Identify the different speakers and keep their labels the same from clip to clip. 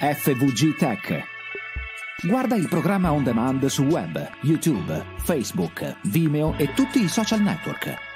Speaker 1: FVG Tech. Guarda il programma on demand su web, YouTube, Facebook, Vimeo e tutti i social network.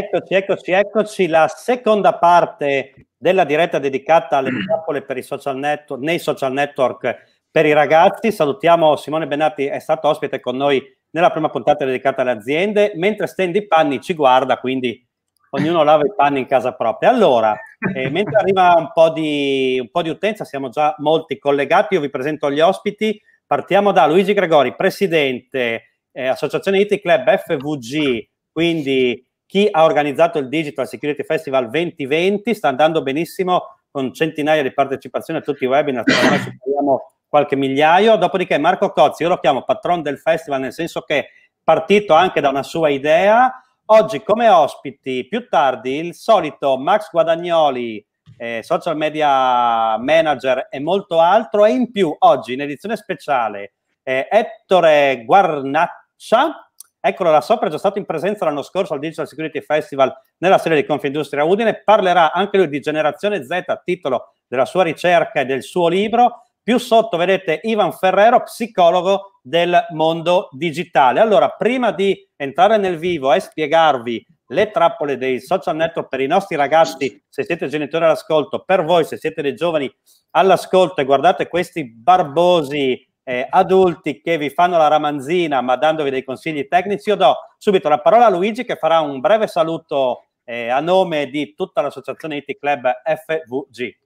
Speaker 2: Eccoci, eccoci, eccoci. La seconda parte della diretta dedicata alle mm. trappole per i social network, nei social network per i ragazzi. Salutiamo Simone Benatti, è stato ospite con noi nella prima puntata dedicata alle aziende, mentre Stendi Panni ci guarda, quindi ognuno lava i panni in casa propria. Allora, eh, mentre arriva un po, di, un po' di utenza, siamo già molti collegati, io vi presento gli ospiti. Partiamo da Luigi Gregori, presidente eh, Associazione IT Club FVG, quindi chi ha organizzato il Digital Security Festival 2020 sta andando benissimo con centinaia di partecipazioni a tutti i webinar, superiamo qualche migliaio. Dopodiché Marco Cozzi, io lo chiamo patron del festival, nel senso che è partito anche da una sua idea. Oggi come ospiti, più tardi, il solito Max Guadagnoli, eh, social media manager e molto altro. E in più oggi in edizione speciale eh, Ettore Guarnaccia, Eccolo là sopra, è già stato in presenza l'anno scorso al Digital Security Festival nella serie di Confindustria Udine, parlerà anche lui di Generazione Z, titolo della sua ricerca e del suo libro. Più sotto vedete Ivan Ferrero, psicologo del mondo digitale. Allora, prima di entrare nel vivo e spiegarvi le trappole dei social network per i nostri ragazzi, se siete genitori all'ascolto, per voi se siete dei giovani all'ascolto e guardate questi barbosi eh, adulti che vi fanno la ramanzina ma dandovi dei consigli tecnici, io do subito la parola a Luigi che farà un breve saluto eh, a nome di tutta l'associazione IT Club FVG.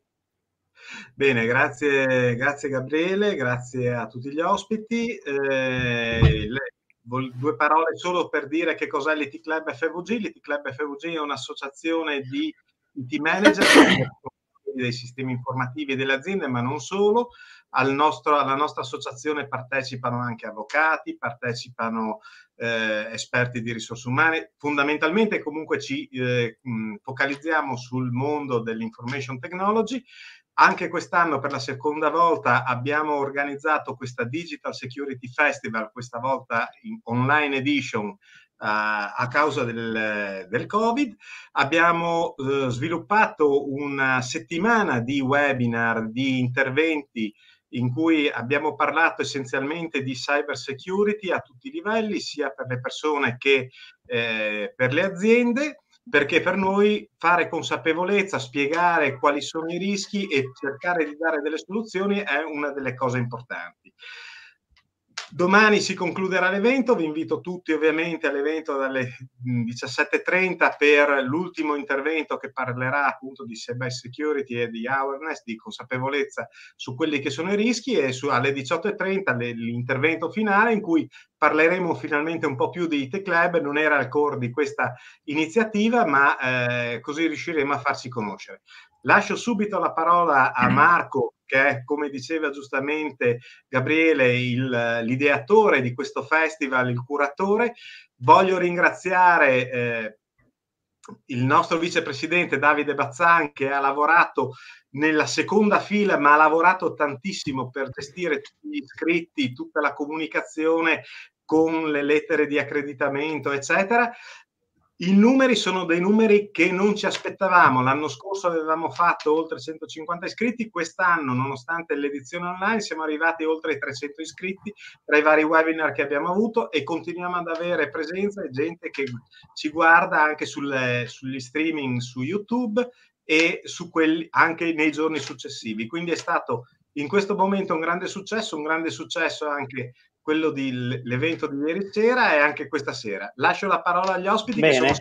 Speaker 2: Bene, grazie,
Speaker 3: grazie Gabriele, grazie a tutti gli ospiti. Eh, le, vol, due parole solo per dire che cos'è l'IT Club FVG. L'IT Club FVG è un'associazione di IT manager dei sistemi informativi delle aziende, ma non solo, al nostro, alla nostra associazione partecipano anche avvocati, partecipano eh, esperti di risorse umane. Fondamentalmente comunque ci eh, mm, focalizziamo sul mondo dell'information technology. Anche quest'anno per la seconda volta abbiamo organizzato questa Digital Security Festival, questa volta in online edition, eh, a causa del, del Covid. Abbiamo eh, sviluppato una settimana di webinar, di interventi in cui abbiamo parlato essenzialmente di cyber security a tutti i livelli, sia per le persone che eh, per le aziende, perché per noi fare consapevolezza, spiegare quali sono i rischi e cercare di dare delle soluzioni è una delle cose importanti. Domani si concluderà l'evento, vi invito tutti ovviamente all'evento dalle 17.30 mm, per l'ultimo intervento che parlerà appunto di cyber security e di awareness, di consapevolezza su quelli che sono i rischi e su, alle 18.30 l'intervento finale in cui parleremo finalmente un po' più di IT Club, non era al core di questa iniziativa ma eh, così riusciremo a farsi conoscere. Lascio subito la parola a Marco, che è, come diceva giustamente Gabriele, il, l'ideatore di questo festival, il curatore. Voglio ringraziare eh, il nostro vicepresidente Davide Bazzan, che ha lavorato nella seconda fila, ma ha lavorato tantissimo per gestire tutti gli iscritti, tutta la comunicazione con le lettere di accreditamento, eccetera. I numeri sono dei numeri che non ci aspettavamo. L'anno scorso avevamo fatto oltre 150 iscritti, quest'anno, nonostante l'edizione online, siamo arrivati oltre i 300 iscritti tra i vari webinar che abbiamo avuto e continuiamo ad avere presenza e gente che ci guarda anche sulle, sugli streaming su YouTube e su quelli, anche nei giorni successivi. Quindi è stato in questo momento un grande successo, un grande successo anche quello dell'evento di ieri sera e anche questa sera. Lascio la parola agli ospiti Bene.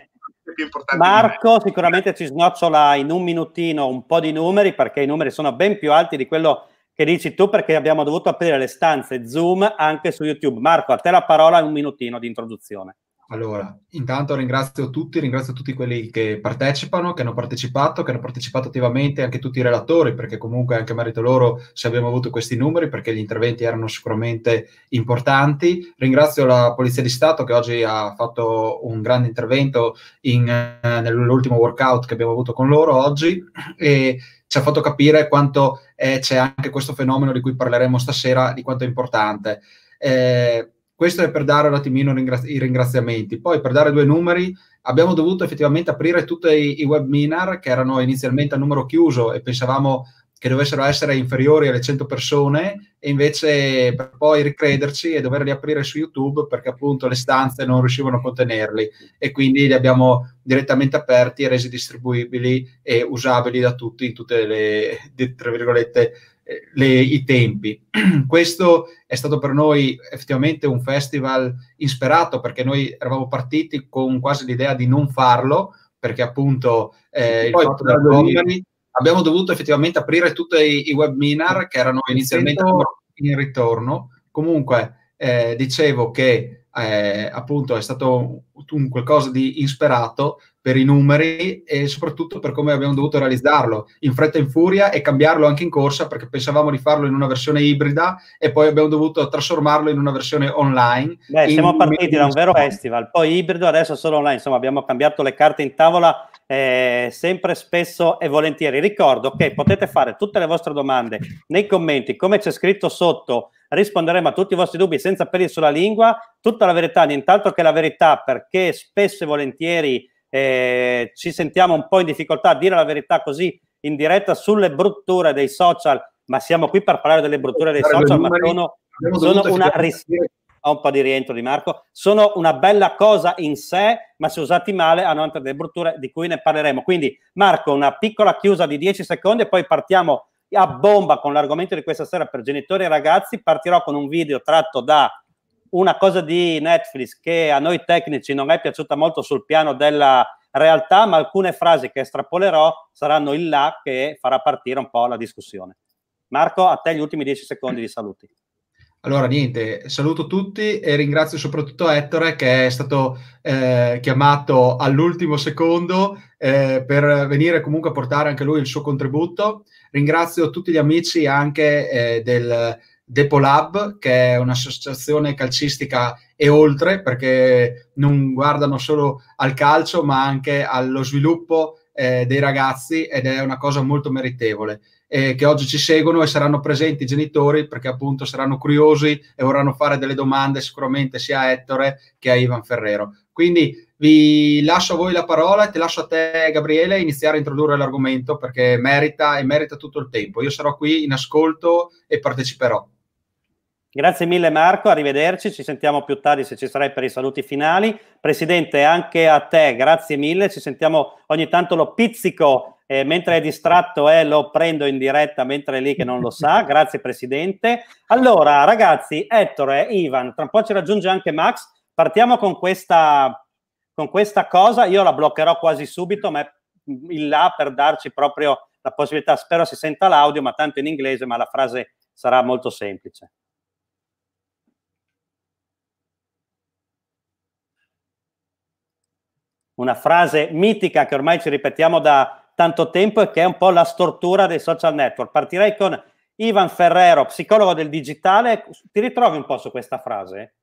Speaker 3: Marco
Speaker 2: sicuramente ci snocciola in un minutino un po' di numeri perché i numeri sono ben più alti di quello che dici tu perché abbiamo dovuto aprire le stanze Zoom anche su YouTube. Marco, a te la parola in un minutino di introduzione.
Speaker 1: Allora, intanto ringrazio tutti, ringrazio tutti quelli che partecipano, che hanno partecipato, che hanno partecipato attivamente, anche tutti i relatori, perché comunque anche a merito loro se abbiamo avuto questi numeri, perché gli interventi erano sicuramente importanti. Ringrazio la Polizia di Stato che oggi ha fatto un grande intervento in, eh, nell'ultimo workout che abbiamo avuto con loro oggi e ci ha fatto capire quanto eh, c'è anche questo fenomeno di cui parleremo stasera, di quanto è importante. Eh, questo è per dare un attimino ringrazi- i ringraziamenti. Poi per dare due numeri abbiamo dovuto effettivamente aprire tutti i, i webinar che erano inizialmente a numero chiuso e pensavamo che dovessero essere inferiori alle 100 persone e invece per poi ricrederci e doverli aprire su YouTube perché appunto le stanze non riuscivano a contenerli e quindi li abbiamo direttamente aperti e resi distribuibili e usabili da tutti in tutte le, tra virgolette, eh, le, i tempi. Questo è stato per noi effettivamente un festival insperato perché noi eravamo partiti con quasi l'idea di non farlo perché appunto eh, poi, Covid, abbiamo dovuto effettivamente aprire tutti i, i webinar che erano inizialmente sento... in ritorno. Comunque eh, dicevo che eh, appunto è stato un qualcosa di insperato per i numeri e soprattutto per come abbiamo dovuto realizzarlo in fretta e in furia e cambiarlo anche in corsa perché pensavamo di farlo in una versione ibrida e poi abbiamo dovuto trasformarlo in una versione online. Beh, siamo partiti da un vero festival,
Speaker 2: poi ibrido, adesso solo online, insomma abbiamo cambiato le carte in tavola eh, sempre spesso e volentieri. Ricordo che potete fare tutte le vostre domande nei commenti, come c'è scritto sotto risponderemo a tutti i vostri dubbi senza peli sulla lingua, tutta la verità, nient'altro che la verità, perché spesso e volentieri eh, ci sentiamo un po' in difficoltà a dire la verità così in diretta sulle brutture dei social, ma siamo qui per parlare delle brutture dei social, ma sono, sono una rischio ho un po' di rientro di Marco, sono una bella cosa in sé, ma se usati male hanno anche delle brutture di cui ne parleremo. Quindi Marco, una piccola chiusa di 10 secondi e poi partiamo a bomba con l'argomento di questa sera per genitori e ragazzi. Partirò con un video tratto da una cosa di Netflix che a noi tecnici non è piaciuta molto sul piano della realtà, ma alcune frasi che estrapolerò saranno il là che farà partire un po' la discussione. Marco, a te gli ultimi dieci secondi di saluti.
Speaker 1: Allora, niente, saluto tutti e ringrazio soprattutto Ettore che è stato eh, chiamato all'ultimo secondo eh, per venire comunque a portare anche lui il suo contributo. Ringrazio tutti gli amici anche eh, del Depolab, che è un'associazione calcistica e oltre, perché non guardano solo al calcio, ma anche allo sviluppo eh, dei ragazzi ed è una cosa molto meritevole eh, che oggi ci seguono e saranno presenti i genitori perché appunto saranno curiosi e vorranno fare delle domande sicuramente sia a Ettore che a Ivan Ferrero. Quindi vi lascio a voi la parola e ti lascio a te Gabriele iniziare a introdurre l'argomento perché merita e merita tutto il tempo. Io sarò qui in ascolto e parteciperò.
Speaker 2: Grazie mille Marco, arrivederci, ci sentiamo più tardi se ci sarai per i saluti finali. Presidente, anche a te, grazie mille, ci sentiamo ogni tanto lo pizzico eh, mentre è distratto eh, lo prendo in diretta mentre è lì che non lo sa, grazie Presidente. Allora ragazzi, Ettore, Ivan, tra un po' ci raggiunge anche Max, partiamo con questa, con questa cosa, io la bloccherò quasi subito, ma è in là per darci proprio la possibilità, spero si senta l'audio, ma tanto in inglese, ma la frase sarà molto semplice. Una frase mitica che ormai ci ripetiamo da tanto tempo e che è un po' la stortura dei social network. Partirei con Ivan Ferrero, psicologo del digitale. Ti ritrovi un po' su questa frase?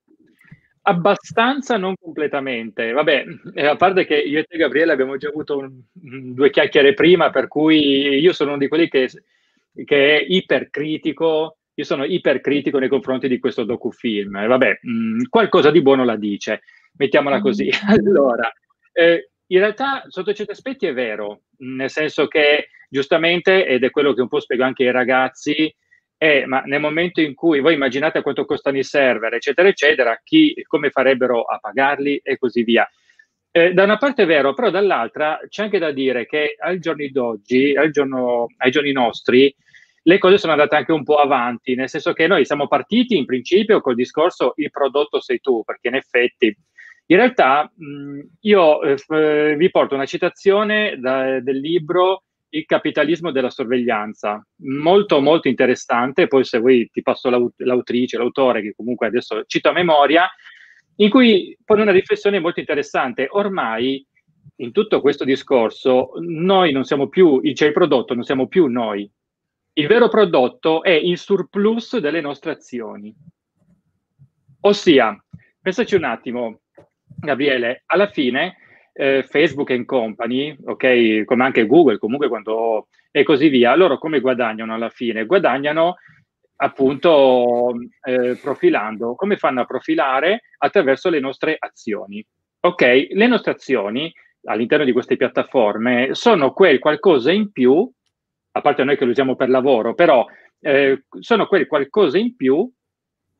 Speaker 2: Abbastanza,
Speaker 4: non completamente. Vabbè, eh, a parte che io e te, Gabriele, abbiamo già avuto un, due chiacchiere prima, per cui io sono uno di quelli che, che è ipercritico. Io sono ipercritico nei confronti di questo docufilm. Vabbè, mh, mm, qualcosa di buono la dice, mettiamola mm-hmm. così. Allora, eh, in realtà, sotto certi aspetti, è vero, nel senso che giustamente, ed è quello che un po' spiego anche ai ragazzi, è, eh, ma nel momento in cui voi immaginate quanto costano i server, eccetera, eccetera, chi, come farebbero a pagarli e così via. Eh, da una parte è vero, però dall'altra c'è anche da dire che ai giorni d'oggi, al giorno, ai giorni nostri, le cose sono andate anche un po' avanti, nel senso che noi siamo partiti in principio col discorso il prodotto sei tu, perché in effetti in realtà mh, io eh, eh, vi porto una citazione da, del libro Il capitalismo della sorveglianza, molto molto interessante, poi se vuoi ti passo l'aut- l'autrice, l'autore che comunque adesso cito a memoria, in cui pone una riflessione molto interessante. Ormai in tutto questo discorso noi non siamo più, c'è cioè il prodotto, non siamo più noi. Il vero prodotto è il surplus delle nostre azioni. Ossia, pensaci un attimo, Gabriele, alla fine eh, Facebook and Company, ok, come anche Google, comunque quando e così via, loro come guadagnano alla fine? Guadagnano appunto eh, profilando, come fanno a profilare attraverso le nostre azioni. Ok, le nostre azioni all'interno di queste piattaforme sono quel qualcosa in più, a parte noi che lo usiamo per lavoro, però eh, sono quel qualcosa in più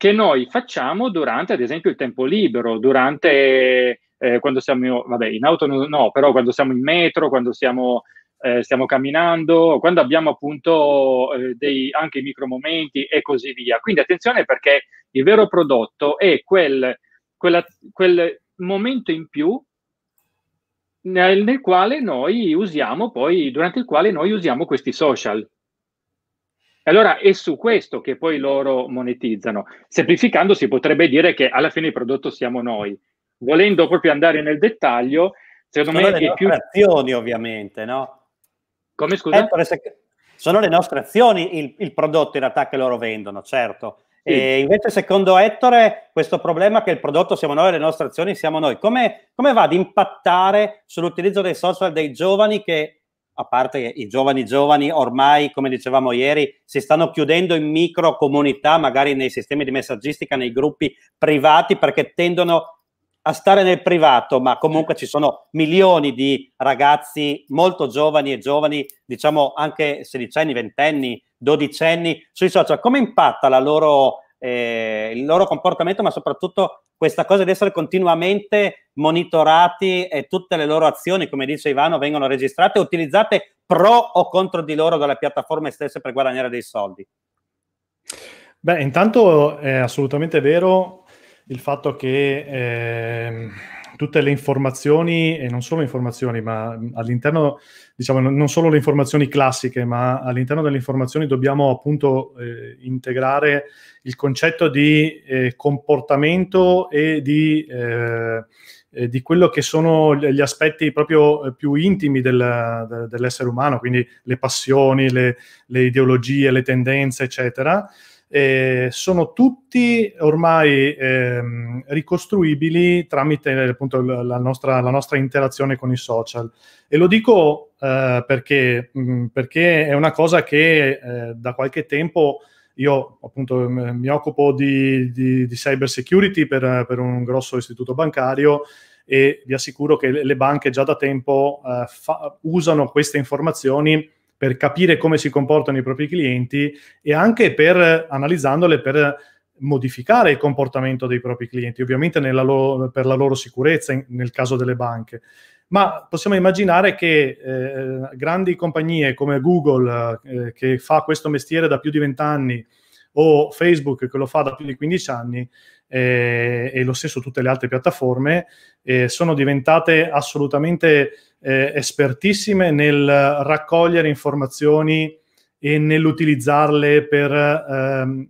Speaker 4: che noi facciamo durante, ad esempio, il tempo libero, durante eh, quando siamo, vabbè, in auto no, però quando siamo in metro, quando siamo, eh, stiamo camminando, quando abbiamo appunto eh, dei, anche i micro momenti e così via. Quindi attenzione perché il vero prodotto è quel, quella, quel momento in più nel, nel quale noi usiamo poi, durante il quale noi usiamo questi social allora è su questo che poi loro monetizzano. Semplificando si potrebbe dire che alla fine il prodotto siamo noi. Volendo proprio andare nel dettaglio, secondo sono me è più... azioni ovviamente, no?
Speaker 2: Come scusa? Eh, sono le nostre azioni il, il, prodotto in realtà che loro vendono, certo. Sì. E invece secondo Ettore questo problema che il prodotto siamo noi, le nostre azioni siamo noi, come, come va ad impattare sull'utilizzo dei social dei giovani che a parte i giovani giovani ormai, come dicevamo ieri, si stanno chiudendo in micro comunità, magari nei sistemi di messaggistica, nei gruppi privati, perché tendono a stare nel privato, ma comunque ci sono milioni di ragazzi molto giovani e giovani, diciamo anche sedicenni, ventenni, dodicenni, sui social. Come impatta loro, eh, il loro comportamento, ma soprattutto questa cosa di essere continuamente monitorati e tutte le loro azioni, come dice Ivano, vengono registrate e utilizzate pro o contro di loro dalle piattaforme stesse per guadagnare dei soldi?
Speaker 5: Beh, intanto è assolutamente vero il fatto che... Eh tutte le informazioni, e non solo informazioni, ma all'interno, diciamo, non solo le informazioni classiche, ma all'interno delle informazioni dobbiamo appunto eh, integrare il concetto di eh, comportamento e di, eh, di, quello che sono gli aspetti proprio eh, più intimi del, dell'essere umano, quindi le passioni, le, le ideologie, le tendenze, eccetera eh, sono tutti ormai ehm, ricostruibili tramite appunto, la, nostra, la, nostra, interazione con i social. E lo dico eh, perché, mh, mm, perché, è una cosa che eh, da qualche tempo io appunto mi occupo di, di, di cyber security per, per un grosso istituto bancario e vi assicuro che le banche già da tempo eh, fa- usano queste informazioni per capire come si comportano i propri clienti e anche per analizzandole per modificare il comportamento dei propri clienti, ovviamente loro, per la loro sicurezza in, nel caso delle banche. Ma possiamo immaginare che eh, grandi compagnie come Google, eh, che fa questo mestiere da più di vent'anni, o Facebook che lo fa da più di 15 anni, eh, e lo stesso tutte le altre piattaforme, eh, sono diventate assolutamente eh, espertissime nel raccogliere informazioni e nell'utilizzarle per, ehm,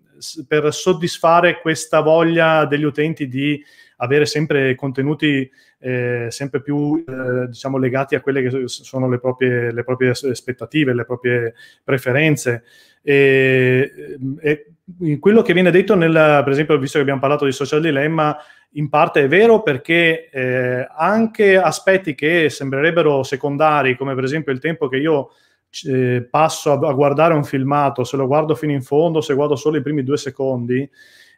Speaker 5: per soddisfare questa voglia degli utenti di avere sempre contenuti eh, sempre più eh, diciamo, legati a quelle che sono le proprie, le proprie aspettative, le proprie preferenze. E, ehm, e quello che viene detto, nella, per esempio, visto che abbiamo parlato di social dilemma, in parte è vero perché eh, anche aspetti che sembrerebbero secondari, come per esempio il tempo che io eh, passo a, a, guardare un filmato, se lo guardo fino in fondo, se guardo solo i primi due secondi,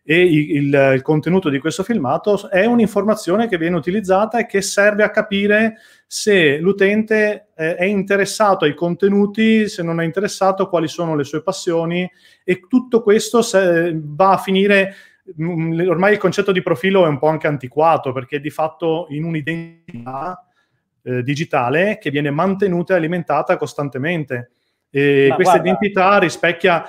Speaker 5: e il, il, il contenuto di questo filmato è un'informazione che viene utilizzata e che serve a capire se l'utente eh, è interessato ai contenuti, se non è interessato quali sono le sue passioni e tutto questo va a finire mm, ormai il concetto di profilo è un po' anche antiquato perché di fatto in un'identità eh, digitale che viene mantenuta e alimentata costantemente. E Ma questa guarda. identità rispecchia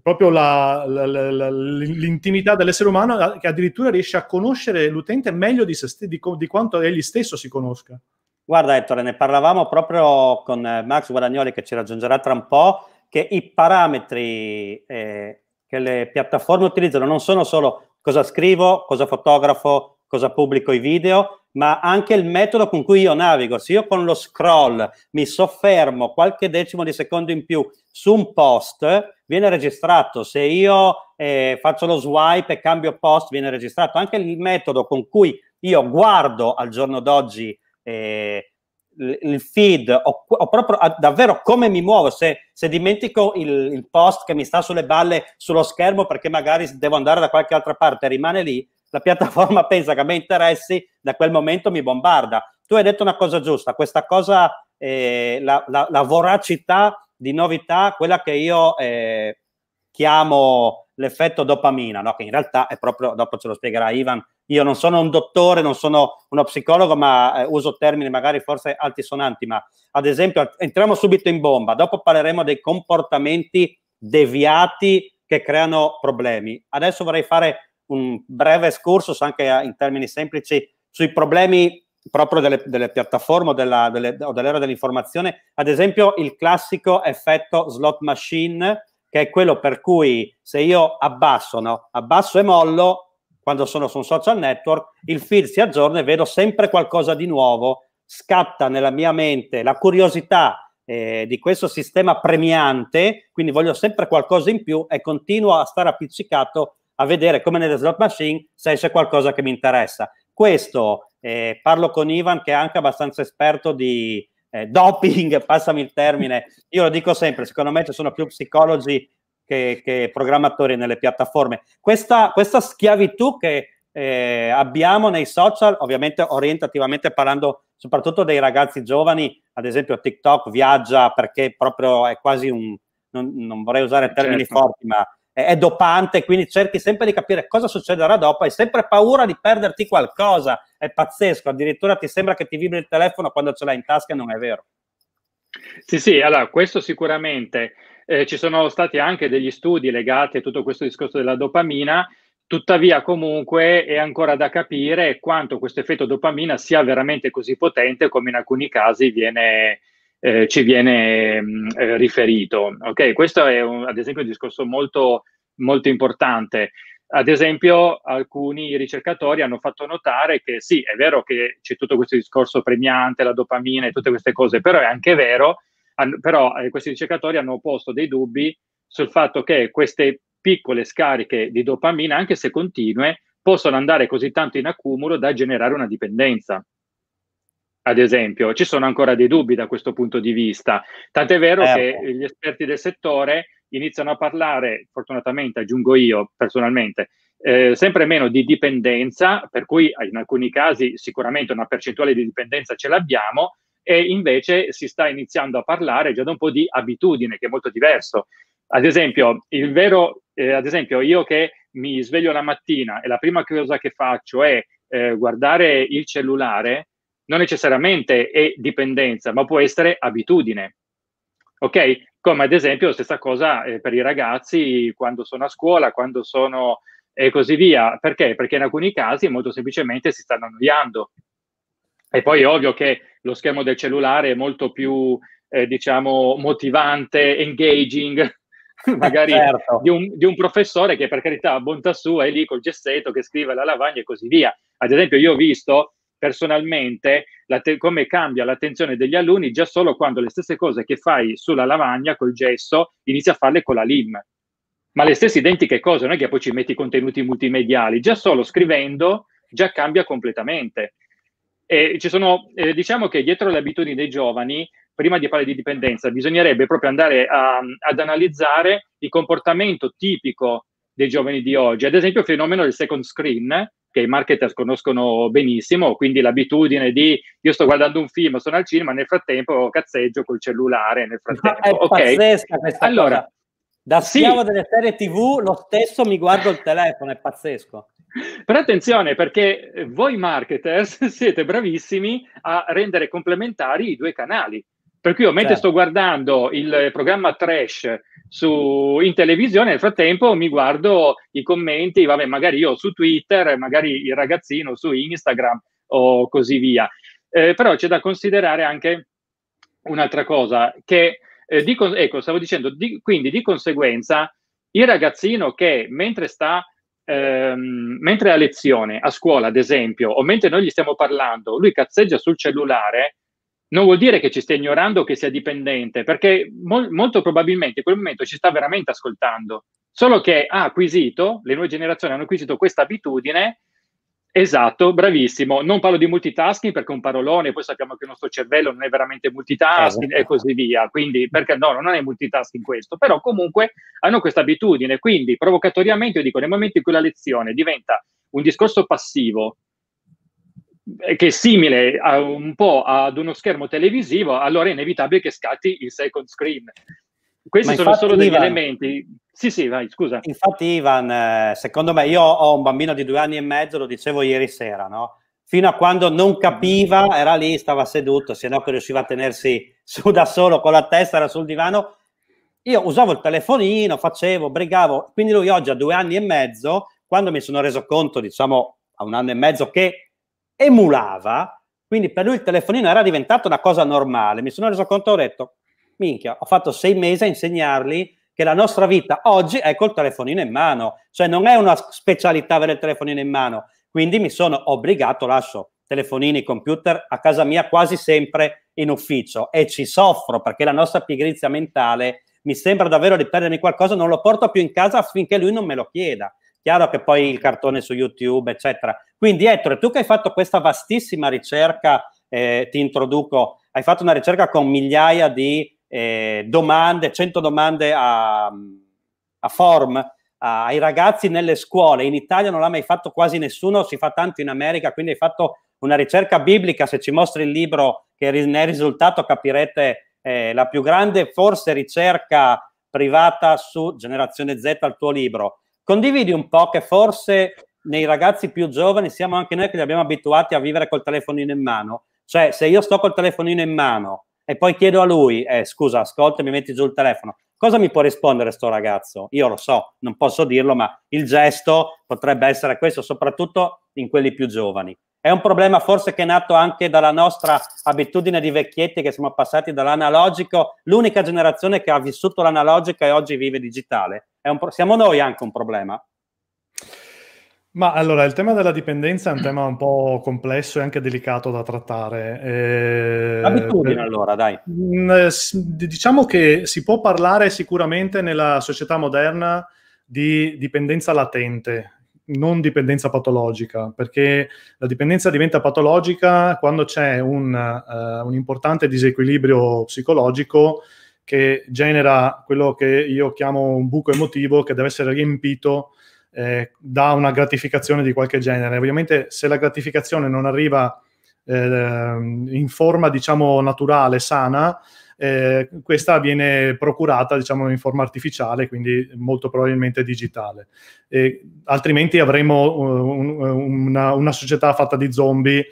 Speaker 5: proprio la, la, la, l'intimità dell'essere umano che addirittura riesce a conoscere l'utente meglio di, se, di, di quanto egli stesso si conosca.
Speaker 2: Guarda Ettore, ne parlavamo proprio con eh, Max Guadagnoli che ci raggiungerà tra un po', che i parametri eh, che le piattaforme utilizzano non sono solo cosa scrivo, cosa fotografo, cosa pubblico i video, ma anche il metodo con cui io navigo. Se io con lo scroll mi soffermo qualche decimo di secondo in più su un post, viene registrato. Se io eh, faccio lo swipe e cambio post, viene registrato. Anche il metodo con cui io guardo al giorno d'oggi eh, il feed o, o proprio a, ah, davvero come mi muovo, se, se dimentico il, il, post che mi sta sulle balle sullo schermo perché magari devo andare da qualche altra parte, rimane lì, la piattaforma pensa che a me interessi, da quel momento mi bombarda. Tu hai detto una cosa giusta, questa cosa, eh, la, la, la, voracità di novità, quella che io eh, chiamo l'effetto dopamina, no? che in realtà è proprio, dopo ce lo spiegherà Ivan, io non sono un dottore, non sono uno psicologo, ma eh, uso termini magari forse altisonanti, ma ad esempio entriamo subito in bomba, dopo parleremo dei comportamenti deviati che creano problemi. Adesso vorrei fare un breve escursus, anche eh, in termini semplici sui problemi proprio delle, delle piattaforme della, delle, o dell'era dell'informazione, ad esempio il classico effetto slot machine, che è quello per cui se io abbasso, no? abbasso e mollo, quando sono su un social network, il feed si aggiorna e vedo sempre qualcosa di nuovo, scatta nella mia mente la curiosità eh, di questo sistema premiante, quindi voglio sempre qualcosa in più e continuo a stare appiccicato a vedere come nelle slot machine se esce qualcosa che mi interessa. Questo eh, parlo con Ivan che è anche abbastanza esperto di eh, doping, passami il termine, io lo dico sempre, secondo me ci sono più psicologi che, che programmatori nelle piattaforme. Questa, questa schiavitù che eh, abbiamo nei social, ovviamente orientativamente parlando soprattutto dei ragazzi giovani, ad esempio TikTok viaggia perché proprio è quasi un, non, non vorrei usare termini certo. forti, ma è, è, dopante, quindi cerchi sempre di capire cosa succederà dopo, hai sempre paura di perderti qualcosa, è pazzesco,
Speaker 4: addirittura ti sembra che ti vibri il telefono quando ce l'hai in tasca e non è vero. Sì, sì, allora questo sicuramente eh, ci sono stati anche degli studi legati a tutto questo discorso della dopamina, tuttavia comunque è ancora da capire quanto questo effetto dopamina sia veramente così potente come in alcuni casi viene, eh, ci viene mh, mm, eh, riferito. Okay? Questo è un, ad esempio un discorso molto, molto importante. Ad esempio, alcuni ricercatori hanno fatto notare che sì, è vero che c'è tutto questo discorso premiante, la dopamina e tutte queste cose, però è anche vero hanno, però eh, questi ricercatori hanno posto dei dubbi sul fatto che queste piccole scariche di dopamina, anche se continue, possono andare così tanto in accumulo da generare una dipendenza. Ad esempio, ci sono ancora dei dubbi da questo punto di vista. Tant'è vero eh, che boh. gli esperti del settore iniziano a parlare, fortunatamente aggiungo io personalmente, eh, sempre meno di dipendenza, per cui in alcuni casi sicuramente una percentuale di dipendenza ce l'abbiamo, e invece si sta iniziando a parlare già da un po' di abitudine, che è molto diverso. Ad esempio, vero, eh, ad esempio io che mi sveglio la mattina e la prima cosa che faccio è eh, guardare il cellulare, non necessariamente è dipendenza, ma può essere abitudine. Ok? Come ad esempio la stessa cosa eh, per i ragazzi quando sono a scuola, quando sono e così via. Perché? Perché in alcuni casi molto semplicemente si stanno annoiando. E poi è ovvio che lo schermo del cellulare è molto più, eh, diciamo, motivante, engaging, magari certo. di, un, di, un, professore che per carità, a bontà sua, è lì col gessetto che scrive alla lavagna e così via. Ad esempio, io ho visto personalmente te- come cambia l'attenzione degli alunni già solo quando le stesse cose che fai sulla lavagna col gesso inizi a farle con la LIM. Ma le stesse identiche cose, non è che poi ci metti contenuti multimediali, già solo scrivendo già cambia completamente. Eh, sono, eh, diciamo che dietro le abitudini dei giovani, prima di parlare di dipendenza, bisognerebbe proprio andare a, ad analizzare il comportamento tipico dei giovani di oggi. Ad esempio, il fenomeno del second screen, che i marketer conoscono benissimo, quindi l'abitudine di io sto guardando un film, sono al cinema, nel frattempo cazzeggio col cellulare, nel frattempo. Ma è okay. pazzesca questa allora, cosa.
Speaker 2: Da schiavo sì. delle serie TV, lo stesso mi
Speaker 4: guardo il telefono, è pazzesco. Però attenzione perché eh, voi marketers siete bravissimi a rendere complementari i due canali. Per cui io mentre certo. sto guardando il programma Trash su, in televisione, nel frattempo mi guardo i commenti, vabbè, magari io su Twitter, magari il ragazzino su Instagram o così via. Eh, però c'è da considerare anche un'altra cosa, che eh, di, ecco, stavo dicendo, di, quindi di conseguenza il ragazzino che mentre sta ehm, mentre a lezione, a scuola ad esempio, o mentre noi gli stiamo parlando, lui cazzeggia sul cellulare, non vuol dire che ci stia ignorando o che sia dipendente, perché mol- molto probabilmente in quel momento ci sta veramente ascoltando. Solo che ha acquisito, le nuove generazioni hanno acquisito questa abitudine Esatto, bravissimo. Non parlo di multitasking perché è un parolone, poi sappiamo che il nostro cervello non è veramente multitasking ah, e esatto. così via. Quindi, perché no, non è multitasking questo, però comunque hanno questa abitudine. Quindi, provocatoriamente, io dico, nel momento in cui la lezione diventa un discorso passivo, eh, che è simile a, un po' ad uno schermo televisivo, allora è inevitabile che scatti il second screen. Questi sono solo degli Ivan, elementi. Sì, sì, vai, scusa. Infatti, Ivan,
Speaker 2: eh, secondo me, io ho un bambino di due anni e mezzo, lo dicevo ieri sera, no? Fino a quando non capiva, era lì, stava seduto, se no che riusciva a tenersi su da solo con la testa, era sul divano. Io usavo il telefonino, facevo, brigavo. Quindi lui oggi a due anni e mezzo, quando mi sono reso conto, diciamo, a un anno e mezzo, che emulava, quindi per lui il telefonino era diventato una cosa normale. Mi sono reso conto, ho detto, minchia, ho fatto sei mesi a insegnargli che la nostra vita oggi è col telefonino in mano, cioè non è una specialità avere il telefonino in mano, quindi mi sono obbligato, lascio telefonini, computer a casa mia quasi sempre in ufficio e ci soffro perché la nostra pigrizia mentale mi sembra davvero di perdermi qualcosa, non lo porto più in casa affinché lui non me lo chieda. Chiaro che poi il cartone su YouTube, eccetera. Quindi, Ettore, tu che hai fatto questa vastissima ricerca, eh, ti introduco, hai fatto una ricerca con migliaia di eh, domande, 100 domande a, a form a, ai ragazzi nelle scuole. In Italia non l'ha mai fatto quasi nessuno, si fa tanto in America, quindi hai fatto una ricerca biblica, se ci mostri il libro che ne è risultato capirete eh, la più grande forse ricerca privata su Generazione Z al tuo libro. Condividi un po' che forse nei ragazzi più giovani siamo anche noi che li abbiamo abituati a vivere col telefonino in mano. Cioè, se io sto col telefonino in mano e poi chiedo a lui, eh, scusa, ascolta, mi metti giù il telefono, cosa mi può rispondere sto ragazzo? Io lo so, non posso dirlo, ma il gesto potrebbe essere questo, soprattutto in quelli più giovani. È un problema forse che è nato anche dalla nostra abitudine di vecchietti che siamo passati dall'analogico, l'unica generazione che ha vissuto l'analogico e oggi vive digitale. Pro- siamo noi anche un problema.
Speaker 5: Ma allora il tema della dipendenza è un tema un po' complesso e anche delicato da trattare. Eh, Abitudine per... allora, dai. Mm, eh, diciamo che si può parlare sicuramente nella società moderna di dipendenza latente, non dipendenza patologica, perché la dipendenza diventa patologica quando c'è un, uh, un importante disequilibrio psicologico che genera quello che io chiamo un buco emotivo che deve essere riempito eh, dà una gratificazione di qualche genere. Ovviamente se la gratificazione non arriva eh, in forma, diciamo, naturale, sana, eh, questa viene procurata diciamo, in forma artificiale, quindi molto probabilmente digitale. E, altrimenti avremo eh, un, una, una, società fatta di zombie,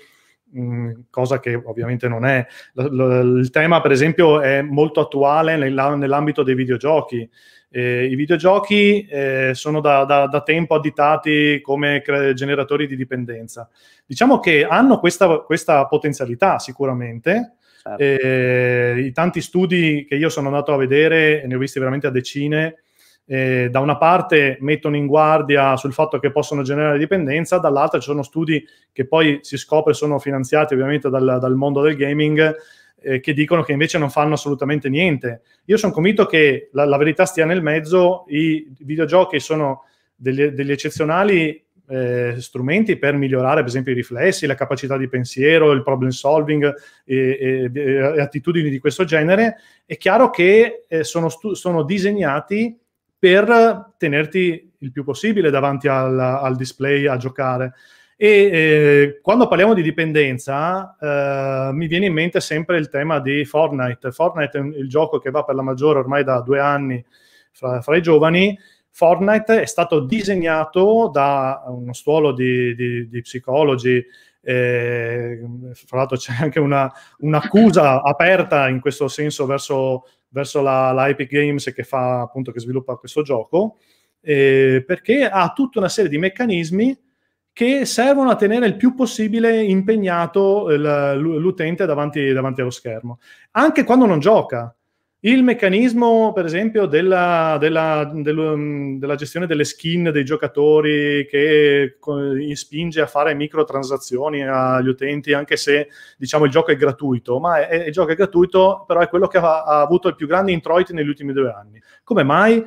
Speaker 5: mm, cosa che ovviamente non è. L- l- il tema, per esempio, è molto attuale nell'ambito dei videogiochi. Eh, I videogiochi eh, sono da, da, da, tempo additati come cre- generatori di dipendenza. Diciamo che hanno questa, questa potenzialità sicuramente. Certo. Eh, I tanti studi che io sono andato a vedere, ne ho visti veramente a decine, eh, da una parte mettono in guardia sul fatto che possono generare dipendenza, dall'altra ci sono studi che poi si scopre sono finanziati ovviamente dal, dal mondo del gaming eh, che dicono che invece non fanno assolutamente niente. Io sono convinto che la, la verità stia nel mezzo, i videogiochi sono degli, degli eccezionali eh, strumenti per migliorare, per esempio, i riflessi, la capacità di pensiero, il problem solving e, e, e attitudini di questo genere, è chiaro che eh, sono, stu- sono, disegnati per tenerti il più possibile davanti al, al display a giocare. E eh, quando parliamo di dipendenza, eh, mi viene in mente sempre il tema di Fortnite. Fortnite è il gioco che va per la maggiore ormai da due anni fra, fra i giovani. Fortnite è stato disegnato da uno stuolo di, di, di psicologi eh, fra l'altro c'è anche una, un'accusa aperta in questo senso verso, verso la, la, Epic Games che, fa, appunto, che sviluppa questo gioco, eh, perché ha tutta una serie di meccanismi che servono a tenere il più possibile impegnato eh, l'utente davanti, davanti allo schermo, anche quando non gioca. Il meccanismo, per esempio, della, della, del, mm, della, gestione delle skin dei giocatori che spinge a fare microtransazioni agli utenti, anche se diciamo, il gioco è gratuito, ma è, è, il gioco è gratuito, però è quello che ha, ha avuto il più grande introito negli ultimi due anni. Come mai?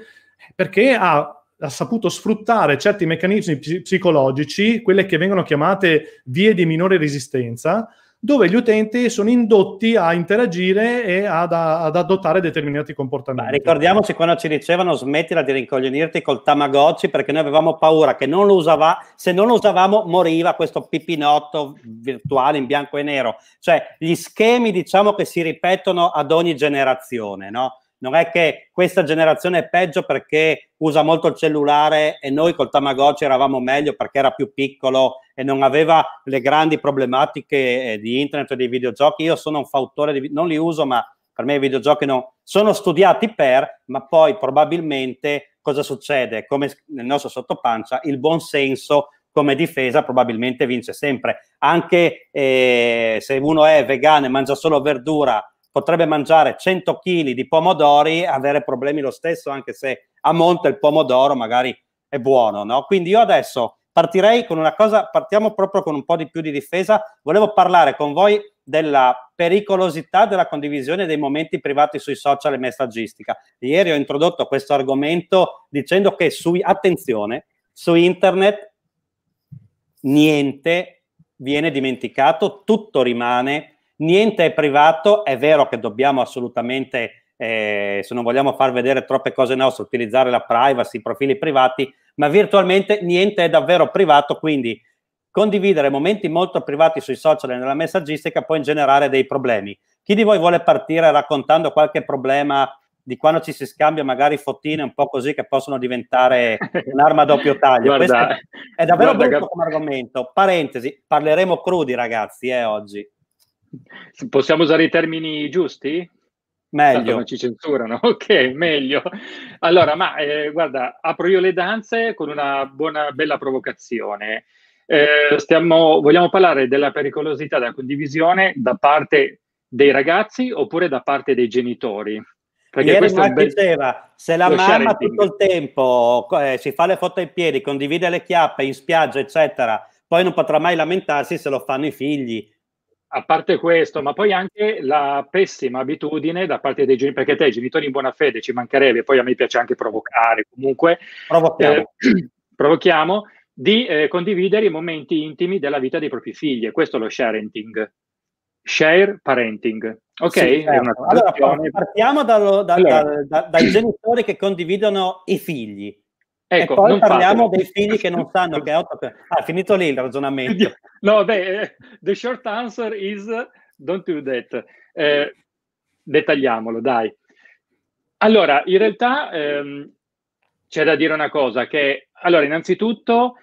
Speaker 5: Perché ha ha saputo sfruttare certi meccanismi psicologici, quelle che vengono chiamate vie di minore resistenza, dove gli utenti sono indotti a interagire e ad, ad adottare determinati comportamenti. Beh,
Speaker 2: ricordiamoci quando ci dicevano smettila di rincoglionirti col Tamagotchi perché noi avevamo paura che non lo usava, se non lo usavamo moriva questo pipinotto virtuale in bianco e nero. Cioè gli schemi diciamo che si ripetono ad ogni generazione, no? non è che questa generazione è peggio perché usa molto il cellulare e noi col Tamagotchi eravamo meglio perché era più piccolo e non aveva le grandi problematiche eh, di internet e dei videogiochi. Io sono un fautore, di, non li uso, ma per me i videogiochi non, sono studiati per, ma poi probabilmente cosa succede? Come nel nostro sottopancia, il buon senso come difesa probabilmente vince sempre. Anche eh, se uno è vegano e mangia solo verdura potrebbe mangiare 100 kg di pomodori e avere problemi lo stesso, anche se a monte il pomodoro magari è buono. No? Quindi io adesso partirei con una cosa, partiamo proprio con un po' di più di difesa. Volevo parlare con voi della pericolosità della condivisione dei momenti privati sui social e messaggistica. Ieri ho introdotto questo argomento dicendo che su, attenzione, su internet niente viene dimenticato, tutto rimane niente è privato, è vero che dobbiamo assolutamente, eh, se non vogliamo far vedere troppe cose nostre, utilizzare la privacy, i profili privati, ma virtualmente niente è davvero privato, quindi condividere momenti molto privati sui social e nella messaggistica può generare dei problemi. Chi di voi vuole partire raccontando qualche problema di quando ci si scambia magari fottine un po' così che possono diventare un'arma a doppio taglio. guarda, è davvero guarda, brutto come argomento. Parentesi, parleremo crudi ragazzi eh, oggi.
Speaker 4: Possiamo usare i termini giusti? Meglio. non ci censurano, ok, meglio. Allora, ma eh, guarda, apro io le danze con una buona, bella provocazione. Eh, stiamo, vogliamo parlare della pericolosità della condivisione da parte dei ragazzi oppure da parte dei genitori? Perché Ieri Mark diceva,
Speaker 2: se la mamma tutto
Speaker 4: il tempo eh, si fa le foto ai piedi,
Speaker 2: condivide le chiappe in spiaggia, eccetera, poi non potrà mai lamentarsi se lo fanno i figli
Speaker 4: a parte questo, ma poi anche la pessima abitudine da parte dei genitori, perché te, genitori in buona fede, ci mancherebbe, poi a me piace anche provocare, comunque provochiamo, eh, provochiamo di eh, condividere i momenti intimi della vita dei propri figli, e questo è lo sharenting. Share parenting. Ok, sì, certo. allora,
Speaker 2: partiamo dallo, da, allora. da,
Speaker 4: da, dai genitori che condividono i figli. Ecco, e poi parliamo fate. dei figli che non sanno che 8 per... Ha ah, finito lì il ragionamento. No, beh, eh, the short answer is don't do that. Eh, dettagliamolo, dai. Allora, in realtà ehm, c'è da dire una cosa, che allora, innanzitutto,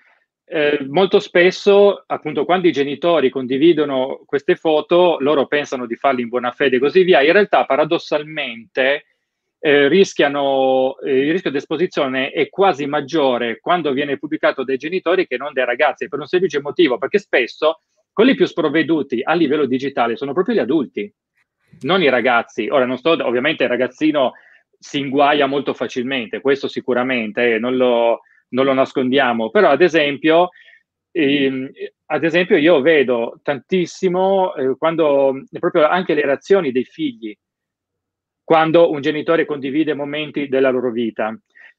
Speaker 4: eh, molto spesso, appunto, quando i genitori condividono queste foto, loro pensano di farle in buona fede e così via. In realtà, paradossalmente, eh, rischiano, eh, il rischio di esposizione è quasi maggiore quando viene pubblicato dai genitori che non dai ragazzi, per un semplice motivo, perché spesso quelli più sprovveduti a livello digitale sono proprio gli adulti, non i ragazzi. Ora, non sto, ovviamente il ragazzino si inguaia molto facilmente, questo sicuramente, eh, non, lo, non, lo, nascondiamo, però ad esempio, ehm, ad esempio io vedo tantissimo, eh, quando proprio anche le reazioni dei figli, quando un genitore condivide momenti della loro vita.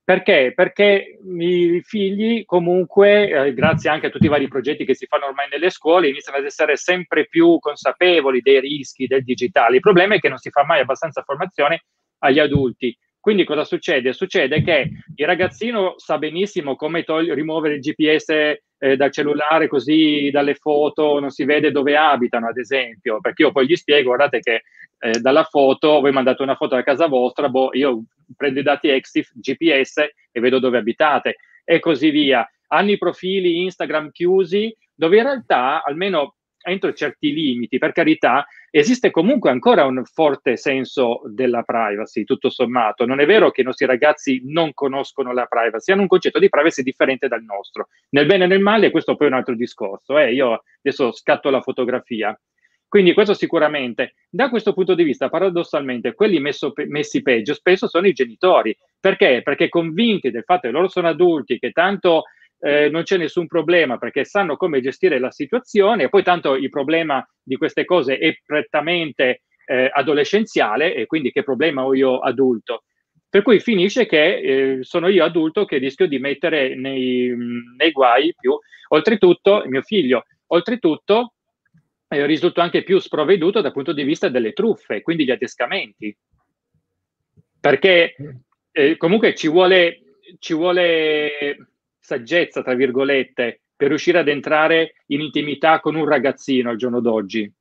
Speaker 4: Perché? Perché i figli comunque, eh, grazie anche a tutti i vari progetti che si fanno ormai nelle scuole, iniziano ad essere sempre più consapevoli dei rischi del digitale. Il problema è che non si fa mai abbastanza formazione agli adulti quindi cosa succede? Succede che il ragazzino sa benissimo come togli- rimuovere il GPS eh, dal cellulare così dalle foto non si vede dove abitano, ad esempio, perché io poi gli spiego, guardate che eh, dalla foto, voi mandate una foto da casa vostra, boh, io prendo i dati Exif, GPS e vedo dove abitate e così via. Hanno i profili Instagram chiusi, dove in realtà, almeno entro certi limiti, per carità, esiste comunque ancora un forte senso della privacy, tutto sommato. Non è vero che i nostri ragazzi non conoscono la privacy, hanno un concetto di privacy differente dal nostro. Nel bene e nel male, questo poi è un altro discorso. Eh, io adesso scatto la fotografia. Quindi questo sicuramente, da questo punto di vista, paradossalmente, quelli messo, messi peggio spesso sono i genitori. Perché? Perché convinti del fatto che loro sono adulti, che tanto eh, non c'è nessun problema perché sanno come gestire la situazione e poi tanto il problema di queste cose è prettamente eh, adolescenziale e quindi che problema ho io adulto. Per cui finisce che eh, sono io adulto che rischio di mettere nei, nei guai più, oltretutto, mio figlio, oltretutto eh, risulto anche più sprovveduto dal punto di vista delle truffe, quindi gli adescamenti. Perché mm. eh, comunque ci vuole, ci vuole saggezza, tra virgolette, per riuscire ad entrare in intimità con un ragazzino al giorno d'oggi.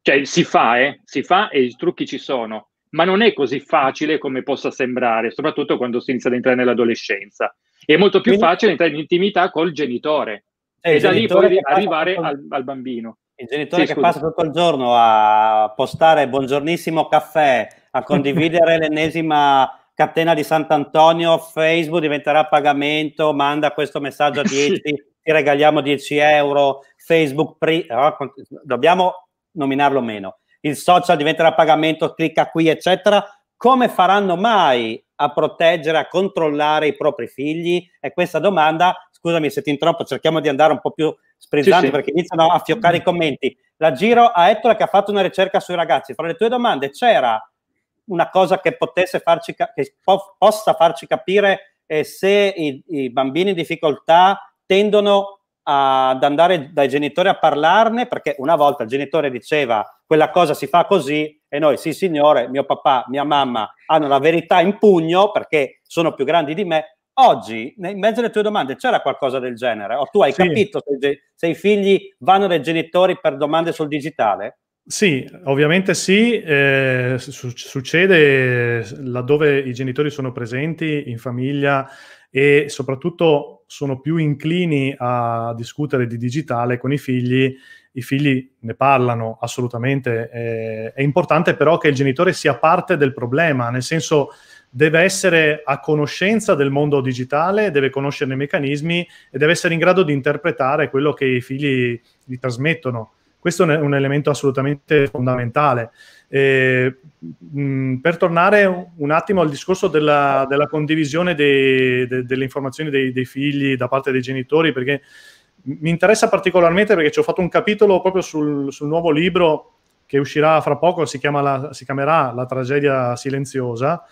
Speaker 4: Cioè, si fa, eh? si fa e i trucchi ci sono, ma non è così facile come possa sembrare, soprattutto quando si inizia ad entrare nell'adolescenza. È molto più Quindi, facile entrare in intimità col genitore eh, e da lì poi arrivare tutto, al, al, bambino. Il genitore sì, che scusa. passa tutto
Speaker 2: il giorno a postare buongiornissimo caffè, a condividere l'ennesima Catena di Sant'Antonio, Facebook diventerà a pagamento, manda questo messaggio a 10, ti regaliamo 10 euro, Facebook, pre- oh, dobbiamo nominarlo meno, il social diventerà a pagamento, clicca qui, eccetera. Come faranno mai a proteggere, a controllare i propri figli? E questa domanda, scusami se ti interrompo, cerchiamo di andare un po' più sprezzanti sì, sì. perché iniziano a fioccare i commenti. La giro a Ettore che ha fatto una ricerca sui ragazzi. Fra le tue domande c'era una cosa che, farci, che po- possa farci capire eh, se i, i, bambini in difficoltà tendono ad andare dai genitori a parlarne, perché una volta il genitore diceva quella cosa si fa così e noi sì signore, mio papà, mia mamma hanno la verità in pugno perché sono più grandi di me, Oggi, in mezzo alle tue domande, c'era qualcosa del genere? O tu hai sì. capito se, se, i figli vanno dai genitori per domande sul digitale?
Speaker 5: Sì, ovviamente sì, eh, su- succede laddove i genitori sono presenti in famiglia e soprattutto sono più inclini a discutere di digitale con i figli, i figli ne parlano assolutamente, eh, è importante però che il genitore sia parte del problema, nel senso deve essere a conoscenza del mondo digitale, deve conoscerne i meccanismi e deve essere in grado di interpretare quello che i figli gli trasmettono questo è un elemento assolutamente fondamentale. E, mh, per tornare un attimo al discorso della, della condivisione dei, de, delle informazioni dei, dei, figli da parte dei genitori, perché mi interessa particolarmente perché ci ho fatto un capitolo proprio sul, sul nuovo libro che uscirà fra poco, si, la, si chiamerà La tragedia silenziosa.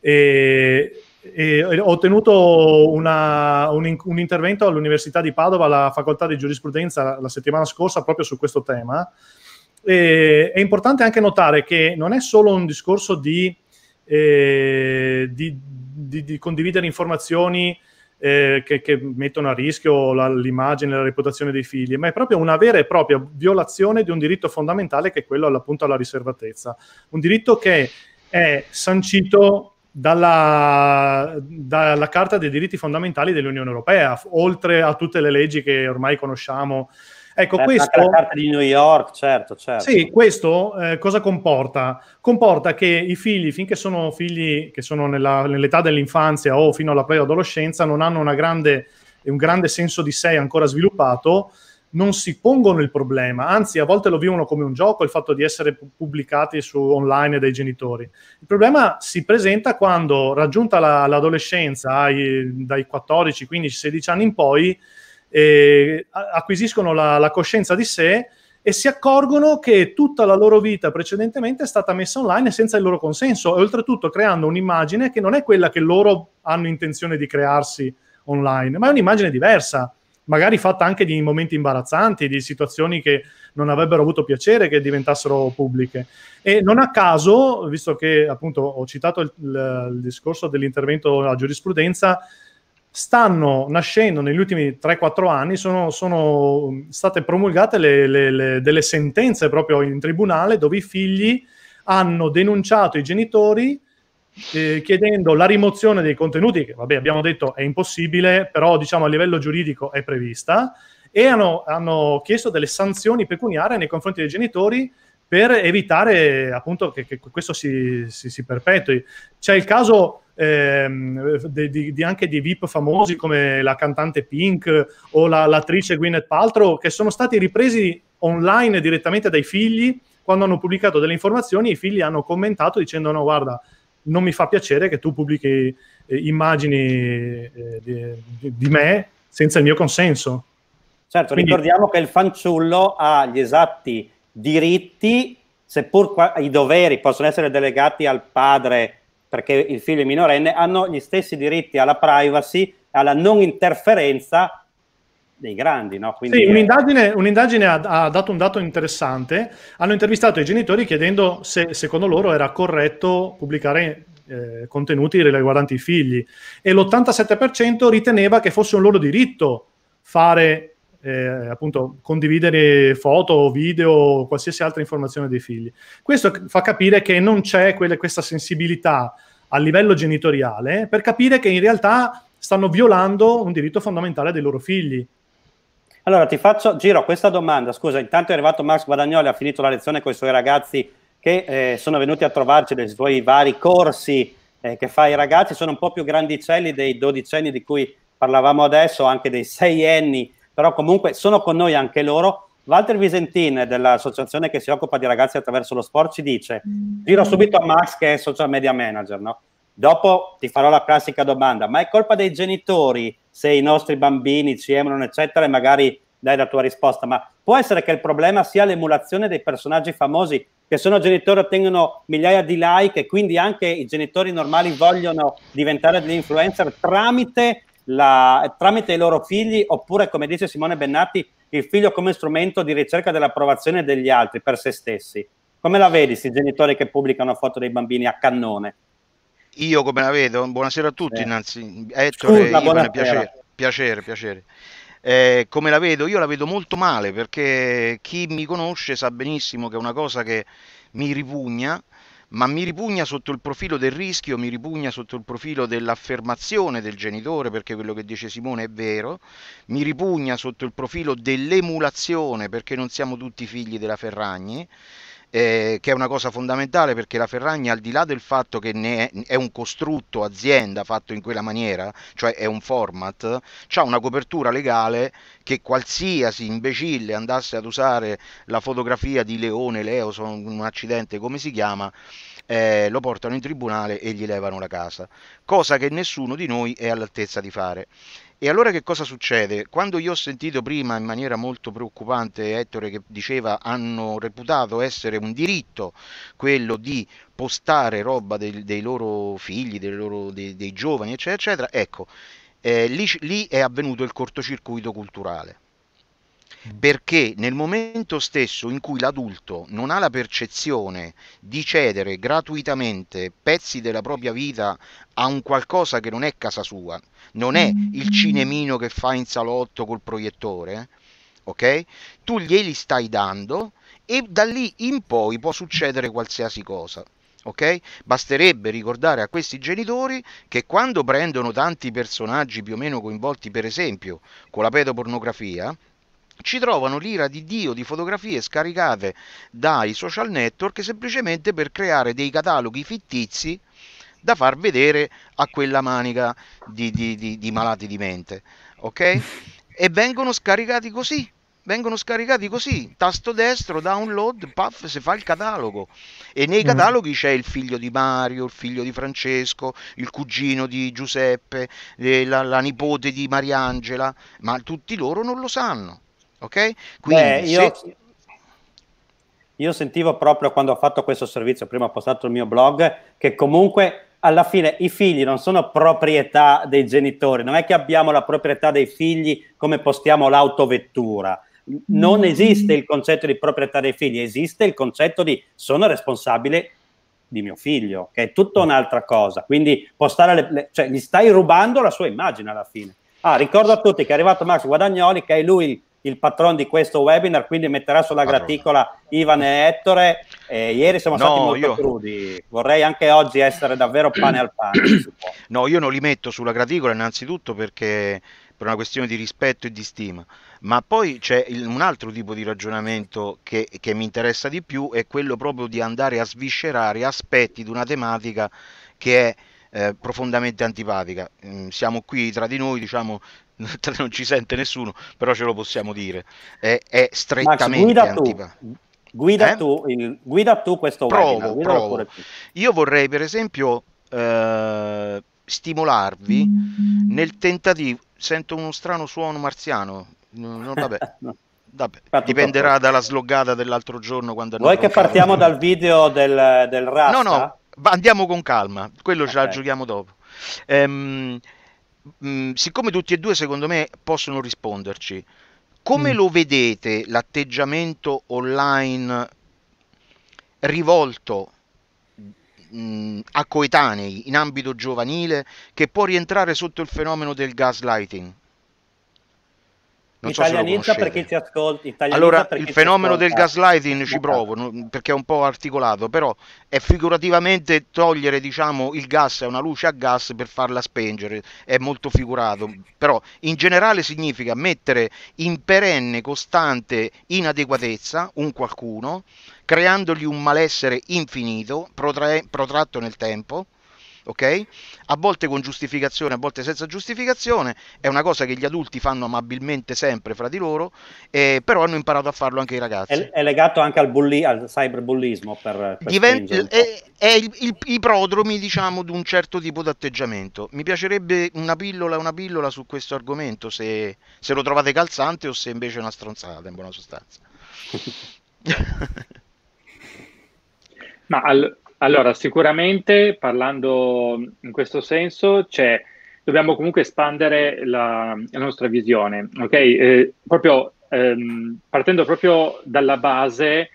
Speaker 5: E, e ho tenuto una, un, un, intervento all'Università di Padova, alla facoltà di giurisprudenza, la, settimana scorsa proprio su questo tema. E, è importante anche notare che non è solo un discorso di, eh, di, di, di condividere informazioni eh, che, che, mettono a rischio la, l'immagine e la reputazione dei figli, ma è proprio una vera e propria violazione di un diritto fondamentale che è quello appunto alla riservatezza. Un diritto che è sancito dalla, dalla, Carta dei diritti fondamentali dell'Unione Europea, oltre a tutte le leggi che ormai conosciamo. Ecco, Beh, questo, la Carta
Speaker 2: di New York, certo, certo. Sì,
Speaker 5: questo eh, cosa comporta? Comporta che i figli, finché sono figli che sono nella, nell'età dell'infanzia o fino alla preadolescenza, non hanno grande, un grande senso di sé ancora sviluppato, non si pongono il problema, anzi a volte lo vivono come un gioco il fatto di essere pubblicati su online dai genitori. Il problema si presenta quando raggiunta la, l'adolescenza, ai, dai 14, 15, 16 anni in poi, eh, acquisiscono la, la coscienza di sé e si accorgono che tutta la loro vita precedentemente è stata messa online senza il loro consenso e oltretutto creando un'immagine che non è quella che loro hanno intenzione di crearsi online, ma è un'immagine diversa magari fatta anche di momenti imbarazzanti, di situazioni che non avrebbero avuto piacere che diventassero pubbliche. E non a caso, visto che appunto ho citato il, il, il discorso dell'intervento alla giurisprudenza, stanno nascendo negli ultimi 3-4 anni, sono, sono um, state promulgate le, le, le, delle sentenze proprio in tribunale dove i figli hanno denunciato i genitori eh, chiedendo la rimozione dei contenuti, che vabbè abbiamo detto è impossibile, però diciamo a livello giuridico è prevista, e hanno, hanno chiesto delle sanzioni pecuniarie nei confronti dei genitori per evitare appunto che, che questo si, si, si, perpetui. C'è il caso ehm, di, di anche di VIP famosi come la cantante Pink o la, l'attrice Gwyneth Paltrow che sono stati ripresi online direttamente dai figli quando hanno pubblicato delle informazioni i figli hanno commentato dicendo no guarda non mi fa piacere che tu pubblichi eh, immagini eh, di, di, me senza il mio consenso.
Speaker 2: Certo, Quindi, ricordiamo che il fanciullo ha gli esatti diritti, seppur qua, i doveri possono essere delegati al padre perché il figlio è minorenne, hanno gli stessi diritti alla privacy, alla non interferenza dei grandi. No? Quindi, sì,
Speaker 5: un'indagine, un'indagine ha, ha, dato un dato interessante. Hanno intervistato i genitori chiedendo se secondo loro era corretto pubblicare eh, contenuti riguardanti i figli e l'87% riteneva che fosse un loro diritto fare eh, appunto condividere foto, video, o qualsiasi altra informazione dei figli. Questo fa capire che non c'è quella, questa sensibilità a livello genitoriale per capire che in realtà stanno violando un diritto fondamentale dei loro figli
Speaker 2: allora ti faccio, giro questa domanda, scusa, intanto è arrivato Max Guadagnoli, ha finito la lezione con i suoi ragazzi che eh, sono venuti a trovarci dei suoi vari corsi eh, che fa i ragazzi, sono un po' più grandicelli dei dodicenni di cui parlavamo adesso, anche dei seienni, però comunque sono con noi anche loro. Walter Visentin dell'associazione che si occupa di ragazzi attraverso lo sport ci dice, giro subito a Max che è social media manager, no? Dopo ti farò la classica domanda, ma è colpa dei genitori se i nostri bambini ci emulano, eccetera, e magari dai la tua risposta, ma può essere che il problema sia l'emulazione dei personaggi famosi, che sono genitori ottengono migliaia di like e quindi anche i genitori normali vogliono diventare degli influencer tramite, la, tramite i loro figli, oppure come dice Simone Bennati, il figlio come strumento di ricerca dell'approvazione degli altri per se stessi. Come la vedi, questi genitori che pubblicano foto dei bambini a cannone? Io
Speaker 6: come la vedo, buonasera a tutti eh. innanzi, Ettore, Scusa, Ivane, piacere, piacere, piacere. Eh, come la vedo? Io la vedo molto male perché chi mi conosce sa benissimo che è una cosa che mi ripugna, ma mi ripugna sotto il profilo del rischio, mi ripugna sotto il profilo dell'affermazione del genitore, perché quello che dice Simone è vero, mi ripugna sotto il profilo dell'emulazione, perché non siamo tutti figli della Ferragni, eh, che è una cosa fondamentale perché la Ferragna al di là del fatto che è, è, un costrutto azienda fatto in quella maniera, cioè è un format, ha una copertura legale che qualsiasi imbecille andasse ad usare la fotografia di Leone, Leo, sono un accidente come si chiama, eh, lo portano in tribunale e gli levano la casa, cosa che nessuno di noi è all'altezza di fare. E allora che cosa succede? Quando io ho sentito prima in maniera molto preoccupante Ettore che diceva hanno reputato essere un diritto quello di postare roba dei, dei loro figli, dei, loro, dei, dei, giovani, eccetera, eccetera, ecco, eh, lì, lì è avvenuto il cortocircuito culturale Mm. perché nel momento stesso in cui l'adulto non ha la percezione di cedere gratuitamente pezzi della propria vita a un qualcosa che non è casa sua, non è mm. il cinemino che fa in salotto col proiettore, ok? Tu glieli stai dando e da lì in poi può succedere qualsiasi cosa. Ok? Basterebbe ricordare a questi genitori che quando prendono tanti personaggi più o meno coinvolti, per esempio, con la pedopornografia, ci trovano l'ira di Dio di fotografie scaricate dai social network semplicemente per creare dei cataloghi fittizi da far vedere a quella manica di, di, di, di malati di mente. Ok? E vengono scaricati così. Vengono scaricati così, tasto destro, download, puff, si fa il catalogo. E nei mm. cataloghi c'è il figlio di Mario, il figlio di Francesco, il cugino di Giuseppe, eh, la, la nipote di Mariangela, ma tutti loro non lo sanno. Ok?
Speaker 2: Quindi Beh, io, se... io sentivo proprio quando ho fatto questo servizio, prima ho postato il mio blog, che comunque alla fine i figli non sono proprietà dei genitori, non è che abbiamo la proprietà dei figli come postiamo l'autovettura. Non mm. esiste il concetto di proprietà dei figli, esiste il concetto di sono responsabile di mio figlio, che è tutta mm. un'altra cosa. Quindi postare le, le, cioè, gli stai rubando la sua immagine alla fine. Ah, ricordo a tutti che è arrivato Max Guadagnoli, che è lui il il patron di questo webinar, quindi metterà sulla Padrone. graticola Ivan e Ettore. Eh,
Speaker 6: ieri siamo no, stati molto io...
Speaker 2: crudi, vorrei anche oggi essere davvero pane al pane.
Speaker 6: no, io non li metto sulla graticola innanzitutto perché per una questione di rispetto e di stima, ma poi c'è il, un altro tipo di ragionamento che, che mi interessa di più, è quello proprio di andare a sviscerare aspetti di una tematica che è... Eh, profondamente antipatica. Mm, siamo qui tra di noi, diciamo, non ci sente nessuno, però ce lo possiamo dire, è, è strettamente Max, antipatico. Guida, eh? tu, il, guida tu questo provo, webinar, guida provo. Io vorrei per esempio eh, stimolarvi nel tentativo... Sento uno strano suono marziano, no, vabbè. Vabbè, dipenderà dalla sloggata dell'altro giorno. Quando Vuoi che partiamo dal video del, del Rasta? No, no, andiamo con calma, quello okay. ce la giochiamo dopo. Ehm, Mm, siccome tutti e due secondo me possono risponderci, come mm. lo vedete l'atteggiamento online rivolto mh, mm, a coetanei in ambito giovanile che può rientrare sotto il fenomeno del gaslighting? Non so italianizza perché
Speaker 2: ci ascolti. Allora, il fenomeno del gaslighting ci esatto. provo
Speaker 6: perché è un po' articolato, però è figurativamente togliere diciamo, il gas a una luce a gas per farla spengere, è molto figurato, però in generale significa mettere in perenne, costante inadeguatezza un qualcuno, creandogli un malessere infinito, protra- protratto nel tempo ok? A volte con giustificazione, a volte senza giustificazione, è una cosa che gli adulti fanno amabilmente sempre fra di loro, eh, però hanno imparato a farlo anche i ragazzi. È, è legato anche al, bulli- al cyberbullismo per, per Divent- è, eh, è il, il, i prodromi, diciamo, di un certo tipo di atteggiamento. Mi piacerebbe una pillola, una pillola su questo argomento, se, se lo trovate
Speaker 4: calzante o se invece è una stronzata, in buona sostanza. Ma al, allora, sicuramente parlando in questo senso, cioè, dobbiamo comunque espandere la, la nostra visione, ok? Eh, proprio, ehm, partendo proprio dalla base,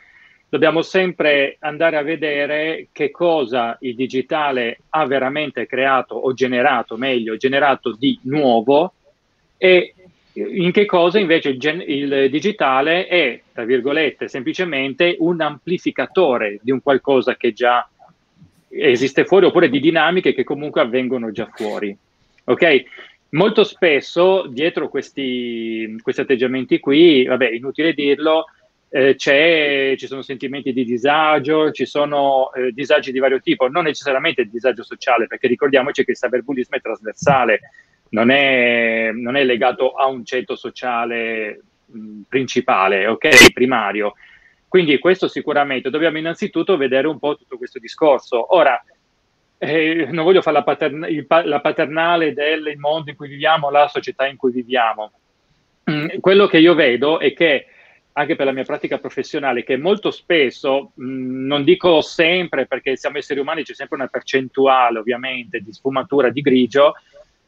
Speaker 4: dobbiamo sempre andare a vedere che cosa il digitale ha veramente creato o generato, meglio, generato di nuovo e in che cosa invece il, gen- il, digitale è, tra virgolette, semplicemente un amplificatore di un qualcosa che già esiste fuori oppure di dinamiche che comunque avvengono già fuori. Ok? Molto spesso dietro questi, questi atteggiamenti qui, vabbè, inutile dirlo, eh, ci sono sentimenti di disagio, ci sono eh, disagi di vario tipo, non necessariamente il disagio sociale, perché ricordiamoci che il cyberbullismo è trasversale, non è, non è legato a un ceto sociale mh, principale, ok, primario quindi questo sicuramente, dobbiamo innanzitutto vedere un po' tutto questo discorso. Ora, eh, non voglio fare la, paterna- la, paternale del mondo in cui viviamo, la società in cui viviamo. Mm, quello che io vedo è che, anche per la mia pratica professionale, che molto spesso, mh, mm, non dico sempre perché siamo esseri umani, c'è sempre una percentuale ovviamente di sfumatura di grigio,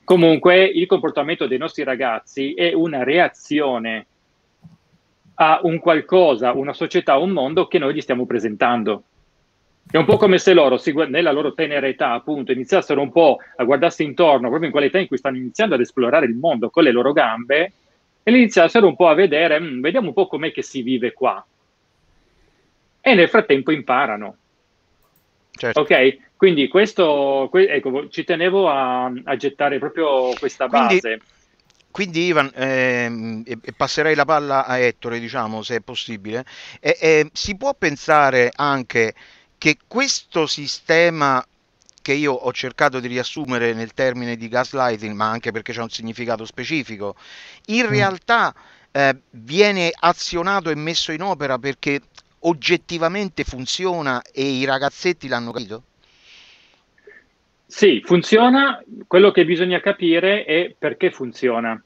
Speaker 4: comunque il comportamento dei nostri ragazzi è una reazione a un qualcosa, una società, un mondo che noi gli stiamo presentando. È un po' come se loro, nella loro tenera età, appunto, iniziassero un po' a guardarsi intorno, proprio in quell'età in cui stanno iniziando ad esplorare il mondo con le loro gambe, e iniziassero un po' a vedere, mm, vediamo un po' com'è che si vive qua. E nel frattempo imparano. Certo. Ok, quindi questo, ecco, ci tenevo a, a gettare proprio questa base. Quindi
Speaker 6: quindi Ivan, ehm, passerei la palla a Ettore, diciamo, se è possibile. E, e, si può pensare anche che questo sistema che io ho cercato di riassumere nel termine di gaslighting, ma anche perché c'è un significato specifico, in mm. realtà eh, viene azionato e messo in opera perché oggettivamente
Speaker 4: funziona e i ragazzetti l'hanno capito? Sì, funziona, quello che bisogna capire è perché funziona.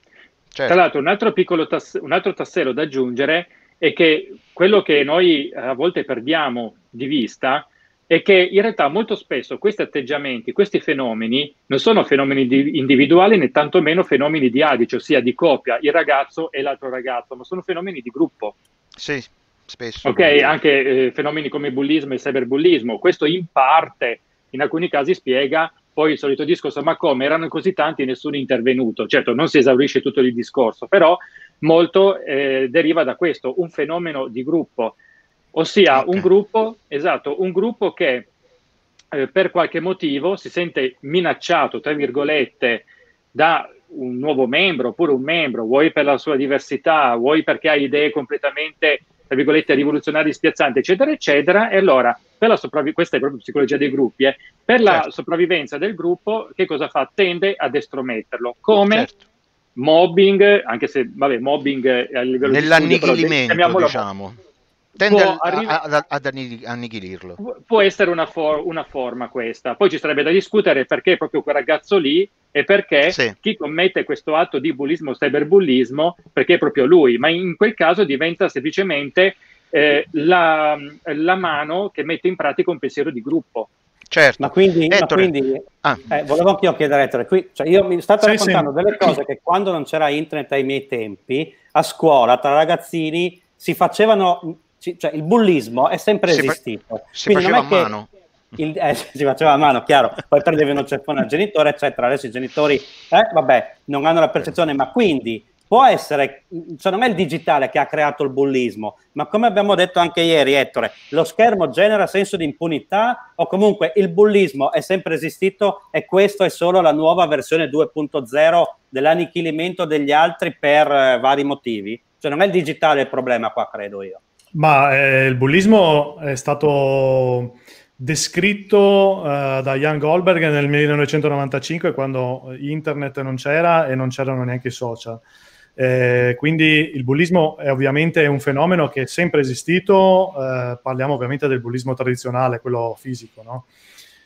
Speaker 4: Certo. Tra l'altro un altro, piccolo tass- un altro tassello da aggiungere è che quello che noi eh, a volte perdiamo di vista è che in realtà molto spesso questi atteggiamenti, questi fenomeni non sono fenomeni di- individuali né tantomeno fenomeni di adice, ossia di coppia, il ragazzo e l'altro ragazzo, ma sono fenomeni di gruppo. Sì, spesso. Ok, anche eh, fenomeni come bullismo e cyberbullismo, questo in parte in alcuni casi spiega poi il solito discorso, ma come erano così tanti e nessuno è intervenuto? Certo, non si esaurisce tutto il discorso, però molto eh, deriva da questo, un fenomeno di gruppo, ossia okay. un gruppo, esatto, un gruppo che eh, per qualche motivo si sente minacciato, tra virgolette, da un nuovo membro oppure un membro, vuoi per la sua diversità, vuoi perché ha idee completamente tra virgolette, rivoluzionari, spiazzanti, eccetera, eccetera. E allora, per la sopravvi- questa è proprio psicologia dei gruppi, eh. per la certo. sopravvivenza del gruppo, che cosa fa? Tende ad estrometterlo. Come? Certo. Mobbing, anche se, vabbè, mobbing eh, a livello di studio, diciamo
Speaker 6: tende a, arriv- a, ad annichilirlo.
Speaker 4: Può essere una, for- una, forma questa. Poi ci sarebbe da discutere perché proprio quel ragazzo lì e perché sì. chi commette questo atto di bullismo o cyberbullismo, perché è proprio lui, ma in quel caso diventa semplicemente eh, la, la mano che mette in pratica un pensiero di gruppo. Certo. Ma quindi, ma quindi
Speaker 6: ah.
Speaker 2: eh, volevo anch'io chiedere a Ettore, qui, cioè io mi state sì, raccontando sì. delle cose che quando non c'era internet ai miei tempi, a scuola, tra ragazzini, si facevano cioè il bullismo è sempre si esistito. Si Quindi faceva a mano. Il, eh, si faceva a mano, chiaro, poi prendevi un cellulare al genitore, eccetera. Adesso i genitori, eh, vabbè, non hanno la percezione, ma quindi può essere, secondo me, il digitale che ha creato il bullismo, ma come abbiamo detto anche ieri, Ettore, lo schermo genera senso di impunità o comunque il bullismo è sempre esistito e questa è solo la nuova versione 2.0 dell'annichilimento degli altri per eh, vari motivi? Cioè non è il digitale il problema qua, credo io.
Speaker 5: Ma eh, il bullismo è stato descritto eh, da Jan Goldberg nel 1995 quando internet non c'era e non c'erano neanche i social. Eh, quindi il bullismo è ovviamente un fenomeno che è sempre esistito, eh, parliamo ovviamente del bullismo tradizionale, quello fisico, no?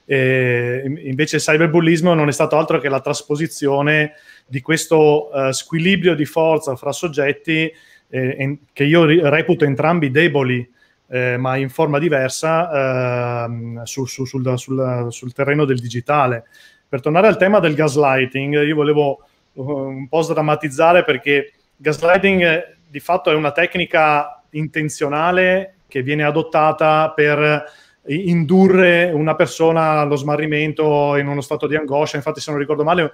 Speaker 5: E invece il cyberbullismo non è stato altro che la trasposizione di questo uh, squilibrio di forza fra soggetti eh, che io reputo entrambi deboli, eh, ma in forma diversa eh, su, su, sul, sul, sul, terreno del digitale. Per tornare al tema del gaslighting, io volevo eh, un po' sdrammatizzare perché gaslighting eh, di fatto è una tecnica intenzionale che viene adottata per eh, indurre una persona allo smarrimento in uno stato di angoscia. Infatti, se non ricordo male,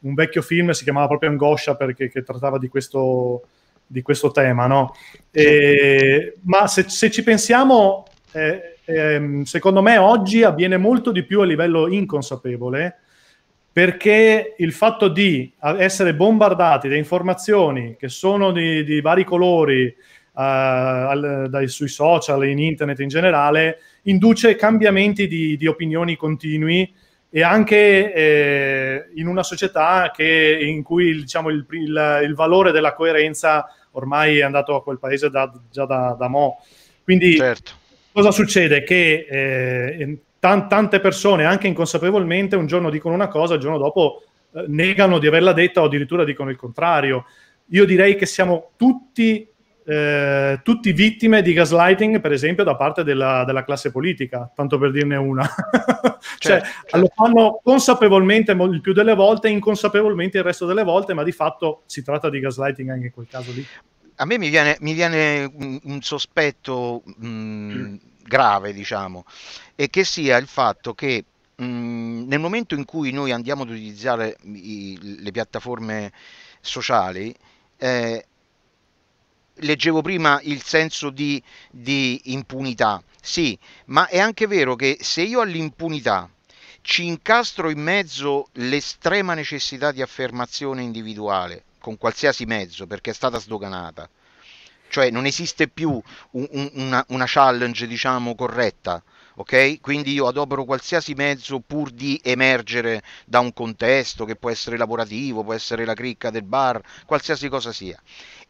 Speaker 5: un vecchio film si chiamava proprio Angoscia perché trattava di questo, di questo tema, no? E, ma se, se, ci pensiamo, eh, eh, secondo me oggi avviene molto di più a livello inconsapevole, perché il fatto di essere bombardati da informazioni che sono di, di vari colori, Uh, al, dai, sui social, in internet in generale, induce cambiamenti di, di opinioni continui e anche eh, in una società che, in cui diciamo, il, il, il, valore della coerenza ormai è andato a quel paese da, già da, da mo'. Quindi certo. cosa succede? Che eh, tante persone, anche inconsapevolmente, un giorno dicono una cosa, il giorno dopo eh, negano di averla detta o addirittura dicono il contrario. Io direi che siamo tutti eh, tutti vittime di gaslighting, per esempio, da parte della, della classe politica, tanto per dirne una. cioè, certo. Lo certo. fanno consapevolmente il più delle volte, inconsapevolmente il resto delle volte, ma di fatto si tratta di gaslighting anche in quel caso lì.
Speaker 6: A me mi viene, mi viene un, un, sospetto mh, mm, grave, diciamo, e che sia il fatto che mh, mm, nel momento in cui noi andiamo ad utilizzare i, le piattaforme sociali, eh, leggevo prima il senso di, di impunità, sì, ma è anche vero che se io all'impunità ci incastro in mezzo l'estrema necessità di affermazione individuale, con qualsiasi mezzo, perché è stata sdoganata, cioè non esiste più un, un, una, una challenge diciamo corretta ok? Quindi io adopero qualsiasi mezzo pur di emergere da un contesto che può essere lavorativo, può essere la cricca del bar, qualsiasi cosa sia.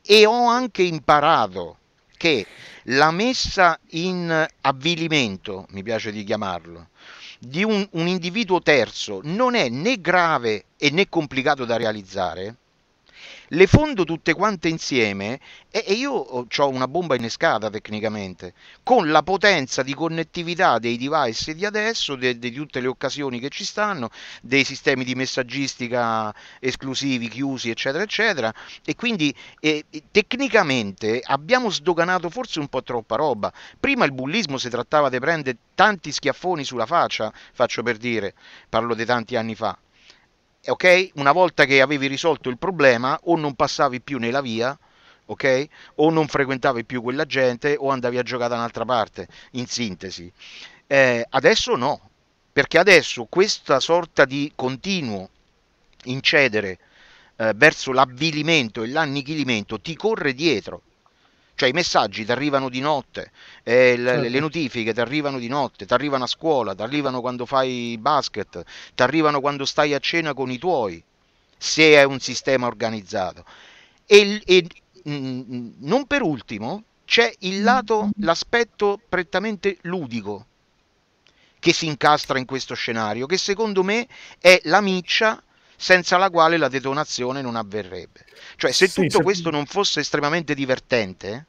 Speaker 6: E ho anche imparato che la messa in avvilimento, mi piace di chiamarlo, di un, un individuo terzo non è né grave e né complicato da realizzare, le fondo tutte quante insieme e, e io oh, ho una bomba innescata tecnicamente, con la potenza di connettività dei device di adesso, di de tutte le occasioni che ci stanno, dei sistemi di messaggistica esclusivi, chiusi, eccetera, eccetera, e quindi eh, tecnicamente abbiamo sdoganato forse un po' troppa roba. Prima il bullismo si trattava di prendere tanti schiaffoni sulla faccia, faccio per dire, parlo di tanti anni fa ok? Una volta che avevi risolto il problema o non passavi più nella via, ok? O non frequentavi più quella gente o andavi a giocare da un'altra parte, in sintesi. Eh, adesso no, perché adesso questa sorta di continuo incedere eh, verso l'avvilimento e l'annichilimento ti corre dietro cioè i messaggi ti arrivano di notte, eh, le, certo. le notifiche ti arrivano di notte, ti arrivano a scuola, ti arrivano quando fai basket, ti arrivano quando stai a cena con i tuoi, se è un sistema organizzato. E, e mh, non per ultimo c'è il lato, l'aspetto prettamente ludico che si incastra in questo scenario, che secondo me è la miccia senza la quale la detonazione non avverrebbe. Cioè, se sì, tutto se... questo non fosse estremamente divertente,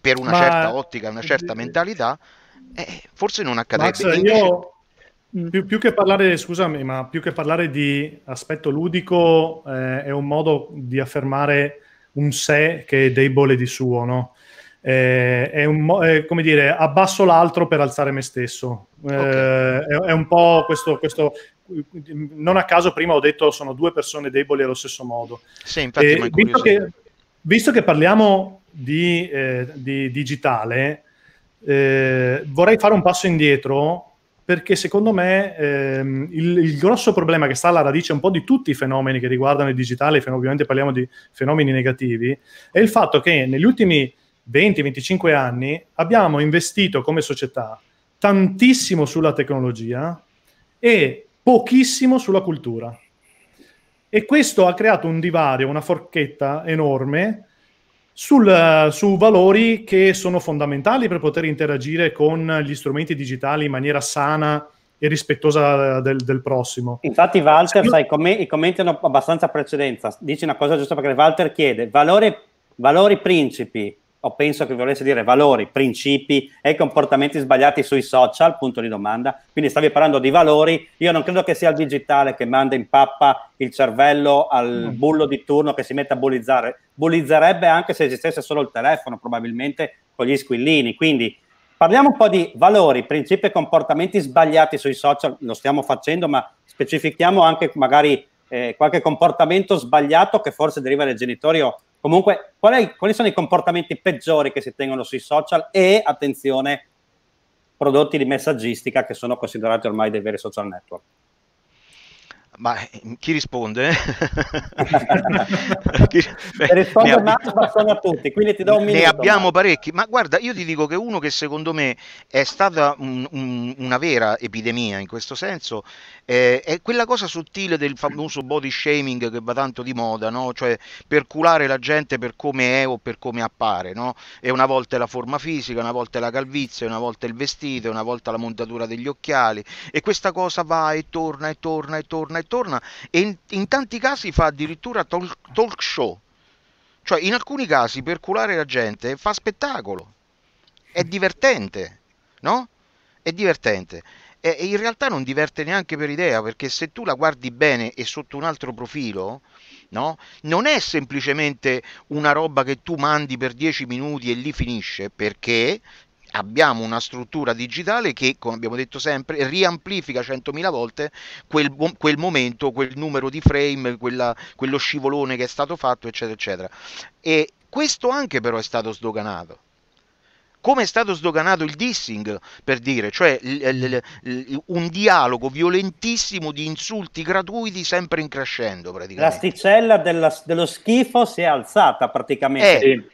Speaker 6: per una Ma... certa ottica, una certa eh, mentalità, eh, forse non accadrebbe. Max, invece... io...
Speaker 5: Più, più, che parlare, scusami, ma più che parlare di aspetto ludico, eh, è un modo di affermare un sé che è debole di suo, no? eh, è un, è, come dire, abbasso l'altro per alzare me stesso. Eh, okay. è, è, un po' questo, questo, non a caso prima ho detto sono due persone deboli allo stesso modo. Sì, infatti, eh, visto, che, visto, che, parliamo di, eh, di digitale, eh, vorrei fare un passo indietro perché secondo me ehm, il, il, grosso problema che sta alla radice un po' di tutti i fenomeni che riguardano il digitale, ovviamente parliamo di fenomeni negativi, è il fatto che negli ultimi 20-25 anni abbiamo investito come società tantissimo sulla tecnologia e pochissimo sulla cultura. E questo ha creato un divario, una forchetta enorme sul, su valori che sono fondamentali per poter interagire con gli strumenti digitali in maniera sana e rispettosa eh, del, del prossimo.
Speaker 2: Infatti Walter, Io... sai, i commenti hanno abbastanza precedenza. Dici una cosa giusta perché Walter chiede valori, valori principi, o penso che volesse dire valori, principi e comportamenti sbagliati sui social, punto di domanda. Quindi stavi parlando di valori, io non credo che sia il digitale che manda in pappa il cervello al bullo di turno che si mette a bullizzare. Bullizzerebbe anche se esistesse solo il telefono, probabilmente con gli squillini. Quindi parliamo un po' di valori, principi e comportamenti sbagliati sui social, lo stiamo facendo, ma specifichiamo anche magari eh, qualche comportamento sbagliato che forse deriva dai genitori o Comunque, qual è, quali sono i comportamenti peggiori che si tengono sui social e, attenzione, prodotti di messaggistica che sono considerati ormai dei veri social network?
Speaker 6: Ma eh, chi risponde? Beh, risponde ab... Max a tutti, quindi ti do un minuto. Ne abbiamo parecchi, ma guarda, io ti dico che uno che secondo me è stata un, un, una vera epidemia in questo senso eh, è quella cosa sottile del famoso body shaming che va tanto di moda, no? cioè per culare la gente per come è o per come appare, no? e una volta è la forma fisica, una volta è la calvizia, una volta è il vestito, una volta la montatura degli occhiali e questa cosa va e torna e torna e torna e torna torna e in, in tanti casi fa addirittura talk, talk show. Cioè, in alcuni casi, per curare la gente, fa spettacolo. È divertente, no? È divertente e in realtà non diverte neanche per idea, perché se tu la guardi bene e sotto un altro profilo, no? non è semplicemente una roba che tu mandi per dieci minuti e lì finisce, perché abbiamo una struttura digitale che, come abbiamo detto sempre, riamplifica 100.000 volte quel, quel momento, quel numero di frame, quella, quello scivolone che è stato fatto, eccetera, eccetera. E questo anche però è stato sdoganato. Come è stato sdoganato il dissing, per dire, cioè l- l- l- un dialogo violentissimo di insulti gratuiti sempre in crescendo praticamente. La sticella della, dello schifo si è
Speaker 2: alzata praticamente. Eh,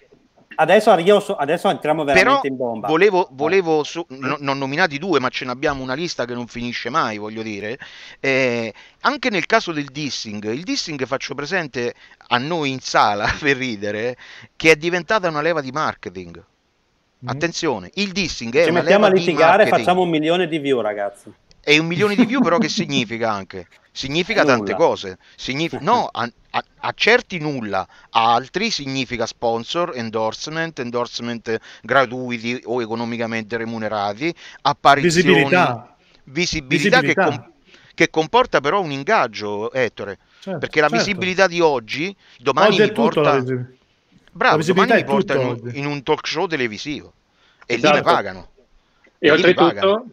Speaker 2: Adesso, adesso, adesso entriamo veramente Però in bomba. Volevo,
Speaker 6: volevo eh. su, no, non nominati due, ma ce n'abbiamo una lista che non finisce mai, voglio dire. Eh, anche nel caso del dissing, il dissing faccio presente a noi in sala per ridere, che è diventata una leva di marketing. Mm. Attenzione, il dissing è. Ci mettiamo a litigare e facciamo un milione di view, ragazzi e un milione di più però che significa anche? Significa nulla. tante cose, Signif- no, a, a, a, certi nulla, a altri significa sponsor, endorsement, endorsement gratuiti o economicamente remunerati, apparizioni, visibilità, visibilità, visibilità. Che, com- che, comporta però un ingaggio, Ettore, certo, perché la certo. visibilità di oggi, domani oggi porta... Tutto, Bravo, domani mi porta in, in, un talk show televisivo e esatto. lì mi certo. pagano.
Speaker 4: E, e oltretutto... Pagano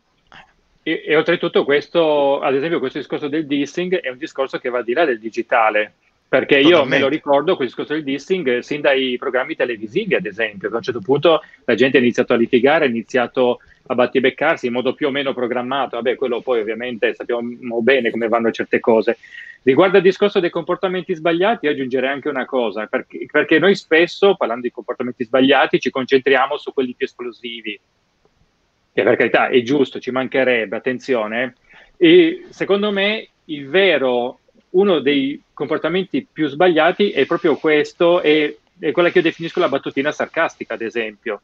Speaker 4: e, e, oltretutto questo, ad esempio questo discorso del dissing è un discorso che va al di là del digitale, perché io me lo ricordo quel discorso del dissing eh, sin dai programmi televisivi, ad esempio, che a un certo punto la gente ha iniziato a litigare, ha iniziato a battibeccarsi in modo più o meno programmato, vabbè quello poi ovviamente sappiamo bene come vanno certe cose. Riguardo al discorso dei comportamenti sbagliati, io aggiungerei anche una cosa, perché, perché noi spesso, parlando di comportamenti sbagliati, ci concentriamo su quelli più esplosivi, che per carità è giusto, ci mancherebbe, attenzione, e secondo me il vero, uno dei comportamenti più sbagliati è proprio questo, è, è quella che io definisco la battutina sarcastica, ad esempio.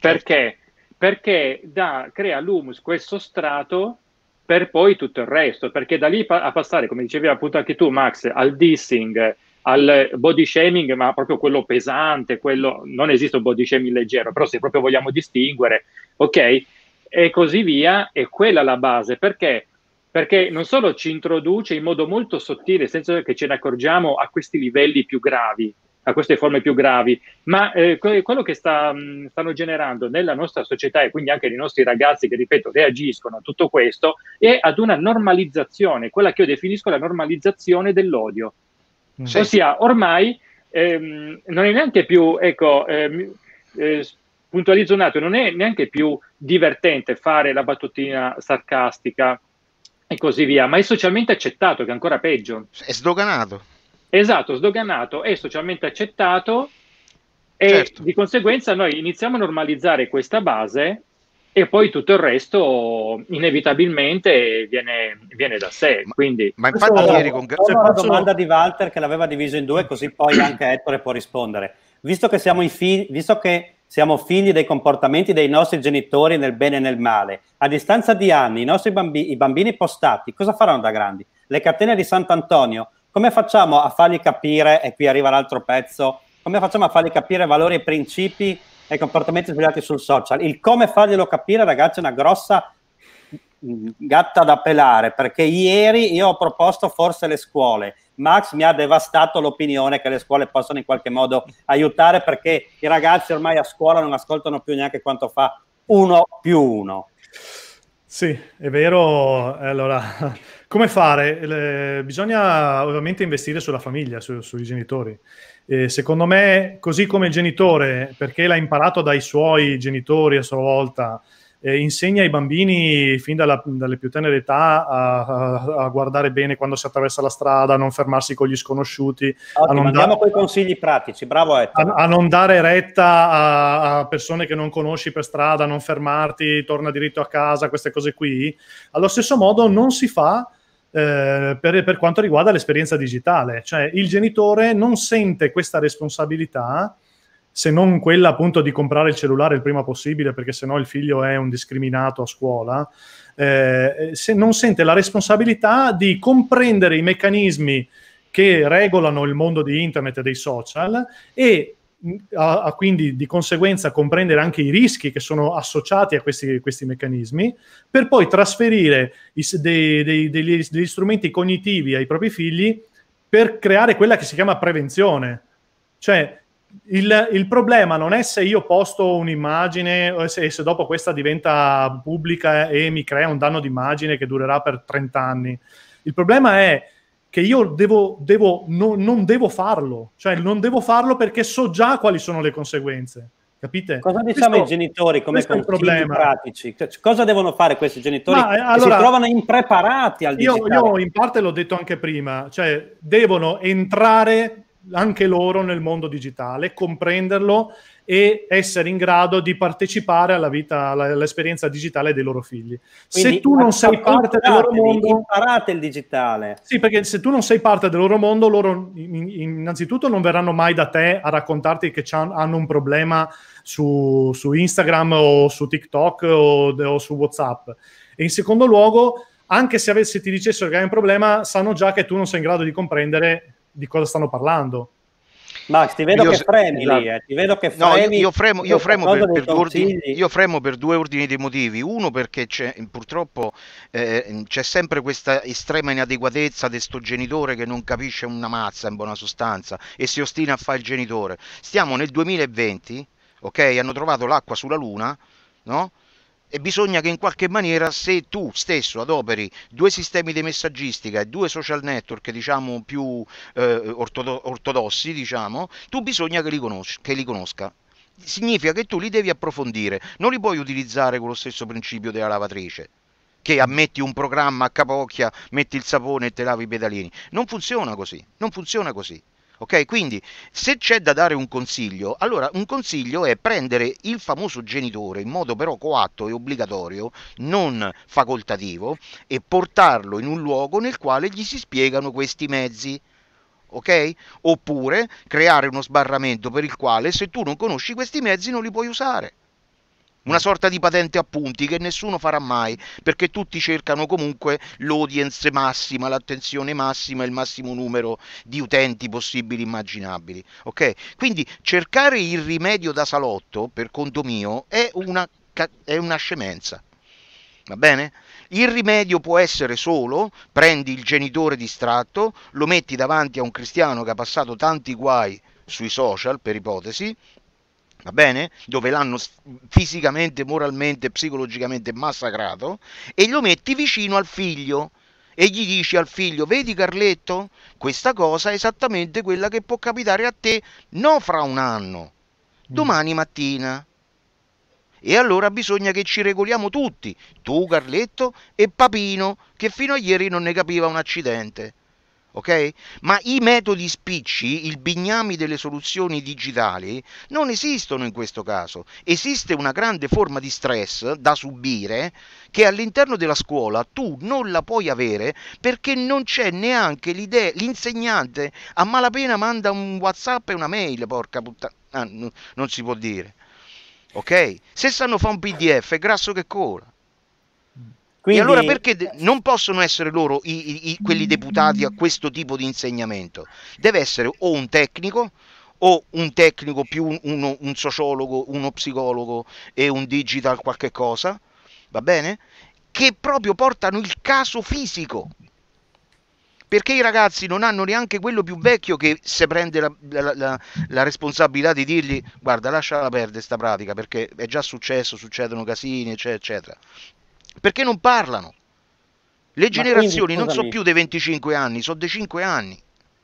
Speaker 4: Perché? Perché da, crea l'humus, questo strato, per poi tutto il resto, perché da lì pa- a passare, come dicevi appunto anche tu Max, al dissing, al body shaming, ma proprio quello pesante, quello, non esiste un body shaming leggero, però se proprio vogliamo distinguere, ok? E così via, è quella la base, perché? Perché non solo ci introduce in modo molto sottile, nel senso che ce ne accorgiamo a questi livelli più gravi, a queste forme più gravi, ma eh, quello che sta, mm, stanno generando nella nostra società e quindi anche nei nostri ragazzi che, ripeto, reagiscono a tutto questo, è ad una normalizzazione, quella che io definisco la normalizzazione dell'odio. Mm. Cioè, ossia, ormai ehm, non è neanche più, ecco, ehm, eh, puntualizzo un attimo, non è neanche più divertente fare la battutina sarcastica e così via, ma è socialmente accettato, che è ancora peggio. È sdoganato. Esatto, sdoganato, è socialmente accettato e certo. di conseguenza noi iniziamo a normalizzare questa base e poi tutto il resto inevitabilmente viene, viene da sé. Ma, quindi, ma infatti, questo, ieri con Sono una domanda
Speaker 2: di Walter che l'aveva diviso in due, così poi anche Ettore può rispondere. Visto che, fi- visto che, siamo figli dei comportamenti dei nostri genitori nel bene e nel male, a distanza di anni i nostri bambi- i bambini postati cosa faranno da grandi? Le catene di Sant'Antonio? Come facciamo a fargli capire, e qui arriva l'altro pezzo, come facciamo a fargli capire valori e principi e comportamenti sbagliati sul social. Il come farglielo capire, ragazzi, è una grossa mm, gatta da pelare, perché ieri io ho proposto forse le scuole. Max mi ha devastato l'opinione che le scuole possano in qualche modo aiutare perché i ragazzi ormai a scuola non ascoltano più neanche quanto fa
Speaker 5: uno più uno. Sì, è vero. Allora, come fare? Le, eh, bisogna ovviamente investire sulla famiglia, su, sui genitori. Eh, secondo me, così come il genitore, perché l'ha imparato dai suoi genitori a sua volta, eh, insegna ai bambini fin dalla, dalle più tenere età a, a, a, guardare bene quando si attraversa la strada, a non fermarsi con gli sconosciuti. Ottimo, a andiamo da- con i consigli pratici, bravo a, a, non dare retta a, persone che non conosci per strada, a non fermarti, torna diritto a casa, queste cose qui. Allo stesso modo non si fa eh, per, per, quanto riguarda l'esperienza digitale, cioè il genitore non sente questa responsabilità se non quella appunto di comprare il cellulare il prima possibile perché sennò il figlio è un discriminato a scuola, eh, se non sente la responsabilità di comprendere i meccanismi che regolano il mondo di internet e dei social e a, a quindi di conseguenza comprendere anche i rischi che sono associati a questi, questi meccanismi, per poi trasferire i, dei, dei, degli, degli strumenti cognitivi ai propri figli per creare quella che si chiama prevenzione. Cioè, il, il, problema non è se io posto un'immagine e eh, se, se, dopo questa diventa pubblica e mi crea un danno d'immagine che durerà per 30 anni. Il problema è che io devo, devo, no, non devo farlo, cioè non devo farlo perché so già quali sono le conseguenze. Capite? Cosa diciamo questo, ai genitori come consigli
Speaker 2: pratici? cosa devono fare questi genitori Ma, eh, allora, si trovano
Speaker 5: impreparati al io, digitale? Io in parte l'ho detto anche prima, cioè devono entrare anche loro nel mondo digitale, comprenderlo e essere in grado di partecipare alla vita, alla, all'esperienza digitale dei loro figli. Quindi, se tu non sei parte del loro mondo, imparate il digitale. Sì, perché se tu non sei parte del loro mondo, loro innanzitutto non verranno mai da te a raccontarti che hanno un problema su, su Instagram o su TikTok o, o su WhatsApp. E in secondo luogo, anche se, avessi, se ti dicessero che hai un problema, sanno già che tu non sei in grado di comprendere di cosa stanno parlando Max, ti vedo io, che fremi lì, esatto. eh. ti
Speaker 6: vedo che fremi. No, io, fremo, io, fremo per, per ordini, io, fremo, per, due ordini di motivi. Uno perché purtroppo eh, c'è sempre questa estrema inadeguatezza di sto genitore che non capisce una mazza in buona sostanza e si ostina a fare il genitore. Stiamo nel 2020, ok? Hanno trovato l'acqua sulla luna, no? e bisogna che in qualche maniera se tu stesso adoperi due sistemi di messaggistica e due social network diciamo più eh, ortodossi diciamo tu bisogna che li, conosca, che li conosca significa che tu li devi approfondire non li puoi utilizzare con lo stesso principio della lavatrice che ammetti un programma a capocchia metti il sapone e te lavi i pedalini non funziona così non funziona così Ok? Quindi se c'è da dare un consiglio, allora un consiglio è prendere il famoso genitore in modo però coatto e obbligatorio, non facoltativo, e portarlo in un luogo nel quale gli si spiegano questi mezzi. Ok? Oppure creare uno sbarramento per il quale se tu non conosci questi mezzi non li puoi usare una sorta di patente a punti che nessuno farà mai, perché tutti cercano comunque l'audience massima, l'attenzione massima, il massimo numero di utenti possibili immaginabili. Ok? Quindi cercare il rimedio da salotto, per conto mio, è una, è una scemenza. Va bene? Il rimedio può essere solo, prendi il genitore distratto, lo metti davanti a un cristiano che ha passato tanti guai sui social, per ipotesi, va bene? Dove l'hanno fisicamente, moralmente, psicologicamente massacrato e lo metti vicino al figlio e gli dici al figlio, vedi Carletto, questa cosa è esattamente quella che può capitare a te, non fra un anno, mm. domani mattina. E allora bisogna che ci regoliamo tutti, tu Carletto e Papino, che fino a ieri non ne capiva un accidente ok? Ma i metodi spicci, il bignami delle soluzioni digitali, non esistono in questo caso. Esiste una grande forma di stress da subire che all'interno della scuola tu non la puoi avere perché non c'è neanche l'idea, l'insegnante a malapena manda un WhatsApp e una mail, porca puttana, ah, non si può dire. Ok? Se sanno fare un PDF, è grasso che cola. Quindi... E allora perché de- non possono essere loro i, i, quelli deputati a questo tipo di insegnamento? Deve essere o un tecnico o un tecnico più un, uno, un sociologo, uno psicologo e un digital qualche cosa, va bene? Che proprio portano il caso fisico. Perché i ragazzi non hanno neanche quello più vecchio che se prende la, la, la, la responsabilità di dirgli guarda lasciala perdere sta pratica perché è già successo, succedono casini eccetera eccetera perché non parlano. Le generazioni quindi, non sono più dei
Speaker 2: 25 anni, sono dei 5 anni.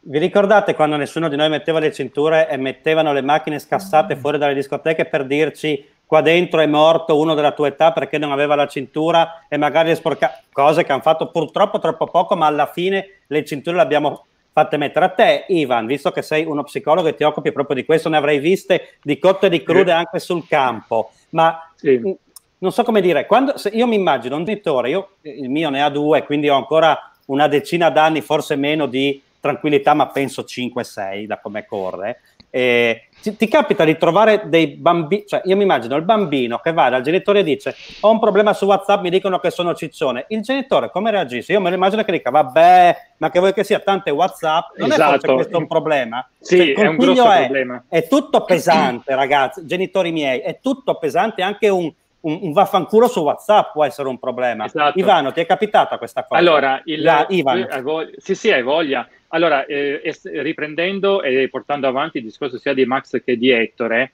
Speaker 2: Vi ricordate quando nessuno di noi metteva le cinture e mettevano le macchine scassate mm. fuori dalle discoteche per dirci qua dentro è morto uno della tua età perché non aveva la cintura e magari le sporca... cose che hanno fatto purtroppo troppo poco, ma alla fine le cinture le abbiamo fatte mettere a te, Ivan, visto che sei uno psicologo e ti occupi proprio di questo, ne avrei viste di cotte e di crude anche sul campo, ma sì non so come dire, quando, se io mi immagino un genitore, io, il mio ne ha due, quindi ho ancora una decina d'anni, forse meno di tranquillità, ma penso 5-6 da come corre. Eh, ti, ti, capita di trovare dei bambini, cioè io mi immagino il bambino che va dal genitore e dice ho un problema su Whatsapp, mi dicono che sono ciccione. Il genitore come reagisce? Io me lo immagino che dica vabbè, ma che vuoi che sia tante Whatsapp, non esatto. è forse esatto. questo un problema? Sì, cioè, è, un è, problema. è tutto pesante ragazzi, genitori miei, è tutto pesante anche un un, un, vaffanculo su WhatsApp può essere un problema.
Speaker 4: Esatto. Ivano,
Speaker 2: ti è capitata questa cosa? Allora, il, La, Ivano.
Speaker 4: sì, sì, hai voglia. Allora, eh, riprendendo e portando avanti il discorso sia di Max che di Ettore,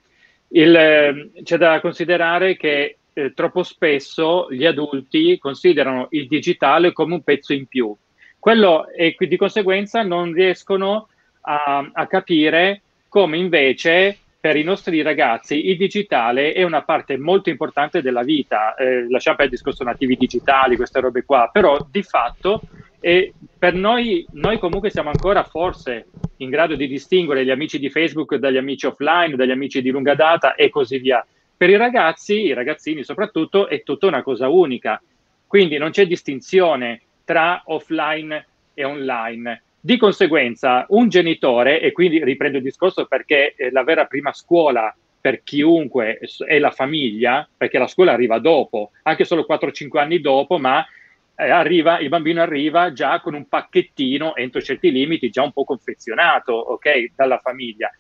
Speaker 4: il, eh, c'è da considerare che eh, troppo spesso gli adulti considerano il digitale come un pezzo in più. Quello, e di conseguenza non riescono a, a capire come invece per i nostri ragazzi il digitale è una parte molto importante della vita, eh, lasciamo per il discorso nativi digitali, queste robe qua, però di fatto eh, per noi, noi comunque siamo ancora forse in grado di distinguere gli amici di Facebook dagli amici offline, dagli amici di lunga data e così via. Per i ragazzi, i ragazzini soprattutto, è tutta una cosa unica, quindi non c'è distinzione tra offline e online di conseguenza, un genitore, e quindi riprendo il discorso perché eh, la vera prima scuola per chiunque è la famiglia, perché la scuola arriva dopo, anche solo 4-5 anni dopo, ma eh, arriva, il bambino arriva già con un pacchettino, entro certi limiti, già un po' confezionato, ok, dalla famiglia.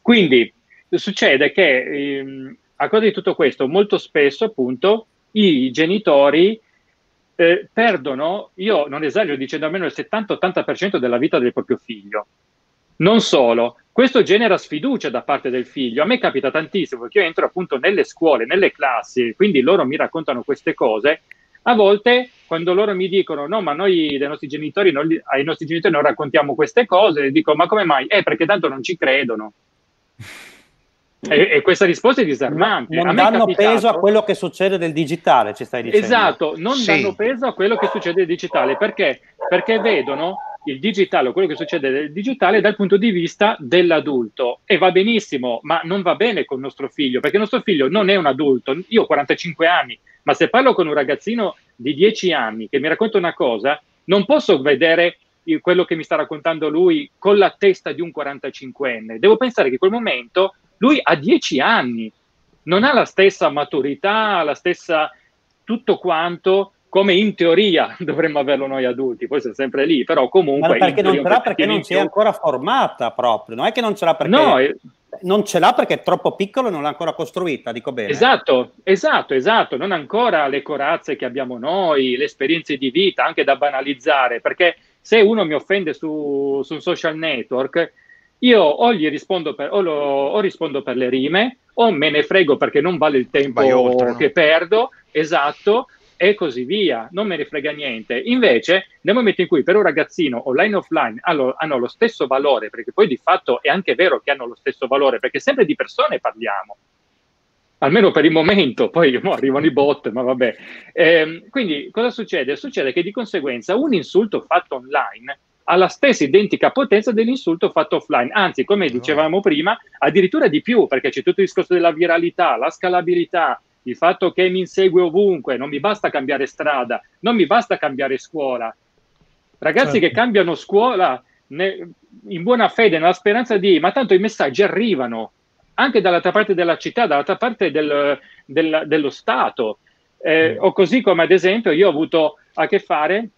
Speaker 4: Quindi succede che ehm, a causa di tutto questo, molto spesso appunto i genitori eh, perdono, io non esagero dicendo almeno il 70-80% della vita del proprio figlio. Non solo, questo genera sfiducia da parte del figlio. A me capita tantissimo perché io entro appunto nelle scuole, nelle classi, quindi loro mi raccontano queste cose. A volte quando loro mi dicono no, ma noi dei nostri genitori non, ai nostri genitori non raccontiamo queste cose, dico ma come mai? Eh, perché tanto non ci credono. E, e, questa risposta è disarmante. Non, non danno capitato... peso a quello
Speaker 2: che succede del digitale, ci stai dicendo. Esatto, non sì. danno
Speaker 4: peso a quello che succede del digitale. Perché? Perché vedono il digitale o quello che succede del digitale dal punto di vista dell'adulto. E va benissimo, ma non va bene con il nostro figlio, perché il nostro figlio non è un adulto. Io ho 45 anni, ma se parlo con un ragazzino di 10 anni che mi racconta una cosa, non posso vedere quello che mi sta raccontando lui con la testa di un 45enne. Devo pensare che in quel momento lui ha dieci anni, non ha la stessa maturità, la stessa tutto quanto come in teoria dovremmo averlo noi adulti, poi è sempre lì, però comunque... Ma perché non ce l'ha perché non si è ancora
Speaker 2: formata proprio, non è che non ce l'ha perché... No, non ce l'ha perché è troppo piccolo e non l'ha ancora costruita, dico bene.
Speaker 4: Esatto, esatto, esatto, non ancora le corazze che abbiamo noi, le esperienze di vita, anche da banalizzare, perché se uno mi offende su, su un social network, io o gli rispondo per, o, lo, o rispondo per le rime o me ne frego perché non vale il tempo oltre, no? che perdo, esatto, e così via, non me ne frega niente. Invece, nel momento in cui per un ragazzino online e offline hanno, hanno, lo stesso valore, perché poi di fatto è anche vero che hanno lo stesso valore, perché sempre di persone parliamo, almeno per il momento, poi mo, arrivano i bot, ma vabbè. Eh, quindi cosa succede? Succede che di conseguenza un insulto fatto online alla stessa identica potenza dell'insulto fatto offline. Anzi, come dicevamo prima, addirittura di più, perché c'è tutto il discorso della viralità, la scalabilità, il fatto che mi insegue ovunque, non mi basta cambiare strada, non mi basta cambiare scuola. Ragazzi certo. che cambiano scuola ne, in buona fede, nella speranza di, ma tanto i messaggi arrivano anche dall'altra parte della città, dall'altra parte del, del, dello Stato. Eh, o così come ad esempio io ho avuto a che fare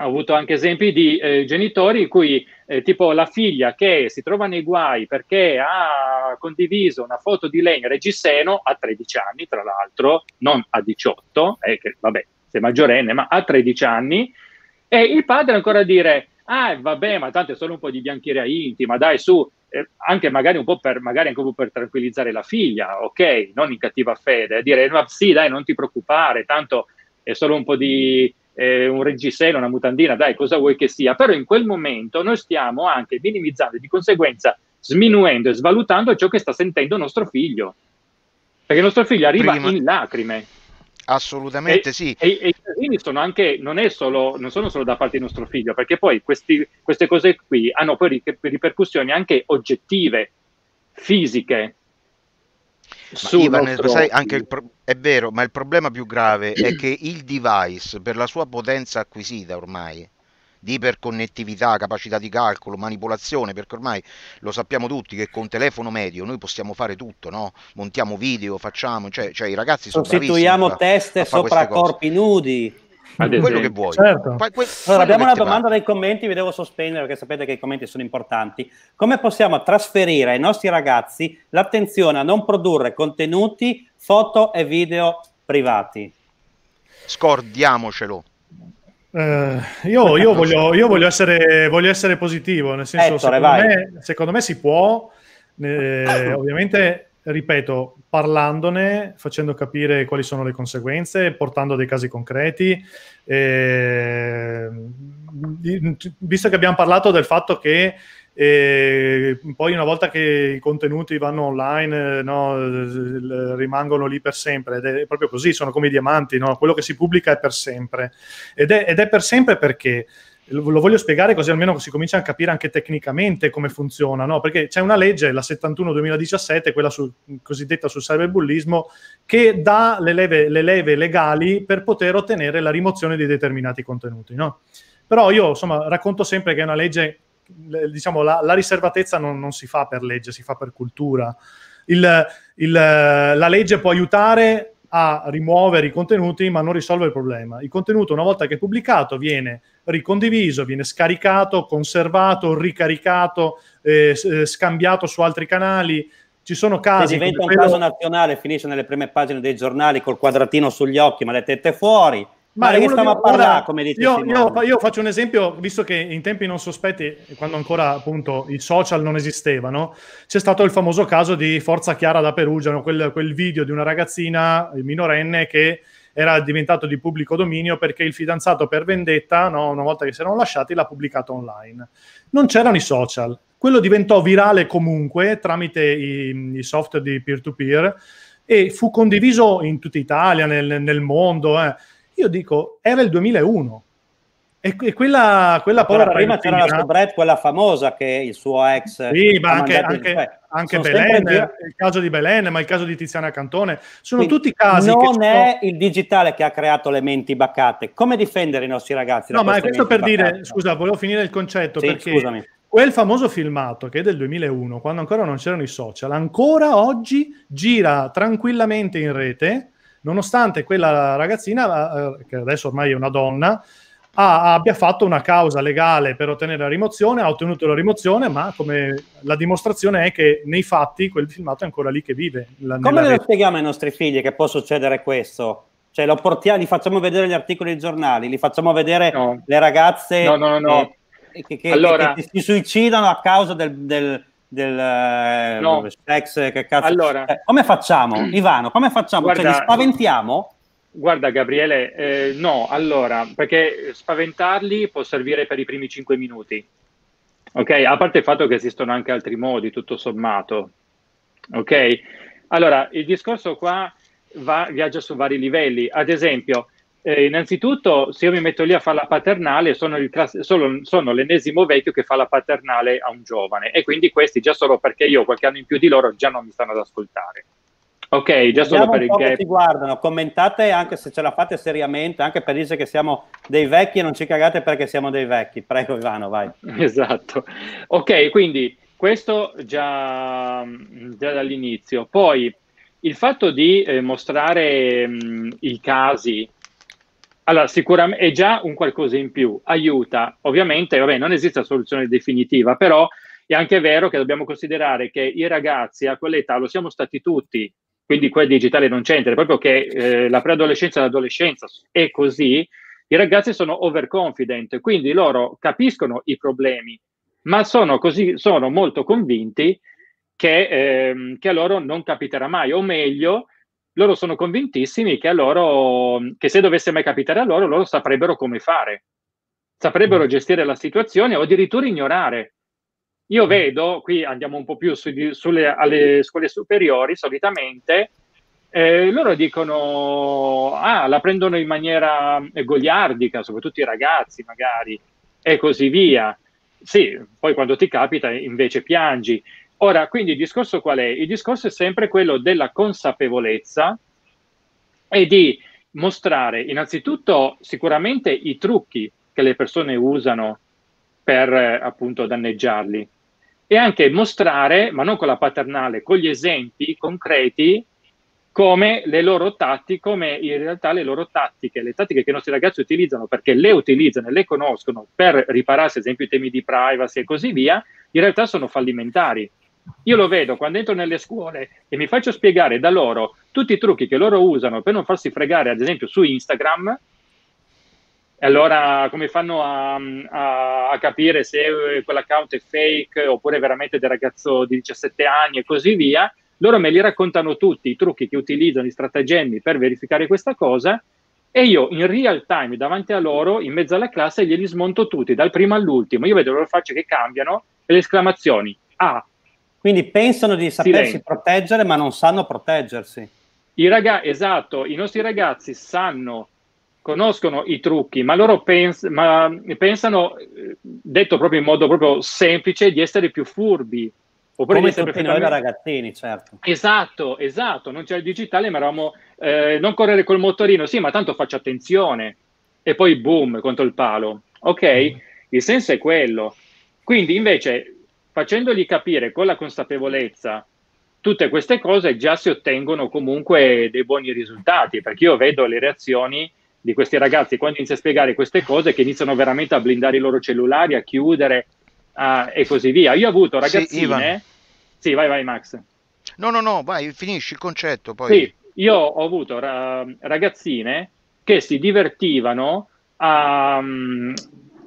Speaker 4: ho avuto anche esempi di eh, genitori in cui eh, tipo la figlia che si trova nei guai perché ha condiviso una foto di lei in reggiseno a 13 anni, tra l'altro, non a 18, eh, che vabbè, se maggiorenne, ma a 13 anni, e il padre ancora a dire, ah vabbè, ma tanto è solo un po' di biancheria intima, dai su, eh, anche magari un po' per, magari anche un po per tranquillizzare la figlia, ok, non in cattiva fede, dire, ma sì dai, non ti preoccupare, tanto è solo un po' di eh, un reggiseno, una mutandina, dai, cosa vuoi che sia, però in quel momento noi stiamo anche minimizzando di conseguenza sminuendo e svalutando ciò che sta sentendo nostro figlio, perché nostro figlio arriva Prima. in lacrime. Assolutamente e, sì. E, e, i casini sono anche, non, solo, non, sono solo da parte di nostro figlio, perché poi questi, queste cose qui hanno poi ripercussioni anche oggettive, fisiche, su, Ivan, sai,
Speaker 6: pro- è vero,
Speaker 4: ma il problema più
Speaker 6: grave è che il device, per la sua potenza acquisita ormai, di iperconnettività, capacità di calcolo, manipolazione, perché ormai lo sappiamo tutti che con telefono medio noi possiamo fare tutto, no? montiamo video, facciamo, cioè, cioè i ragazzi sono... Sostituiamo teste sopra corpi nudi quello che vuoi. Certo.
Speaker 2: Que- allora, abbiamo una domanda dai commenti, vi devo sospendere perché sapete che i commenti sono importanti. Come possiamo trasferire ai nostri ragazzi l'attenzione a non produrre contenuti, foto e video privati?
Speaker 6: Scordiamocelo.
Speaker 5: Eh, io, io, voglio, io voglio, essere, voglio, essere, positivo, nel senso, Ettore, secondo, me, secondo me si può, eh, ovviamente ripeto, parlandone, facendo capire quali sono le conseguenze, portando dei casi concreti. Eh, visto che abbiamo parlato del fatto che eh, poi una volta che i contenuti vanno online no, rimangono lì per sempre ed è proprio così, sono come i diamanti, no? quello che si pubblica è per sempre ed è, ed è per sempre perché lo voglio spiegare così almeno si comincia a capire anche tecnicamente come funziona, no? perché c'è una legge, la 71-2017, quella sul, cosiddetta sul cyberbullismo, che dà le leve, le leve, legali per poter ottenere la rimozione di determinati contenuti. No? Però io insomma, racconto sempre che è una legge, diciamo, la, la riservatezza non, non si fa per legge, si fa per cultura. Il, il, la legge può aiutare a rimuovere i contenuti ma non risolve il problema. Il contenuto una volta che è pubblicato viene ricondiviso, viene scaricato, conservato, ricaricato, eh, eh scambiato su altri canali. Ci sono casi... Se diventa un quello... caso
Speaker 2: nazionale, finisce nelle prime pagine dei giornali col quadratino sugli occhi, ma le tette fuori.
Speaker 5: Ma che stiamo a parlare, come dite io, io, io, faccio un esempio, visto che in tempi non sospetti, quando ancora appunto i social non esistevano, c'è stato il famoso caso di Forza Chiara da Perugia, no? quel, quel video di una ragazzina minorenne che era diventato di pubblico dominio perché il fidanzato per vendetta, no, una volta che si erano lasciati, l'ha pubblicato online. Non c'erano i social, quello diventò virale comunque tramite i, i software di peer-to-peer e fu condiviso in tutta Italia, nel, nel mondo. Eh. Io dico, era il 2001. E, e quella, quella povera prima c'era la
Speaker 2: soubrette, quella famosa che il suo ex... Sì, eh, ma anche, anche, anche Belen, sempre...
Speaker 5: il caso di Belen, ma il caso di Tiziana Cantone, sono Quindi, tutti casi... Non è sono... il digitale
Speaker 2: che ha creato le menti baccate. Come difendere i nostri ragazzi? No, ma è questo per baccate? dire,
Speaker 5: scusa, volevo finire il concetto sì, perché... Scusami quel famoso filmato che è del 2001, quando ancora non c'erano i social, ancora oggi gira tranquillamente in rete nonostante quella ragazzina, eh, che adesso ormai è una donna, abbia fatto una causa legale per ottenere la rimozione, ha ottenuto la rimozione, ma come la dimostrazione è che nei fatti quel filmato è ancora lì che vive. La, come lo
Speaker 2: spieghiamo ai nostri figli che può succedere questo? Cioè, lo portiamo, li facciamo vedere gli articoli dei giornali, li facciamo vedere no. le ragazze no, no, che, che, allora... che, si suicidano a causa del, del del eh, no. sex, che cazzo. Allora, eh, come facciamo, Ivano? Come facciamo? Cioè, guarda, cioè, li
Speaker 4: spaventiamo? Guarda Gabriele, eh, no, allora, perché spaventarli può servire per i primi 5 minuti. Ok, a parte il fatto che esistono anche altri modi, tutto sommato. Ok? Allora, il discorso qua va, viaggia su vari livelli. Ad esempio, eh, innanzitutto, se io mi metto lì a fare la paternale, sono, class- sono, sono, l'ennesimo vecchio che fa la paternale a un giovane e quindi questi già solo perché io ho qualche anno in più di loro già non mi stanno ad ascoltare. Ok, già solo per il gap. Ti
Speaker 2: guardano, commentate anche se ce la fate seriamente, anche per dire che siamo dei vecchi e non ci cagate perché siamo dei vecchi. Prego Ivano,
Speaker 4: vai. Esatto. Ok, quindi questo già, già dall'inizio. Poi il fatto di eh, mostrare mh, mm, i casi allora, sicuramente è già un qualcosa in più, aiuta. Ovviamente, vabbè, non esiste soluzione definitiva, però è anche vero che dobbiamo considerare che i ragazzi a quell'età lo siamo stati tutti, quindi quel digitale non c'entra, proprio che eh, la preadolescenza e l'adolescenza è così, i ragazzi sono overconfident, quindi loro capiscono i problemi, ma sono, così, sono molto convinti che, ehm, che a loro non capiterà mai, o meglio, loro sono convintissimi che, loro, che se dovesse mai capitare a loro, loro saprebbero come fare, saprebbero mm. gestire la situazione o addirittura ignorare. Io mm. vedo, qui andiamo un po' più su, sulle, alle scuole superiori solitamente, eh, loro dicono, ah, la prendono in maniera eh, goliardica, soprattutto i ragazzi magari, e così via. Sì, poi quando ti capita invece piangi. Ora, quindi il discorso qual è? Il discorso è sempre quello della consapevolezza e di mostrare innanzitutto sicuramente i trucchi che le persone usano per appunto danneggiarli e anche mostrare, ma non con la paternale, con gli esempi concreti come le loro tattiche, come in realtà le loro tattiche, le tattiche che i nostri ragazzi utilizzano perché le utilizzano e le conoscono per ripararsi, ad esempio, i temi di privacy e così via, in realtà sono fallimentari. Io lo vedo quando entro nelle scuole e mi faccio spiegare da loro tutti i trucchi che loro usano per non farsi fregare, ad esempio, su Instagram. E allora come fanno a, a, a capire se quell'account è fake oppure veramente del ragazzo di 17 anni e così via? Loro me li raccontano tutti i trucchi che utilizzano, i stratagemmi per verificare questa cosa e io in real time davanti a loro, in mezzo alla classe, glieli smonto tutti, dal primo all'ultimo. Io vedo le loro facce che cambiano e le esclamazioni. Ah,
Speaker 2: quindi pensano di sapersi Silenzio.
Speaker 4: proteggere, ma non sanno proteggersi. I raga- esatto, i nostri ragazzi sanno, conoscono i trucchi, ma loro pens- ma pensano, eh, detto proprio in modo proprio semplice, di essere più furbi.
Speaker 2: Oppure Come tutti perfettamente... noi da
Speaker 4: ragazzini, certo. Esatto, esatto, non c'era il digitale, ma eravamo, eh, non correre col motorino, sì, ma tanto faccio attenzione. E poi boom, contro il palo. Ok? Mm. Il senso è quello. Quindi invece facendogli capire con la consapevolezza tutte queste cose già si ottengono comunque dei buoni risultati, perché io vedo le reazioni di questi ragazzi quando inizia a spiegare queste cose che iniziano veramente a blindare i loro cellulari, a chiudere a, e così via. Io ho avuto ragazzine... Sì, sì, vai, vai Max.
Speaker 6: No, no, no, vai, finisci il concetto poi. Sì,
Speaker 4: io ho avuto ra- ragazzine che si divertivano a,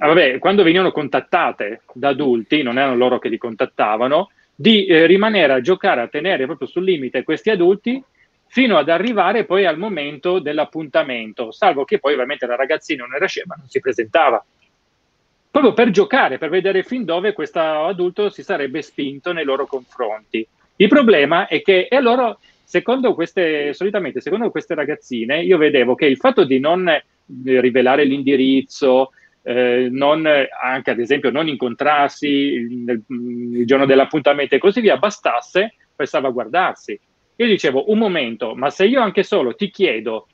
Speaker 4: Ah, vabbè, quando venivano contattate da adulti, non erano loro che li contattavano, di eh, rimanere a giocare, a tenere proprio sul limite questi adulti fino ad arrivare poi al momento dell'appuntamento, salvo che poi ovviamente la ragazzina non era scema, non si presentava. Proprio per giocare, per vedere fin dove questo adulto si sarebbe spinto nei loro confronti. Il problema è che e loro, secondo queste, solitamente secondo queste ragazzine, io vedevo che il fatto di non eh, rivelare l'indirizzo, eh, non, anche ad esempio non incontrarsi il, mm, il giorno dell'appuntamento e così via, bastasse per salvaguardarsi. Io dicevo, un momento, ma se io anche solo ti chiedo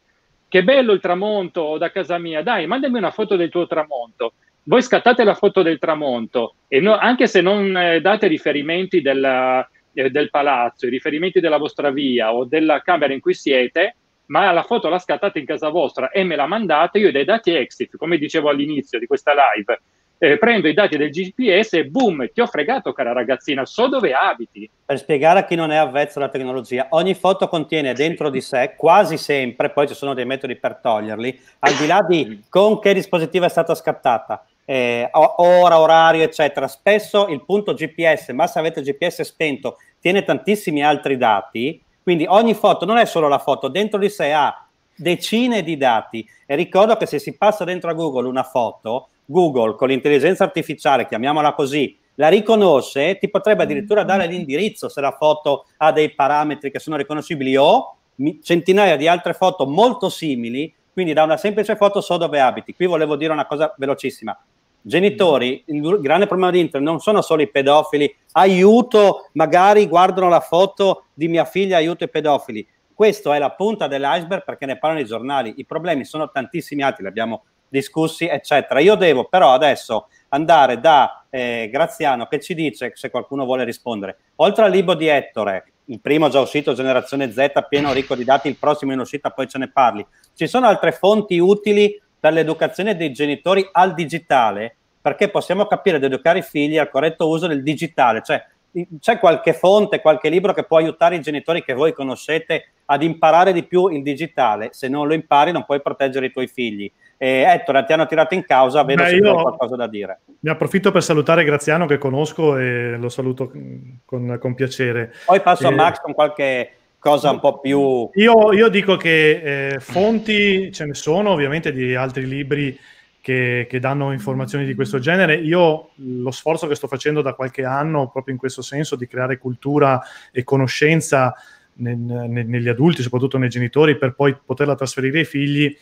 Speaker 4: che bello il tramonto da casa mia, dai, mandami una foto del tuo tramonto, voi scattate la foto del tramonto e no, anche se non eh, date riferimenti della, eh, del palazzo, i riferimenti della vostra via o della camera in cui siete, ma la foto la scattate in casa vostra e me la mandate, io dai dati exit, come dicevo all'inizio di questa live, eh, prendo i dati del GPS e boom, ti ho fregato, cara ragazzina, so dove abiti. Per spiegare a chi non è
Speaker 2: avvezzo alla tecnologia, ogni foto contiene dentro di sé quasi sempre, poi ci sono dei metodi per toglierli, al di là di mm. con che dispositivo è stata scattata, eh, ora, orario, eccetera. Spesso il punto GPS, ma se avete il GPS spento, tiene tantissimi altri dati quindi ogni foto non è solo la foto, dentro di sé ha decine di dati e ricordo che se si passa dentro a Google una foto, Google con l'intelligenza artificiale, chiamiamola così, la riconosce, ti potrebbe addirittura dare l'indirizzo se la foto ha dei parametri che sono riconoscibili o centinaia di altre foto molto simili, quindi da una semplice foto so dove abiti. Qui volevo dire una cosa velocissima genitori, il grande problema di internet non sono solo i pedofili, aiuto, magari guardano la foto di mia figlia, aiuto i pedofili. Questa è la punta dell'iceberg perché ne parlano i giornali, i problemi sono tantissimi altri, li abbiamo discussi, eccetera. Io devo però adesso andare da eh, Graziano che ci dice, se qualcuno vuole rispondere, oltre al libro di Ettore, il primo già uscito, Generazione Z, pieno ricco di dati, il prossimo in uscita, poi ce ne parli. Ci sono altre fonti utili per l'educazione dei genitori al digitale perché possiamo capire ed educare i figli al corretto uso del digitale, cioè c'è qualche fonte, qualche libro che può aiutare i genitori che voi conoscete ad imparare di più il digitale, se non lo impari non puoi proteggere i tuoi figli. Eh, Ettore, ti hanno tirato in causa, vedo Beh, se hai qualcosa da dire.
Speaker 5: Mi approfitto per salutare Graziano che conosco e lo saluto mm, con, con piacere. Poi passo e... a eh, Max
Speaker 2: con qualche cosa un po' più...
Speaker 5: Io, io dico che eh, fonti ce ne sono ovviamente di altri libri che, che, danno informazioni di questo genere. Io lo sforzo che sto facendo da qualche anno, proprio in questo senso, di creare cultura e conoscenza nel, negli adulti, soprattutto nei genitori, per poi poterla trasferire ai figli.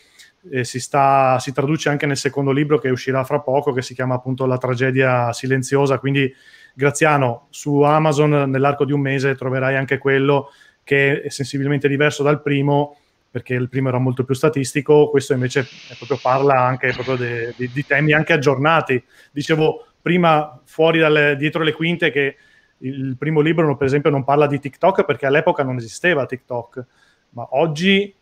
Speaker 5: Eh, si, sta, si traduce anche nel secondo libro che uscirà fra poco, che si chiama appunto La tragedia silenziosa. Quindi, Graziano, su Amazon nell'arco di un mese troverai anche quello che è sensibilmente diverso dal primo perché il primo era molto più statistico, questo invece proprio parla anche proprio de, de, di temi anche aggiornati. Dicevo prima, fuori dalle, dietro le quinte, che il primo libro, per esempio, non parla di TikTok perché all'epoca non esisteva TikTok, ma oggi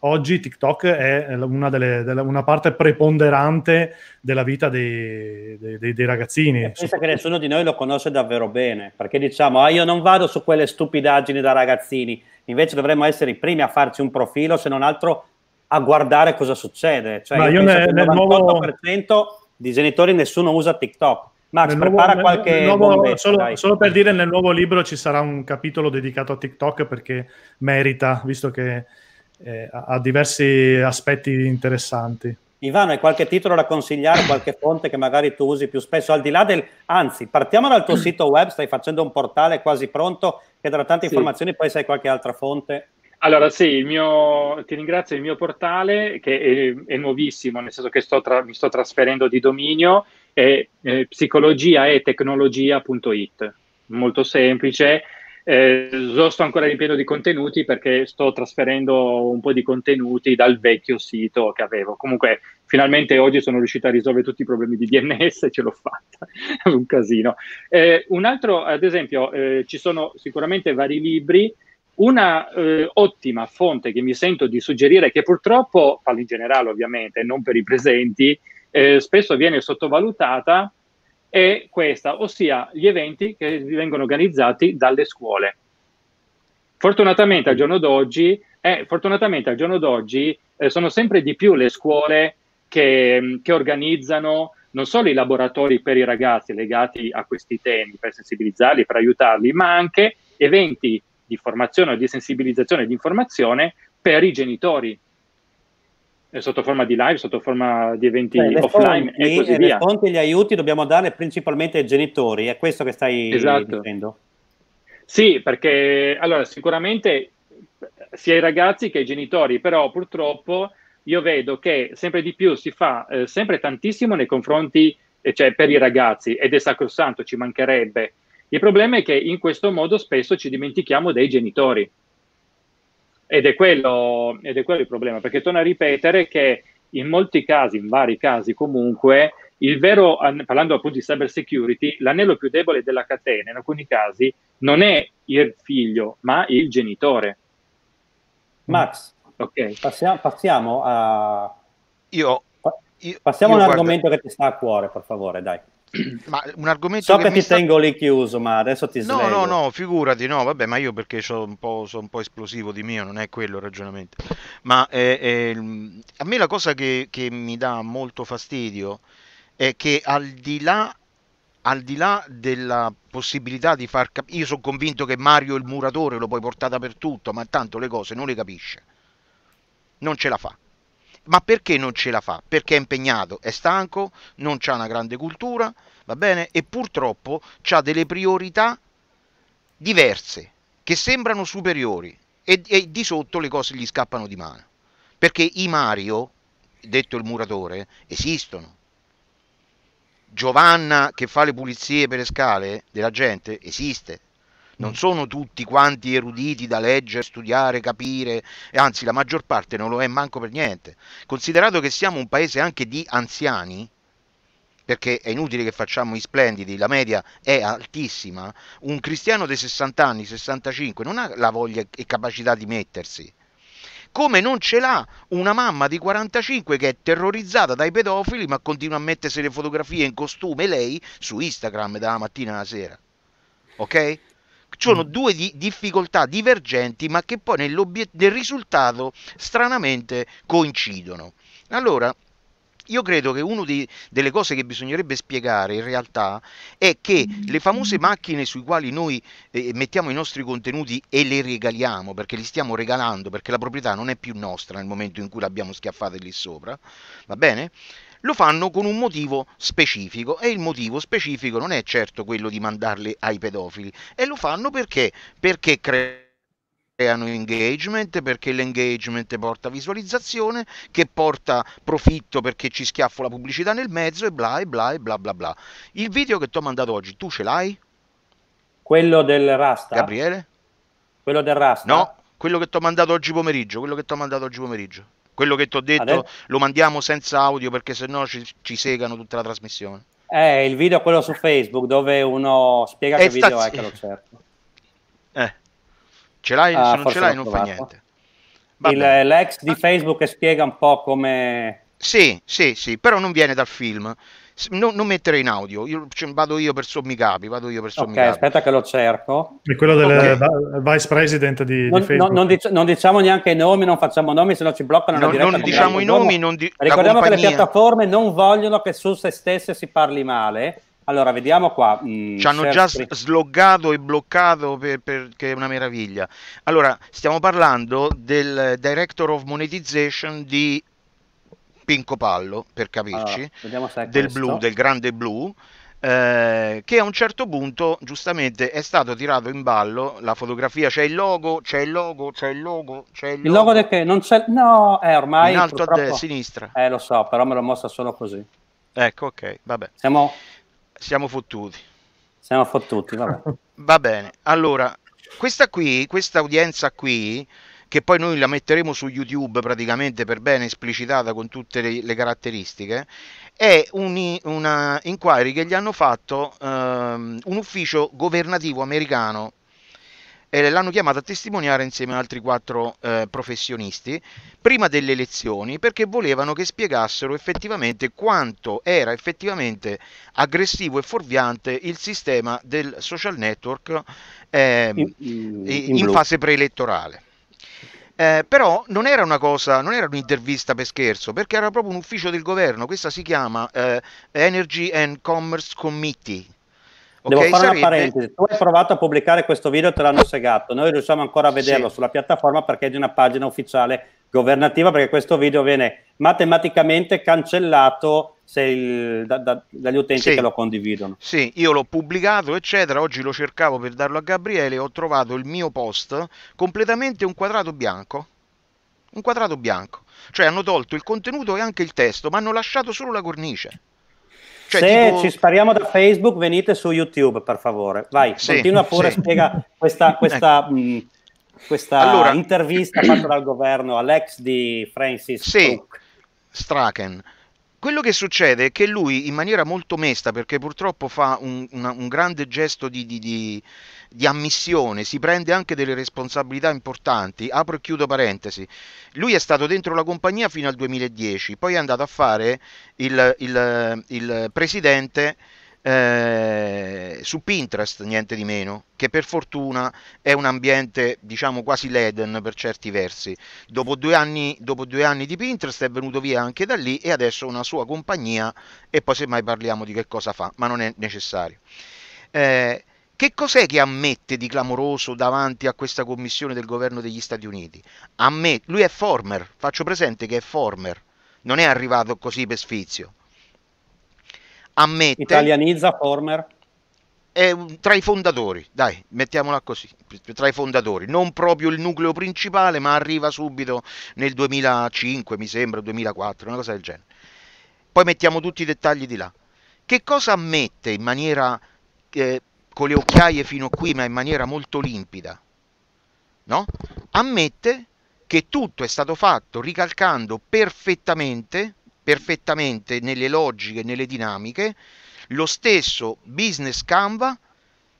Speaker 5: oggi TikTok è una, delle, della, una, parte preponderante della vita dei, dei, dei, dei ragazzini. E
Speaker 2: pensa che nessuno di noi lo conosce davvero bene, perché diciamo, ah, io non vado su quelle stupidaggini da ragazzini, invece dovremmo essere i primi a farci un profilo, se non altro a guardare cosa succede. Cioè, Ma io ne, nel 98% nuovo... di genitori nessuno usa TikTok.
Speaker 5: Max, nel prepara qualche nel nuovo, bombe, solo, solo, per dire, nel nuovo libro ci sarà un capitolo dedicato a TikTok perché merita, visto che eh, ha diversi aspetti interessanti.
Speaker 2: Ivano, hai qualche titolo da consigliare, qualche fonte che magari tu usi più spesso? Al di là del, anzi, partiamo dal tuo sito web, stai facendo un portale quasi pronto che darà tante sì. informazioni, poi sai qualche altra fonte?
Speaker 4: Allora sì, mio, ti ringrazio, il mio portale che è, è nuovissimo, nel senso che sto tra, mi sto trasferendo di dominio, è eh, psicologiaetecnologia.it, molto semplice, eh, sto ancora riempiendo di contenuti perché sto trasferendo un po' di contenuti dal vecchio sito che avevo. Comunque, finalmente oggi sono riuscito a risolvere tutti i problemi di DNS e ce l'ho fatta. un casino. Eh, un altro, ad esempio, eh, ci sono sicuramente vari libri. Una eh, ottima fonte che mi sento di suggerire, che purtroppo, parlo in generale ovviamente, non per i presenti, eh, spesso viene sottovalutata, è questa, ossia gli eventi che vengono organizzati dalle scuole. Fortunatamente al giorno d'oggi, eh, al giorno d'oggi eh, sono sempre di più le scuole che, mm, che organizzano non solo i laboratori per i ragazzi legati a questi temi, per sensibilizzarli, per aiutarli, ma anche eventi di formazione, o di sensibilizzazione e di informazione per i genitori, sotto forma di live, sotto forma di eventi Beh, offline fonti, e così eh, via. Le
Speaker 2: fonti e gli aiuti dobbiamo dare principalmente
Speaker 4: ai genitori, è questo che stai esatto. dicendo? Sì, perché allora sicuramente sia ai ragazzi che ai genitori, però purtroppo io vedo che sempre di più si fa eh, sempre tantissimo nei confronti, eh, cioè per i ragazzi, ed è sacrosanto, ci mancherebbe. Il problema è che in questo modo spesso ci dimentichiamo dei genitori. Ed è, quello, ed è quello il problema, perché torno a ripetere che in molti casi, in vari casi comunque, il vero, parlando appunto di cyber security, l'anello più debole della catena in alcuni casi non è il figlio, ma il genitore. Max, mm. okay. passiamo, passiamo, a...
Speaker 2: Io, io passiamo io a un guarda... argomento che ti sta a cuore, per favore, dai.
Speaker 6: ma un argomento so che, che ti sta... tengo lì chiuso ma adesso ti slego. no no no figurati no vabbè ma io perché sono un, so un po', esplosivo di mio non è quello il ragionamento ma eh, eh, a me la cosa che, che, mi dà molto fastidio è che al di là, al di là della possibilità di far capire io sono convinto che Mario il muratore lo puoi portare dappertutto ma tanto le cose non le capisce non ce la fa ma perché non ce la fa? Perché è impegnato, è stanco, non ha una grande cultura, va bene? E purtroppo ha delle priorità diverse, che sembrano superiori e, e, di sotto le cose gli scappano di mano. Perché i Mario, detto il muratore, esistono. Giovanna che fa le pulizie per le scale della gente esiste non sono tutti quanti eruditi da leggere, studiare, capire, e anzi la maggior parte non lo è manco per niente. Considerato che siamo un paese anche di anziani, perché è inutile che facciamo i splendidi, la media è altissima, un cristiano di 60 anni, 65 non ha la voglia e capacità di mettersi. Come non ce l'ha una mamma di 45 che è terrorizzata dai pedofili ma continua a mettersi le fotografie in costume lei su Instagram dalla mattina alla sera. Ok? sono mm. due di difficoltà divergenti ma che poi nel risultato stranamente coincidono. Allora, io credo che una delle cose che bisognerebbe spiegare in realtà è che mm. le famose macchine sui quali noi eh, mettiamo i nostri contenuti e le regaliamo, perché li stiamo regalando, perché la proprietà non è più nostra nel momento in cui l'abbiamo schiaffata lì sopra, va bene? lo fanno con un motivo specifico e il motivo specifico non è certo quello di mandarli ai pedofili e lo fanno perché, perché creano creano engagement perché l'engagement porta visualizzazione che porta profitto perché ci schiaffo la pubblicità nel mezzo e bla e bla e bla bla bla il video che ti ho mandato oggi tu ce l'hai? quello del Rasta? Gabriele? quello del Rasta? no, quello che ti ho mandato oggi pomeriggio quello che ti ho mandato oggi pomeriggio quello che ti ho detto Adesso... lo mandiamo senza audio perché sennò ci, ci segano tutta la trasmissione.
Speaker 2: Eh, il video è quello su Facebook dove uno spiega eh, che video è che lo cerco.
Speaker 6: Eh. Ce l'hai? Ah, se non ce l'hai non fa niente. Il, l'ex di ah. Facebook che spiega un po' come... Sì, sì, sì, però non viene dal film non, non mettere in audio, io, cioè, vado io per sommi capi, vado io per sommi okay, capi. aspetta che lo cerco.
Speaker 5: È quello del okay. vice president di, non, di Facebook. Non,
Speaker 2: dic- non, diciamo neanche i nomi, non facciamo nomi, se no ci bloccano la diretta. Non diciamo i nomi, non di- Ricordiamo che le piattaforme non vogliono che su se stesse si parli male. Allora,
Speaker 6: vediamo qua. Mm, Ci hanno certo. già sloggato e bloccato perché per, è una meraviglia. Allora, stiamo parlando del Director of Monetization di Pinco Pallo, per capirci, allora, del blu, del grande blu, eh, che a un certo punto giustamente è stato tirato in ballo la fotografia, c'è il logo, c'è il logo, c'è il logo, c'è il
Speaker 5: logo.
Speaker 2: Il logo del che? Non c'è, no, è ormai... In alto purtroppo... a de-
Speaker 6: sinistra. Eh, lo so, però me lo mostra solo così. Ecco, ok, vabbè. Siamo... Siamo fottuti. Siamo fottuti, vabbè. Va bene, allora, questa qui, questa udienza qui che poi noi la metteremo su YouTube praticamente per bene esplicitata con tutte le, le caratteristiche, è un, una inquiry che gli hanno fatto ehm, un ufficio governativo americano e l'hanno chiamata a testimoniare insieme ad altri quattro eh, professionisti prima delle elezioni perché volevano che spiegassero effettivamente quanto era effettivamente aggressivo e fuorviante il sistema del social network eh, in, in, in, in fase preelettorale. Eh, però non era una cosa, non era un'intervista per scherzo, perché era proprio un ufficio del governo. Questa si chiama eh, Energy and Commerce Committee. Devo okay, fare sarebbe... una parentesi. Tu hai provato a pubblicare questo video e te l'hanno segato. Noi riusciamo ancora
Speaker 2: a vederlo sì. sulla piattaforma perché è di una pagina ufficiale governativa, perché questo video viene
Speaker 6: matematicamente
Speaker 2: cancellato il, da, da, dagli utenti sì, che lo condividono.
Speaker 6: Sì, io l'ho pubblicato, eccetera. Oggi lo cercavo per darlo a Gabriele. Ho trovato il mio post completamente un quadrato bianco. Un quadrato bianco. Cioè hanno tolto il contenuto e anche il testo, ma hanno lasciato solo la cornice. Cioè, Se tipo... ci
Speaker 2: spariamo da Facebook, venite su YouTube, per favore. Vai, sì, continua pure, sì. spiega questa, ecco. questa ecco. mh, questa allora, intervista fatta dal governo Alex di Francis sì, Cook.
Speaker 6: Strachan. Quello che succede è che lui, in maniera molto mesta, perché purtroppo fa un, una, un grande gesto di, di, di, di, ammissione, si prende anche delle responsabilità importanti, apro e chiudo parentesi, lui è stato dentro la compagnia fino al 2010, poi è andato a fare il, il, il presidente eh, su Pinterest niente di meno, che per fortuna è un ambiente diciamo quasi l'Eden per certi versi. Dopo due, anni, dopo due anni di Pinterest è venuto via anche da lì e adesso una sua compagnia e poi semmai parliamo di che cosa fa, ma non è necessario. Eh, che cos'è che ammette di clamoroso davanti a questa commissione del governo degli Stati Uniti? Ammette, lui è former, faccio presente che è former, non è arrivato così per sfizio ammette... Italianizza Former? È tra i fondatori, dai, mettiamola così, tra i fondatori, non proprio il nucleo principale, ma arriva subito nel 2005, mi sembra, 2004, una cosa del genere. Poi mettiamo tutti i dettagli di là. Che cosa ammette in maniera, eh, con le occhiaie fino qui, ma in maniera molto limpida? No? Ammette che tutto è stato fatto ricalcando perfettamente perfettamente nelle logiche, nelle dinamiche, lo stesso business Canva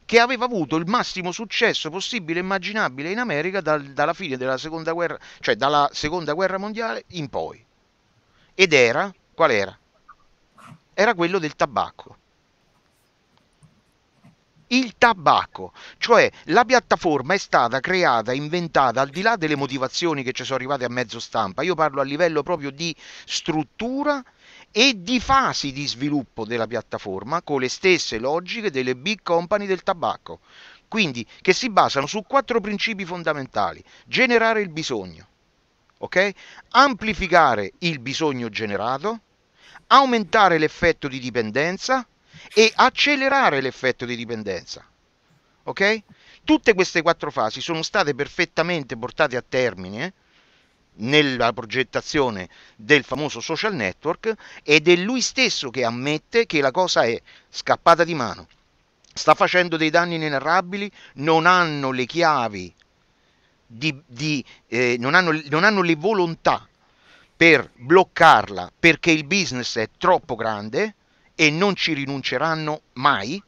Speaker 6: che aveva avuto il massimo successo possibile e immaginabile in America dal, dalla fine della seconda guerra, cioè dalla seconda guerra mondiale in poi. Ed era, qual era? Era quello del tabacco il tabacco, cioè la piattaforma è stata creata, inventata al di là delle motivazioni che ci sono arrivate a mezzo stampa, io parlo a livello proprio di struttura e di fasi di sviluppo della piattaforma con le stesse logiche delle big company del tabacco, quindi che si basano su quattro principi fondamentali, generare il bisogno, okay? amplificare il bisogno generato, aumentare l'effetto di dipendenza, e accelerare l'effetto di dipendenza. Ok? Tutte queste quattro fasi sono state perfettamente portate a termine nella progettazione del famoso social network ed è lui stesso che ammette che la cosa è scappata di mano, sta facendo dei danni inenarrabili, non hanno le chiavi, di, di, eh, non, hanno, non hanno le volontà per bloccarla perché il business è troppo grande e non ci rinunceranno mai?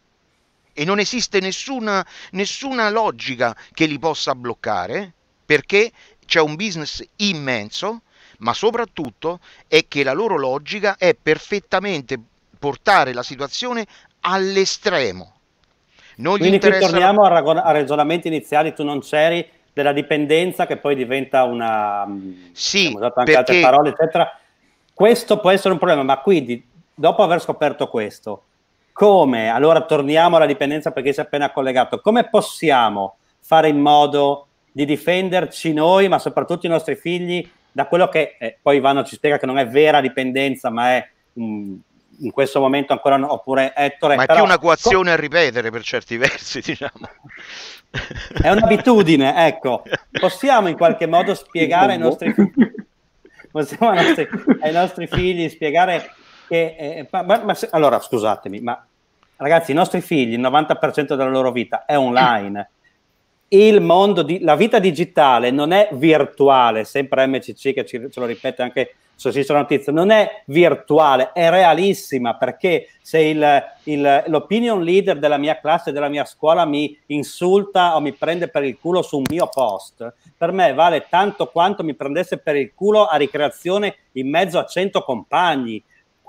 Speaker 6: E non esiste nessuna, nessuna logica che li possa bloccare perché c'è un business immenso, ma soprattutto è che la loro logica è perfettamente portare la situazione all'estremo. Non Quindi interessa... qui torniamo a, ragon- a ragionamenti iniziali, tu non c'eri, della
Speaker 2: dipendenza che poi diventa una... Sì, diciamo, perché... Parole, eccetera. Questo può essere un problema, ma quindi dopo aver scoperto questo, come, allora torniamo alla dipendenza perché si è appena collegato, come possiamo fare in modo di difenderci noi, ma soprattutto i nostri figli, da quello che eh, poi Ivano ci spiega che non è vera dipendenza, ma è mh, mm, in questo momento ancora no, oppure Ettore... Ma è però, più una coazione com- a ripetere per certi versi, diciamo. È un'abitudine, ecco. Possiamo in qualche modo spiegare ai nostri, ai nostri figli, spiegare che, eh, ma, ma se, allora, scusatemi, ma ragazzi, i nostri figli, il 90% della loro vita è online. Il mondo di, la vita digitale non è virtuale, sempre MCC che ci, ce lo ripete anche Sussista Notizia, non è virtuale, è realissima perché se il, il, l'opinion leader della mia classe, della mia scuola mi insulta o mi prende per il culo su un mio post, per me vale tanto quanto mi prendesse per il culo a ricreazione in mezzo a 100 compagni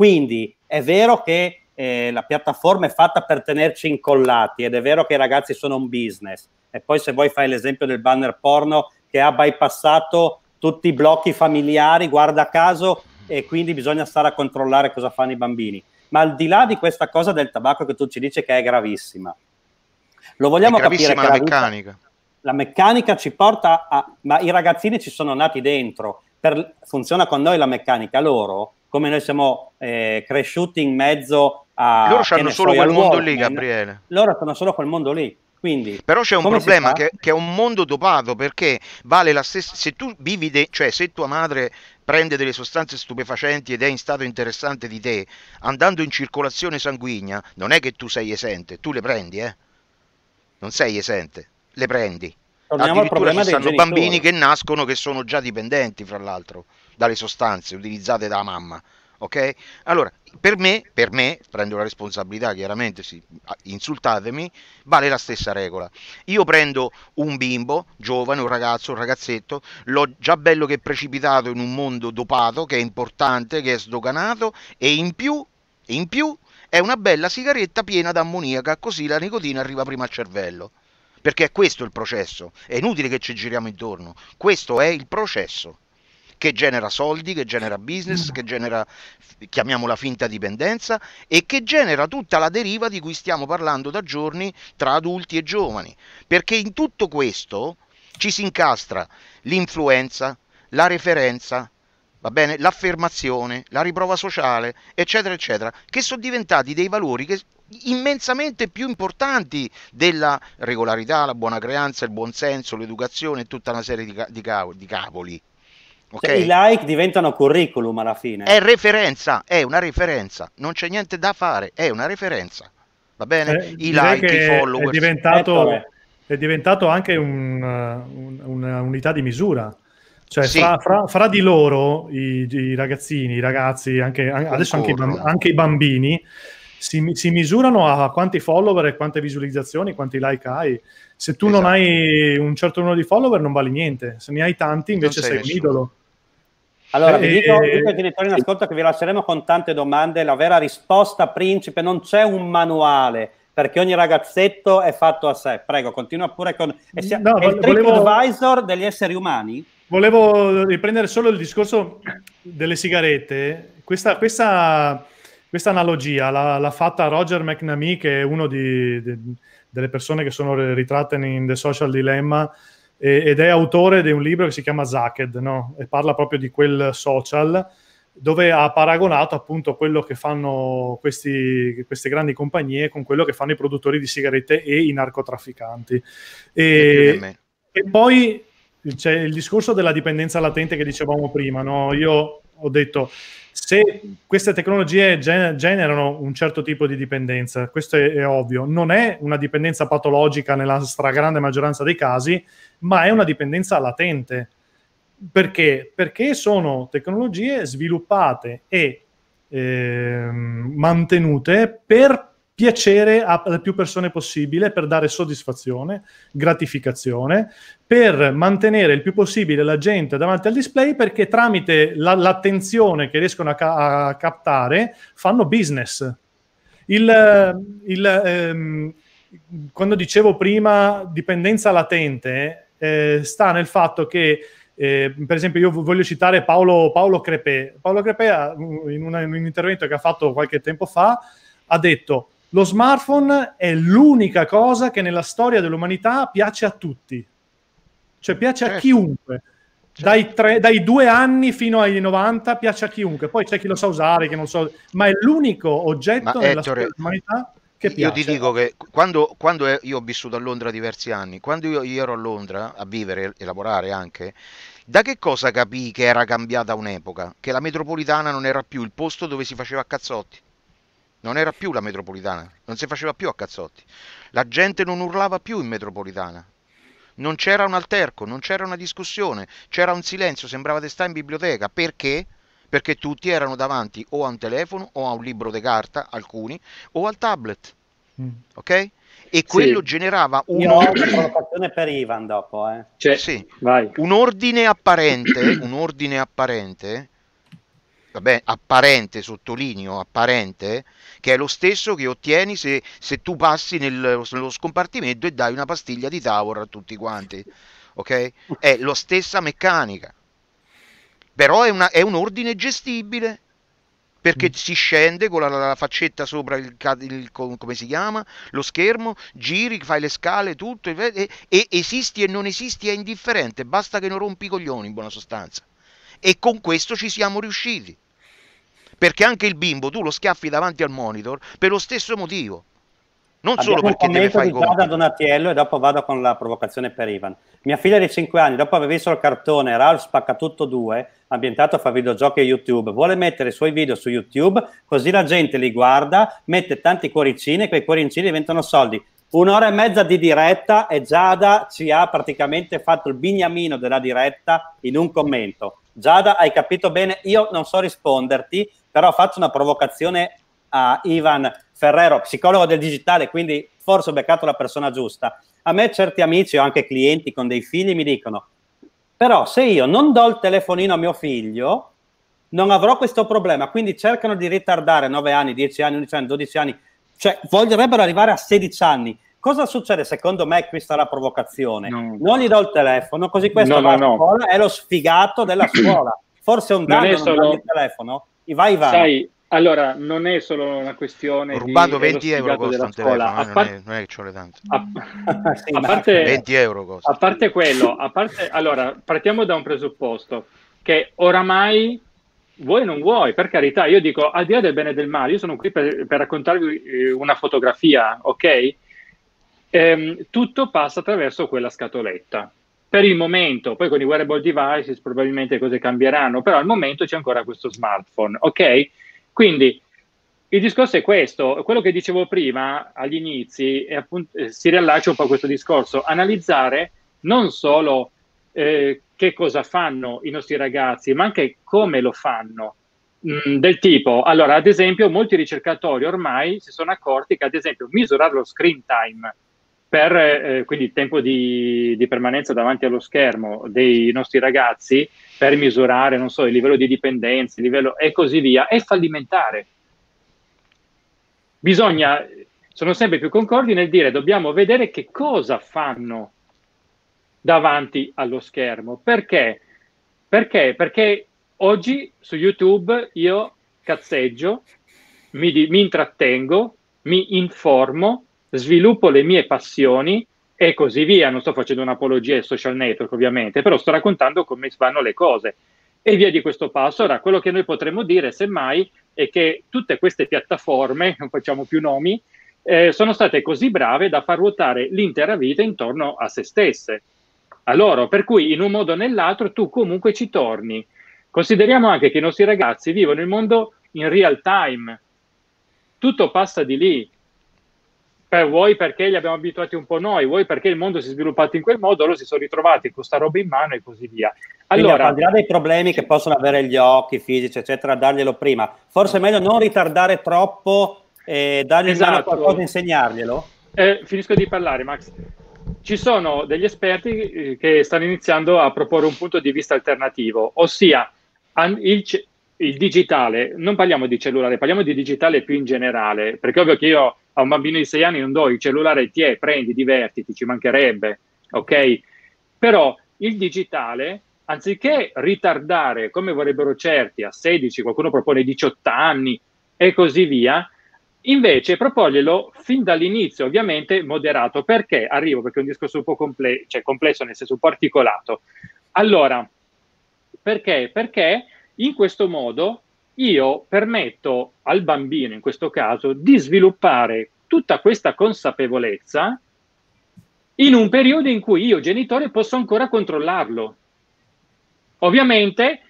Speaker 2: quindi è vero che eh, la piattaforma è fatta per tenerci incollati ed è vero che i ragazzi sono un business. E poi se vuoi fai l'esempio del banner porno che ha bypassato tutti i blocchi familiari, guarda caso, e quindi bisogna stare a controllare cosa fanno i bambini. Ma al di là di questa cosa del tabacco che tu ci dici che è gravissima, lo vogliamo è capire la, la meccanica. Vita, la meccanica ci porta a... ma i ragazzini ci sono nati dentro, per, funziona con noi la meccanica, loro come noi siamo eh, cresciuti in mezzo a... Loro hanno solo quel mondo lì, Gabriele.
Speaker 6: Loro hanno solo quel mondo lì. Quindi, Però c'è un problema che, che, è un mondo dopato perché vale la stessa. Se tu vivi, de, cioè se tua madre prende delle sostanze stupefacenti ed è in stato interessante di te, andando in circolazione sanguigna, non è che tu sei esente, tu le prendi, eh? Non sei esente, le prendi. Torniamo Addirittura ci sono bambini che nascono che sono già dipendenti, fra l'altro dalle sostanze utilizzate dalla mamma. Ok? Allora, per me, per me, prendo la responsabilità chiaramente, sì, insultatemi, vale la stessa regola. Io prendo un bimbo, giovane, un ragazzo, un ragazzetto, l'ho già bello che è precipitato in un mondo dopato, che è importante, che è sdoganato e in più, in più è una bella sigaretta piena d'ammoniaca, così la nicotina arriva prima al cervello. Perché è questo il processo, è inutile che ci giriamo intorno, questo è il processo che genera soldi, che genera business, mm. che genera, chiamiamola finta dipendenza, e che genera tutta la deriva di cui stiamo parlando da giorni tra adulti e giovani. Perché in tutto questo ci si incastra l'influenza, la referenza, va bene, l'affermazione, la riprova sociale, eccetera, eccetera, che sono diventati dei valori che immensamente più importanti della regolarità, la buona creanza, il buon senso, l'educazione e tutta una serie di, ca- di, ca- di cavoli. Okay. Cioè, I
Speaker 2: like diventano curriculum alla fine. È
Speaker 6: referenza, è una referenza, non c'è niente da fare, è una referenza. Va bene? Eh, I like, i follower. È diventato,
Speaker 5: è diventato anche un'unità un, un, di misura. Cioè, sì. fra, fra, fra, di loro, i, i, ragazzini, i ragazzi, anche, adesso anche i, anche i bambini, si, si, misurano a quanti follower e quante visualizzazioni, quanti like hai. Se tu esatto. non hai un certo numero di follower non vali niente, se ne hai tanti invece sei, sei un idolo. Allora, eh, vi dico, eh, dico ai
Speaker 2: genitori in ascolto che vi lasceremo con tante domande. La vera risposta, principe, non c'è un manuale perché ogni ragazzetto è fatto a sé. Prego, continua pure con... E sia,
Speaker 5: no, è il volevo,
Speaker 2: advisor degli esseri umani?
Speaker 5: Volevo riprendere solo il discorso delle sigarette. Questa, questa, questa analogia l'ha, l'ha, fatta Roger McNamee, che è una di, di, delle persone che sono ritratte in The Social Dilemma, e, ed è autore di un libro che si chiama Zaked, no? e parla proprio di quel social dove ha paragonato appunto quello che fanno questi, queste grandi compagnie con quello che fanno i produttori di sigarette e i narcotrafficanti. E, e poi c'è il discorso della dipendenza latente che dicevamo prima, no? Io ho detto se queste tecnologie gener- generano un certo tipo di dipendenza, questo è, è, ovvio, non è una dipendenza patologica nella stragrande maggioranza dei casi, ma è una dipendenza latente. Perché? Perché sono tecnologie sviluppate e eh, mantenute per piacere a più persone possibile per dare soddisfazione, gratificazione, per mantenere il più possibile la gente davanti al display perché tramite la, l'attenzione che riescono a, ca- a captare fanno business. Il, il, ehm, quando dicevo prima dipendenza latente, eh, sta nel fatto che eh, per esempio, io voglio citare Paolo, Paolo Crepè. Paolo Crepè, in, in un intervento che ha fatto qualche tempo fa, ha detto: lo smartphone è l'unica cosa che nella storia dell'umanità piace a tutti, cioè piace certo. a chiunque. Certo. Dai, tre, dai, due anni fino ai 90 piace a chiunque, poi c'è chi lo sa usare, che non so, ma è l'unico oggetto ma, eh, nella storia dell'umanità che piace. io ti dico
Speaker 6: che quando, quando, io ho vissuto a Londra diversi anni, quando io, io, ero a Londra a vivere e lavorare anche, da che cosa capii che era cambiata un'epoca? Che la metropolitana non era più il posto dove si faceva cazzotti. Non era più la metropolitana, non si faceva più a cazzotti. La gente non urlava più in metropolitana. Non c'era un alterco, non c'era una discussione, c'era un silenzio, sembrava di stare in biblioteca. Perché? Perché tutti erano davanti o a un telefono o a un libro di carta, alcuni, o al tablet. Mm. Ok? e quello sì. generava un ordine per Ivan dopo, eh. cioè, sì. un ordine apparente, un ordine apparente, vabbè, apparente, sottolineo, apparente, che è lo stesso che ottieni se, se tu passi nel, nello scompartimento e dai una pastiglia di Tower a tutti quanti. Ok? È la stessa meccanica. Però è, una, è un ordine gestibile perché mm. si scende con la, la faccetta sopra il, il, come si chiama, lo schermo, giri, fai le scale, tutto, e, e, esisti e non esisti è indifferente, basta che non rompi i coglioni in buona sostanza. E con questo ci siamo riusciti perché anche il bimbo tu lo schiaffi davanti al monitor per lo stesso motivo. Non Abbiamo solo perché deve fare i compiti.
Speaker 2: a Donatiello e dopo vado con la provocazione per Ivan. Mia figlia di 5 anni, dopo aver visto il cartone Ralph Spaccatutto 2, ambientato a fare videogiochi e YouTube, vuole mettere i suoi video su YouTube così la gente li guarda, mette tanti cuoricini e quei cuoricini diventano soldi. Un'ora e mezza di diretta e Giada ci ha praticamente fatto il bignamino della diretta in un commento. Giada, hai capito bene? Io non so risponderti però faccio una provocazione a Ivan Ferrero, psicologo del digitale, quindi forse ho beccato la persona giusta. A me certi amici o anche clienti con dei figli mi dicono, però se io non do il telefonino a mio figlio, non avrò questo problema, quindi cercano di ritardare 9 anni, 10 anni, 11 anni, 12 anni, cioè vorrebbero arrivare a 16 anni. Cosa succede? Secondo me qui sta la provocazione. No. Non gli do il telefono, così questo no, no, è lo sfigato della scuola. Forse è un danno non, è solo... non il telefono vai vai. Sai,
Speaker 4: allora, non è solo una questione rubato di 20 euro costa un telefono, eh, a par- non, è, non, è, che ce l'ho tanto. A, a, parte, 20 euro costa. A parte quello, a parte, allora, partiamo da un presupposto che oramai vuoi non vuoi, per carità, io dico al di là del bene e del male, io sono qui per, per raccontarvi eh, una fotografia, ok? Ehm, tutto passa attraverso quella scatoletta per il momento, poi con i wearable devices probabilmente cose cambieranno, però al momento c'è ancora questo smartphone, ok? Quindi il discorso è questo, quello che dicevo prima agli inizi appunto, eh, si riallaccia un po' a questo discorso, analizzare non solo eh, che cosa fanno i nostri ragazzi, ma anche come lo fanno. Mm, del tipo, allora ad esempio molti ricercatori ormai si sono accorti che ad esempio misurare lo screen time per eh, quindi il tempo di, di, permanenza davanti allo schermo dei nostri ragazzi per misurare, non so, il livello di dipendenza, il livello e così via, è fallimentare. Bisogna, sono sempre più concordi nel dire dobbiamo vedere che cosa fanno davanti allo schermo. Perché? Perché? Perché oggi su YouTube io cazzeggio, mi, mi intrattengo, mi informo, sviluppo le mie passioni e così via. Non sto facendo un'apologia ai social network, ovviamente, però sto raccontando come vanno le cose e via di questo passo. Ora, quello che noi potremmo dire, semmai, è che tutte queste piattaforme, non facciamo più nomi, eh, sono state così brave da far ruotare l'intera vita intorno a se stesse, a loro, per cui in un modo o nell'altro tu comunque ci torni. Consideriamo anche che i nostri ragazzi vivono il mondo in real time, tutto passa di lì, cioè, vuoi perché li abbiamo abituati un po' noi, vuoi perché il mondo si è sviluppato in quel modo, loro si sono ritrovati con questa roba in mano e così via. Allora, al di là dei problemi che possono avere gli occhi fisici, eccetera, darglielo prima,
Speaker 2: forse è meglio non ritardare troppo e dargli esatto. in qualcosa e insegnarglielo?
Speaker 4: Eh, finisco di parlare, Max. Ci sono degli esperti eh, che stanno iniziando a proporre un punto di vista alternativo, ossia il, il digitale, non parliamo di cellulare, parliamo di digitale più in generale, perché ovvio che io a un bambino di 6 anni non do il cellulare, ti è, prendi, divertiti, ci mancherebbe, ok? Però il digitale, anziché ritardare come vorrebbero certi a 16, qualcuno propone 18 anni e così via, invece proporglielo fin dall'inizio, ovviamente moderato, perché arrivo, perché è un discorso un po' comple- cioè complesso, nel senso un po' articolato. Allora, perché? Perché in questo modo io permetto al bambino, in questo caso, di sviluppare tutta questa consapevolezza in un periodo in cui io, genitore, posso ancora controllarlo. Ovviamente,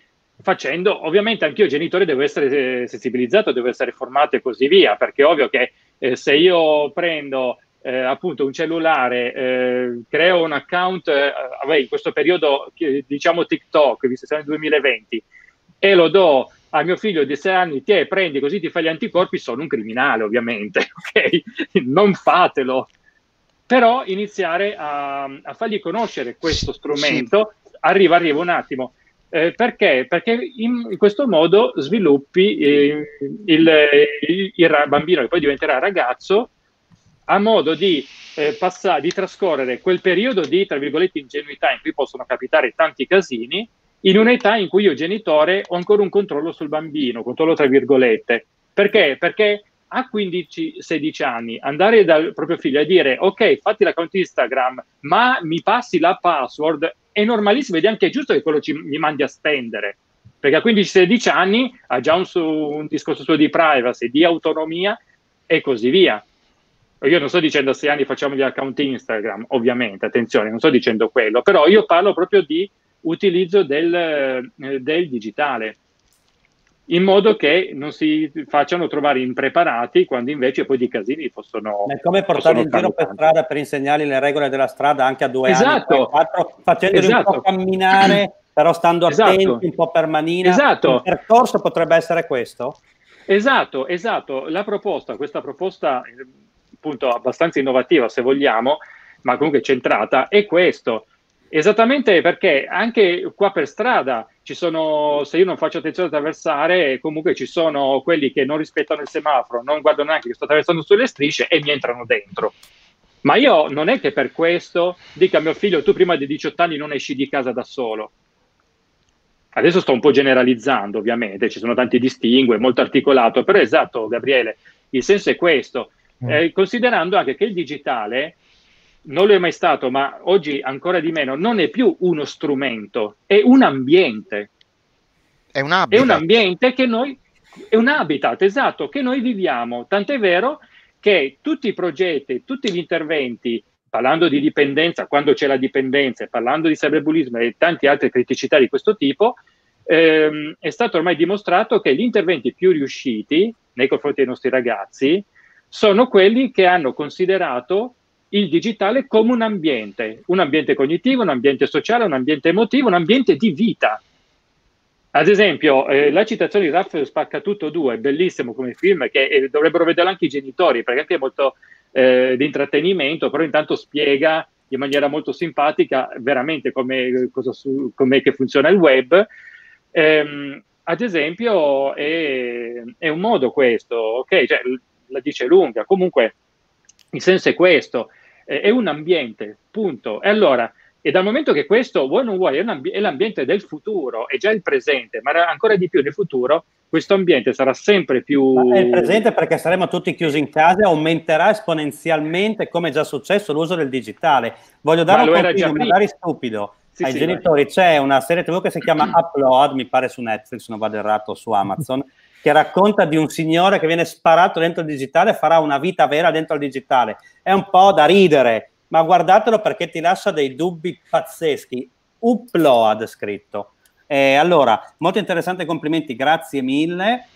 Speaker 4: facendo, ovviamente anch'io genitore devo essere eh, sensibilizzato, devo essere formato e così via, perché è ovvio che eh, se io prendo eh, appunto un cellulare, eh, creo un account, eh, vabbè, in questo periodo diciamo TikTok, visto che siamo nel 2020, e lo do a mio figlio di 6 anni ti prendi così ti fai gli anticorpi, sono un criminale ovviamente, ok? Non fatelo. Però iniziare a, a fargli conoscere questo strumento, sì. arriva, arriva un attimo. Eh, perché? Perché in, in, questo modo sviluppi eh, il, il, il, bambino che poi diventerà ragazzo a modo di, eh, passare, di trascorrere quel periodo di, tra virgolette, ingenuità in cui possono capitare tanti casini, in un'età in cui io genitore ho ancora un controllo sul bambino, controllo tra virgolette. Perché? Perché a 15-16 anni andare dal proprio figlio e dire ok, fatti l'account Instagram, ma mi passi la password, è normalissimo ed è anche giusto che quello ci, mi mandi a spendere. Perché a 15-16 anni ha già un, su, un discorso suo di privacy, di autonomia e così via. Io non sto dicendo a 6 anni facciamo gli account Instagram, ovviamente, attenzione, non sto dicendo quello, però io parlo proprio di utilizzo del, eh, del digitale in modo che non si facciano trovare impreparati quando invece poi di casini possono... È come portare in
Speaker 2: giro per strada per insegnargli le regole della strada anche a due esatto. anni, quattro, facendoli esatto. un po' esatto.
Speaker 4: camminare, però stando attenti esatto. un po' per manina. Esatto. Il
Speaker 2: percorso potrebbe essere questo?
Speaker 4: Esatto, esatto. La proposta, questa proposta eh, appunto abbastanza innovativa se vogliamo, ma comunque centrata, è questo Esattamente perché anche qua per strada ci sono, se io non faccio attenzione ad attraversare, comunque ci sono quelli che non rispettano il semaforo, non guardano neanche che sto attraversando sulle strisce e mi entrano dentro. Ma io non è che per questo dica a mio figlio tu prima di 18 anni non esci di casa da solo. Adesso sto un po' generalizzando, ovviamente, ci sono tanti distingue, molto articolato, però esatto, Gabriele, il senso è questo, mm. eh, considerando anche che il digitale non lo è mai stato, ma oggi ancora di meno, non è più uno strumento, è un ambiente. È un habitat. È un ambiente che noi, è un habitat, esatto, che noi viviamo. Tant'è vero che tutti i progetti, tutti gli interventi, parlando di dipendenza, quando c'è la dipendenza, parlando di cyberbullismo e tante altre criticità di questo tipo, ehm, è stato ormai dimostrato che gli interventi più riusciti nei confronti dei nostri ragazzi sono quelli che hanno considerato il digitale come un ambiente, un ambiente cognitivo, un ambiente sociale, un ambiente emotivo, un ambiente di vita. Ad esempio, eh, la citazione di Raffaello Spaccatutto 2 è bellissimo come film che eh, dovrebbero vederlo anche i genitori perché anche è molto eh, di intrattenimento, però intanto spiega in maniera molto simpatica veramente come, cosa su, come funziona il web. Ehm, ad esempio, è, è, un modo questo, ok? Cioè, la dice lunga, comunque il senso è questo è un ambiente, punto. E allora, e dal momento che questo vuoi non vuoi, è, è l'ambiente del futuro, è già il presente, ma ancora di più nel futuro, questo ambiente sarà sempre più... Ma è il presente perché saremo tutti chiusi in
Speaker 2: casa e aumenterà
Speaker 4: esponenzialmente,
Speaker 2: come è già successo, l'uso del digitale. Voglio dare ma un consiglio, magari stupido, sì, ai sì, genitori. Vai. C'è una serie TV che si chiama Upload, mi pare su Netflix, non vado errato, su Amazon, che racconta di un signore che viene sparato dentro il digitale e farà una vita vera dentro il digitale. È un po' da ridere, ma guardatelo perché ti lascia dei dubbi pazzeschi. Upload scritto. Eh, allora, molto interessante, complimenti, grazie mille.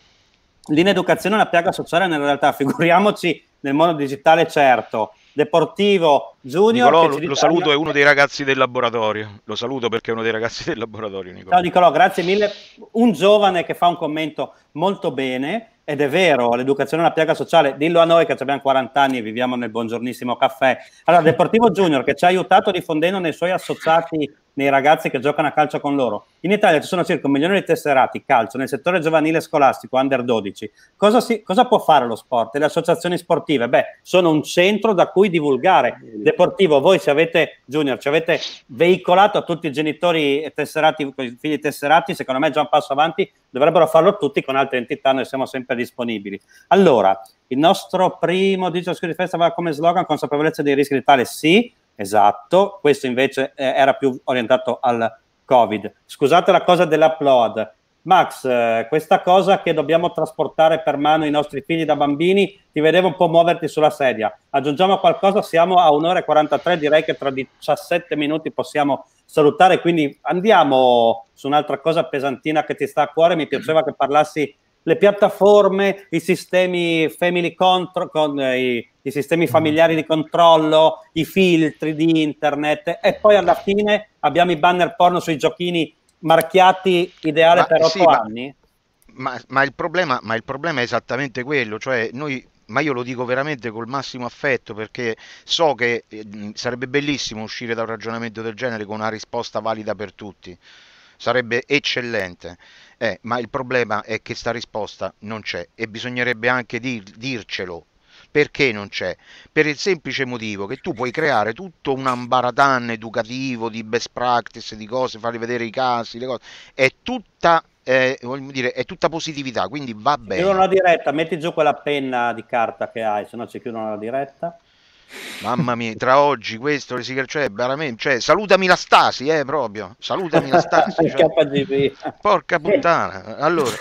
Speaker 2: L'ineducazione è una piaga sociale nella realtà, figuriamoci nel mondo digitale, certo.
Speaker 6: Deportivo Junior. Nicolò, lo, lo saluto, è uno dei ragazzi del laboratorio. Lo saluto perché è uno dei ragazzi del laboratorio. Nicolò.
Speaker 2: Ciao Nicolò, grazie mille. Un giovane che fa un commento molto bene. Ed è vero, l'educazione è una piaga sociale. Dillo a noi che abbiamo 40 anni e viviamo nel buongiornissimo caffè. Allora, Deportivo Junior che ci ha aiutato diffondendo nei suoi associati nei ragazzi che giocano a calcio con loro. In Italia ci sono circa un milione di tesserati calcio nel settore giovanile scolastico, under 12. Cosa, si, cosa può fare lo sport e le associazioni sportive? Beh, sono un centro da cui divulgare. Deportivo, voi ci avete, Junior, ci avete veicolato a tutti i genitori tesserati, i figli tesserati, secondo me è già un passo avanti, dovrebbero farlo tutti con altre entità, noi siamo sempre disponibili. Allora, il nostro primo Digital festa Festival come slogan consapevolezza dei rischi di tale sì, Esatto, questo invece eh, era più orientato al Covid. Scusate la cosa dell'upload. Max, eh, questa cosa che dobbiamo trasportare per mano i nostri figli da bambini, ti vedevo un po' muoverti sulla sedia. Aggiungiamo qualcosa, siamo a un'ora e 43, direi che tra 17 minuti possiamo salutare, quindi andiamo su un'altra cosa pesantina che ti sta a cuore. Mi piaceva che parlassi le piattaforme, i sistemi family control, con, eh, i, i, sistemi familiari di controllo, i filtri di internet e poi alla fine abbiamo i banner porno sui giochini marchiati ideale ma, per otto sì, anni.
Speaker 6: Ma, ma, il problema, ma il problema è esattamente quello, cioè noi ma io lo dico veramente col massimo affetto perché so che eh, sarebbe bellissimo uscire da un ragionamento del genere con una risposta valida per tutti sarebbe eccellente, eh, ma il problema è che sta risposta non c'è e bisognerebbe anche dir, dircelo. Perché non c'è? Per il semplice motivo che tu puoi creare tutto un ambaradan educativo di best practice, di cose, farli vedere i casi, le cose. È tutta eh, dire, è tutta positività, quindi va bene. Chiudono la diretta, metti giù quella penna di carta che hai, se no ci chiudono la diretta. Mamma mia, tra oggi questo, cioè, veramente, cioè, salutami la Stasi, eh, proprio, salutami la Stasi. cioè, porca puttana. Allora,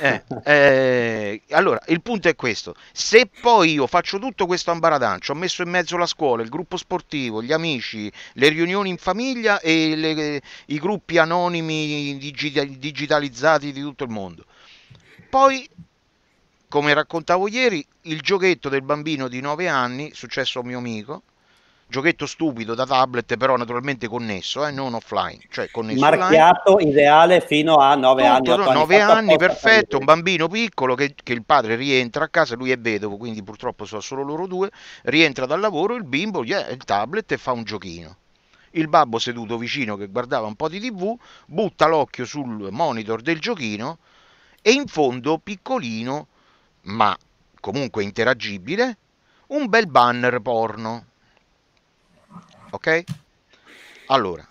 Speaker 6: eh, eh, allora, il punto è questo. Se poi io faccio tutto questo ambaradancio, ho messo in mezzo la scuola, il gruppo sportivo, gli amici, le riunioni in famiglia e le, i gruppi anonimi digitalizzati di tutto il mondo. Poi come raccontavo ieri, il giochetto del bambino di 9 anni, successo a mio amico, giochetto stupido da tablet, però naturalmente connesso, eh, non offline, cioè connesso Marchiato online. ideale fino
Speaker 2: a 9 Tutto, anni. No, 9 anni, anni perfetto, un
Speaker 6: bambino piccolo che, che, il padre rientra a casa, lui è vedovo, quindi purtroppo sono solo loro due, rientra dal lavoro, il bimbo gli yeah, il tablet e fa un giochino. Il babbo seduto vicino che guardava un po' di tv, butta l'occhio sul monitor del giochino e in fondo, piccolino, ma comunque interagibile, un bel banner porno. Ok? Allora,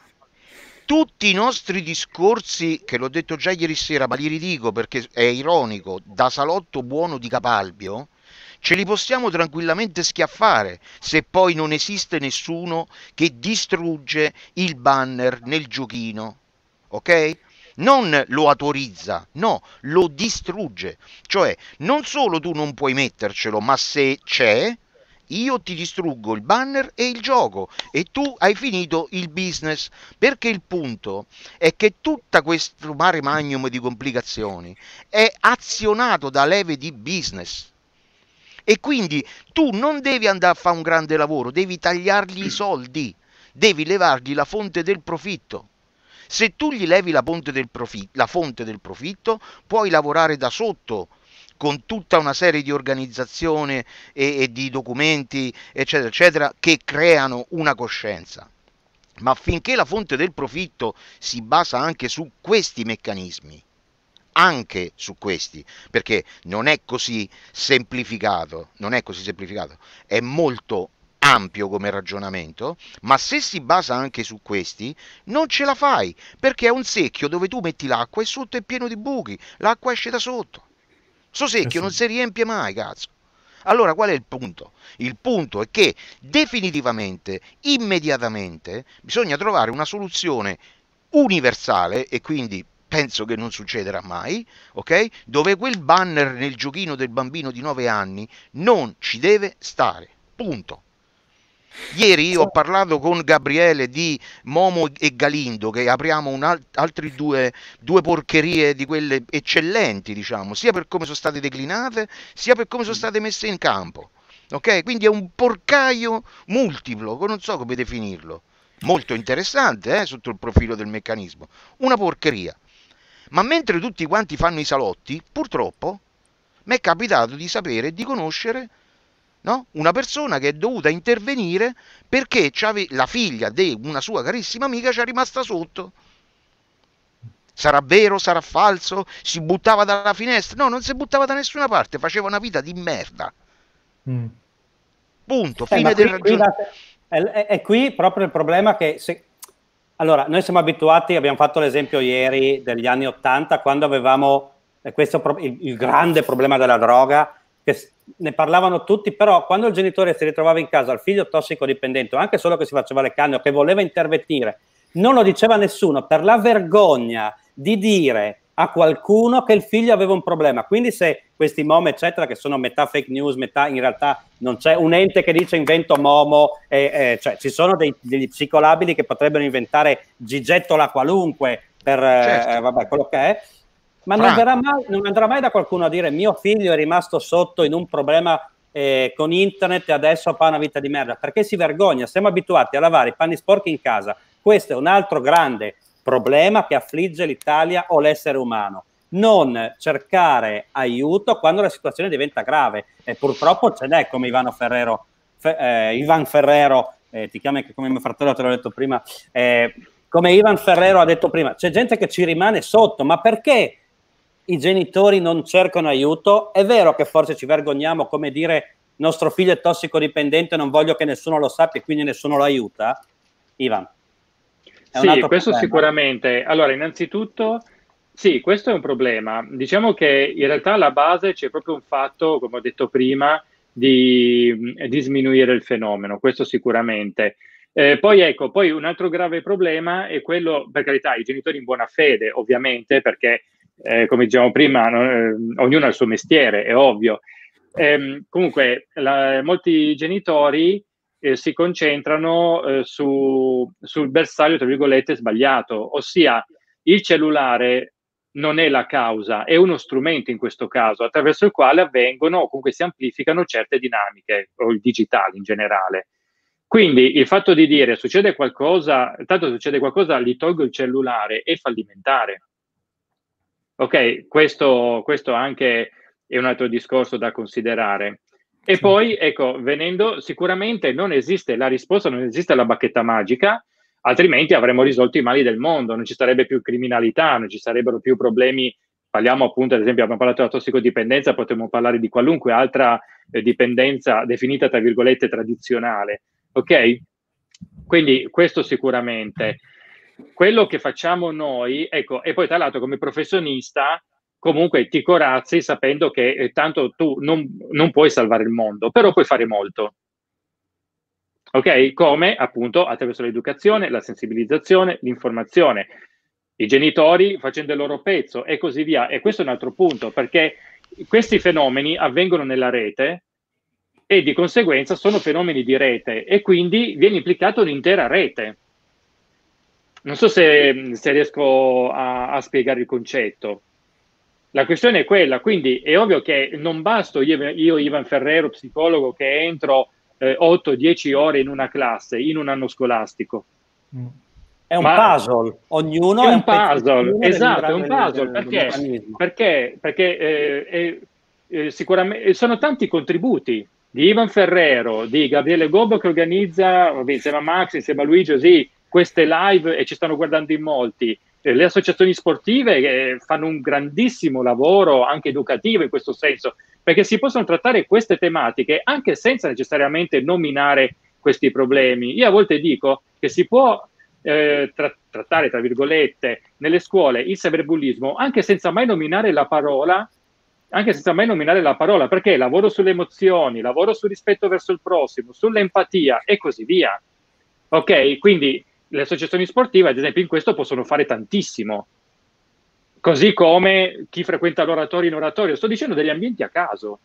Speaker 6: tutti i nostri discorsi, che l'ho detto già ieri sera, ma li ridico perché è ironico, da salotto buono di Capalbio, ce li possiamo tranquillamente schiaffare se poi non esiste nessuno che distrugge il banner nel giochino. Ok? non lo autorizza, no, lo distrugge. Cioè, non solo tu non puoi mettercelo, ma se c'è, io ti distruggo il banner e il gioco e tu hai finito il business. Perché il punto è che tutto questo mare magnum di complicazioni è azionato da leve di business. E quindi tu non devi andare a fare un grande lavoro, devi tagliargli i soldi, devi levargli la fonte del profitto. Se tu gli levi la, profi- la fonte del profitto, puoi lavorare da sotto con tutta una serie di organizzazioni e, e, di documenti, eccetera, eccetera, che creano una coscienza. Ma finché la fonte del profitto si basa anche su questi meccanismi, anche su questi, perché non è così semplificato, non è così semplificato, è molto ampio come ragionamento, ma se si basa anche su questi, non ce la fai, perché è un secchio dove tu metti l'acqua e sotto è pieno di buchi, l'acqua esce da sotto. Sto secchio eh non si riempie mai, cazzo. Allora qual è il punto? Il punto è che definitivamente, immediatamente, bisogna trovare una soluzione universale e quindi penso che non succederà mai, ok? Dove quel banner nel giochino del bambino di 9 anni non ci deve stare. Punto. Ieri ho parlato con Gabriele di Momo e Galindo, che apriamo al- altre due, due, porcherie di quelle eccellenti, diciamo, sia per come sono state declinate, sia per come sono mm. state messe in campo. Okay? Quindi è un porcaio multiplo, non so come definirlo. Molto interessante eh, sotto il profilo del meccanismo. Una porcheria. Ma mentre tutti quanti fanno i salotti, purtroppo mi è capitato di sapere, e di conoscere No? Una persona che è dovuta intervenire perché la figlia di una sua carissima amica ci è rimasta sotto. Sarà vero, sarà falso, si buttava dalla finestra. No, non si buttava da nessuna parte, faceva una vita di merda. Mm. Punto, eh, fine del ragionamento.
Speaker 2: È, è, è, qui proprio il problema che... Se... Allora, noi siamo abituati, abbiamo fatto l'esempio ieri degli anni Ottanta, quando avevamo eh, questo, il, il grande problema della droga, che ne parlavano tutti, però quando il genitore si ritrovava in casa al figlio tossicodipendente, anche solo che si faceva le canne o che voleva intervenire, non lo diceva nessuno per la vergogna di dire a qualcuno che il figlio aveva un problema. Quindi se questi mom, eccetera, che sono metà fake news, metà in realtà non c'è un ente che dice invento momo, eh, eh, cioè ci sono dei, degli psicolabili che potrebbero inventare Gigettola qualunque per eh, certo. vabbè, quello che è. Ma non, mai, non, andrà mai da qualcuno a dire mio figlio è rimasto sotto in un problema eh, con internet e adesso fa una vita di merda, perché si vergogna, siamo abituati a lavare i panni sporchi in casa. Questo è un altro grande problema che affligge l'Italia o l'essere umano. Non cercare aiuto quando la situazione diventa grave e purtroppo ce n'è come Ivano Ferrero, Fe, eh, Ivan Ferrero, eh, ti chiami anche come mio fratello, te l'ho detto prima, eh, come Ivan Ferrero ha detto prima, c'è gente che ci rimane sotto, ma perché i genitori non cercano aiuto. È vero che forse ci vergogniamo come dire nostro figlio è tossicodipendente, non voglio che nessuno
Speaker 4: lo sappia e quindi nessuno lo aiuta. Ivan. Sì, questo problema. sicuramente. Allora, innanzitutto, sì, questo è un problema. Diciamo che in realtà alla base c'è proprio un fatto, come ho detto prima, di, diminuire il fenomeno, questo sicuramente. Eh, poi ecco, poi un altro grave problema è quello, per carità, i genitori in buona fede, ovviamente, perché eh, come dicevamo prima, non, eh, ognuno ha il suo mestiere, è ovvio. Eh, comunque, la, molti genitori eh, si concentrano eh, su, sul bersaglio, tra virgolette, sbagliato, ossia il cellulare non è la causa, è uno strumento in questo caso, attraverso il quale avvengono o comunque si amplificano certe dinamiche, o il digitale in generale. Quindi il fatto di dire succede qualcosa, tanto succede qualcosa, gli tolgo il cellulare, è fallimentare Ok, questo, questo anche è un altro discorso da considerare. E sì. poi, ecco, venendo, sicuramente non esiste la risposta, non esiste la bacchetta magica, altrimenti avremmo risolto i mali del mondo, non ci sarebbe più criminalità, non ci sarebbero più problemi. Parliamo appunto, ad esempio, abbiamo parlato della tossicodipendenza, potremmo parlare di qualunque altra eh, dipendenza definita, tra virgolette, tradizionale. Ok? Quindi questo sicuramente quello che facciamo noi, ecco, e poi tra l'altro come professionista, comunque ti corazzi sapendo che eh, tanto tu non, non puoi salvare il mondo, però puoi fare molto. Ok? Come appunto attraverso l'educazione, la sensibilizzazione, l'informazione, i genitori facendo il loro pezzo e così via. E questo è un altro punto, perché questi fenomeni avvengono nella rete e di conseguenza sono fenomeni di rete e quindi viene implicata un'intera rete non so se, mm, se riesco a, a, spiegare il concetto. La questione è quella, quindi è ovvio che non basta io, io Ivan Ferrero, psicologo, che entro eh, 8-10 ore in una classe, in un anno scolastico. Mm. È un Ma puzzle, ognuno è un, puzzle, esatto, è un puzzle, perché, perché, perché eh, eh, sicuramente eh, sono tanti contributi di Ivan Ferrero, di Gabriele Gobbo che organizza, insieme a Max, insieme a Luigi, così, queste live e ci stanno guardando in molti. Eh, le associazioni sportive eh, fanno un grandissimo lavoro anche educativo in questo senso, perché si possono trattare queste tematiche anche senza necessariamente nominare questi problemi. Io a volte dico che si può eh, tra- trattare, tra virgolette, nelle scuole il cyberbullismo anche senza mai nominare la parola, anche senza mai nominare la parola, perché lavoro sulle emozioni, lavoro sul rispetto verso il prossimo, sull'empatia e così via. Ok, quindi le associazioni sportive, ad esempio, in questo possono fare tantissimo. Così come chi frequenta l'oratorio in oratorio, sto dicendo degli ambienti a caso.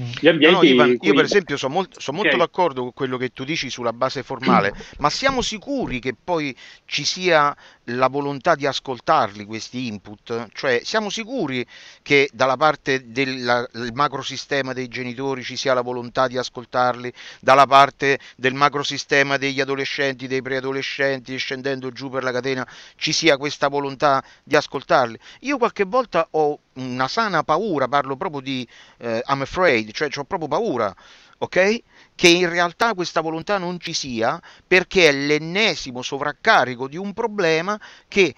Speaker 5: Mm.
Speaker 6: Ambienti... No, no, Ivan, io per esempio sono molto, so molto okay. d'accordo con quello che tu dici sulla base formale, mm. ma siamo sicuri che poi ci sia la volontà di ascoltarli questi input? Cioè siamo sicuri che dalla parte del macrosistema dei genitori ci sia la volontà di ascoltarli, dalla parte del macrosistema degli adolescenti, dei preadolescenti, scendendo giù per la catena, ci sia questa volontà di ascoltarli? Io qualche volta ho una sana paura, parlo proprio di eh, I'm afraid, cioè ho proprio paura, ok? Che in realtà questa volontà non ci sia perché è l'ennesimo sovraccarico di un problema che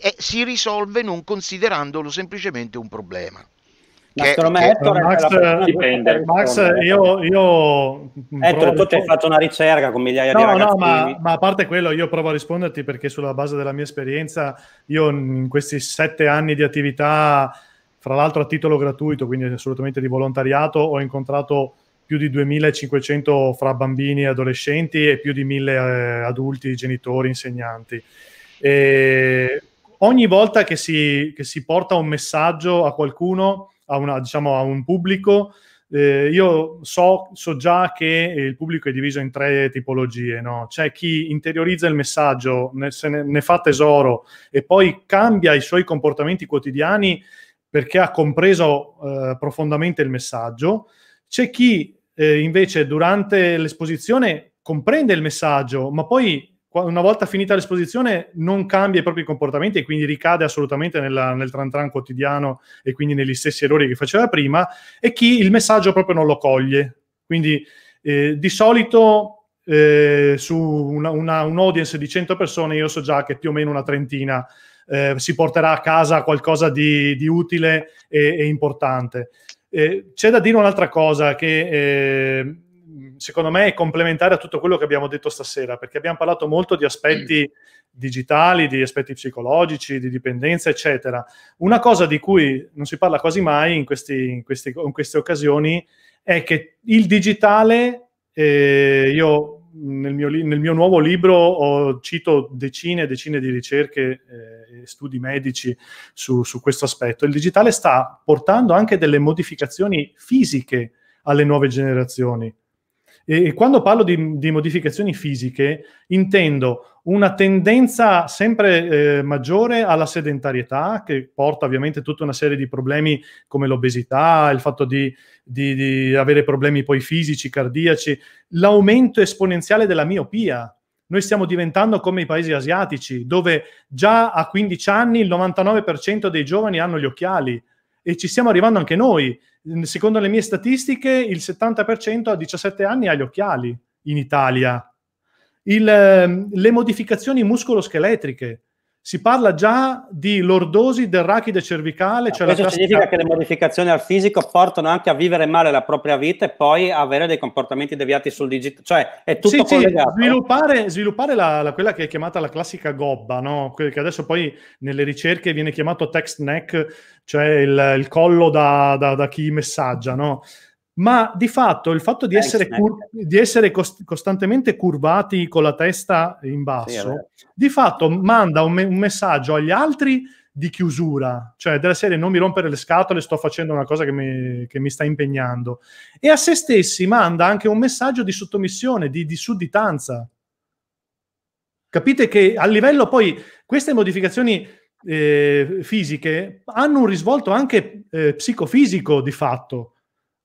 Speaker 6: è, eh, si risolve non considerandolo semplicemente un problema. Che, secondo me,
Speaker 5: Max, Max io, io Ettore, tu ti hai
Speaker 6: fatto una ricerca
Speaker 2: con migliaia no, di ragazzi. No, ma,
Speaker 5: ma, a parte quello, io provo a risponderti perché sulla base della mia esperienza, io in questi sette anni di attività fra l'altro a titolo gratuito, quindi assolutamente di volontariato, ho incontrato più di 2500 fra bambini e adolescenti e più di 1000 eh, adulti, genitori, insegnanti. E ogni volta che si, che si, porta un messaggio a qualcuno, a, una, diciamo, a un pubblico, eh, io so, so, già che il pubblico è diviso in tre tipologie, no? c'è chi interiorizza il messaggio, ne, ne, ne fa tesoro e poi cambia i suoi comportamenti quotidiani perché ha compreso eh, profondamente il messaggio, c'è chi eh, invece durante l'esposizione comprende il messaggio, ma poi una volta finita l'esposizione non cambia i propri comportamenti e quindi ricade assolutamente nella, nel tran quotidiano e quindi negli stessi errori che faceva prima, e chi il messaggio proprio non lo coglie. Quindi eh, di solito eh, su una, una, un audience di 100 persone io so già che più o meno una trentina eh, si porterà a casa qualcosa di, di utile e, e importante. Eh, c'è da dire un'altra cosa che eh, secondo me è complementare a tutto quello che abbiamo detto stasera, perché abbiamo parlato molto di aspetti digitali, di aspetti psicologici, di dipendenza, eccetera. Una cosa di cui non si parla quasi mai in, questi, in, questi, in queste occasioni è che il digitale, eh, io nel mio, nel mio, nuovo libro ho, cito decine e decine di ricerche eh, e eh, studi medici su, su, questo aspetto. Il digitale sta portando anche delle modificazioni fisiche alle nuove generazioni. E, e quando parlo di, di modificazioni fisiche, intendo una tendenza sempre eh, maggiore alla sedentarietà che porta ovviamente tutta una serie di problemi come l'obesità, il fatto di, di, di avere problemi poi fisici, cardiaci, l'aumento esponenziale della miopia. Noi stiamo diventando come i paesi asiatici, dove già a 15 anni il 99% dei giovani hanno gli occhiali e ci stiamo arrivando anche noi. Secondo le mie statistiche, il 70% a 17 anni ha gli occhiali in Italia il, ehm, le modificazioni muscoloscheletriche. Si parla già di lordosi del rachide cervicale. cioè questo classica... significa
Speaker 2: che le modificazioni al fisico portano anche a vivere male la propria vita e poi avere dei comportamenti deviati sul digitale. Cioè è tutto sì, collegato. Sì,
Speaker 5: sviluppare, sviluppare la, la, quella che è chiamata la classica gobba, no? che adesso poi nelle ricerche viene chiamato text neck, cioè il, il collo da, da, da chi messaggia. No? ma di fatto il fatto di eh, essere, cur- di essere cost- costantemente curvati con la testa in basso, sì, di fatto manda un, me- un, messaggio agli altri di chiusura, cioè della serie non mi rompere le scatole, sto facendo una cosa che mi, che mi sta impegnando, e a se stessi manda anche un messaggio di sottomissione, di, di sudditanza. Capite che a livello poi queste modificazioni eh, fisiche hanno un risvolto anche eh, psicofisico di fatto,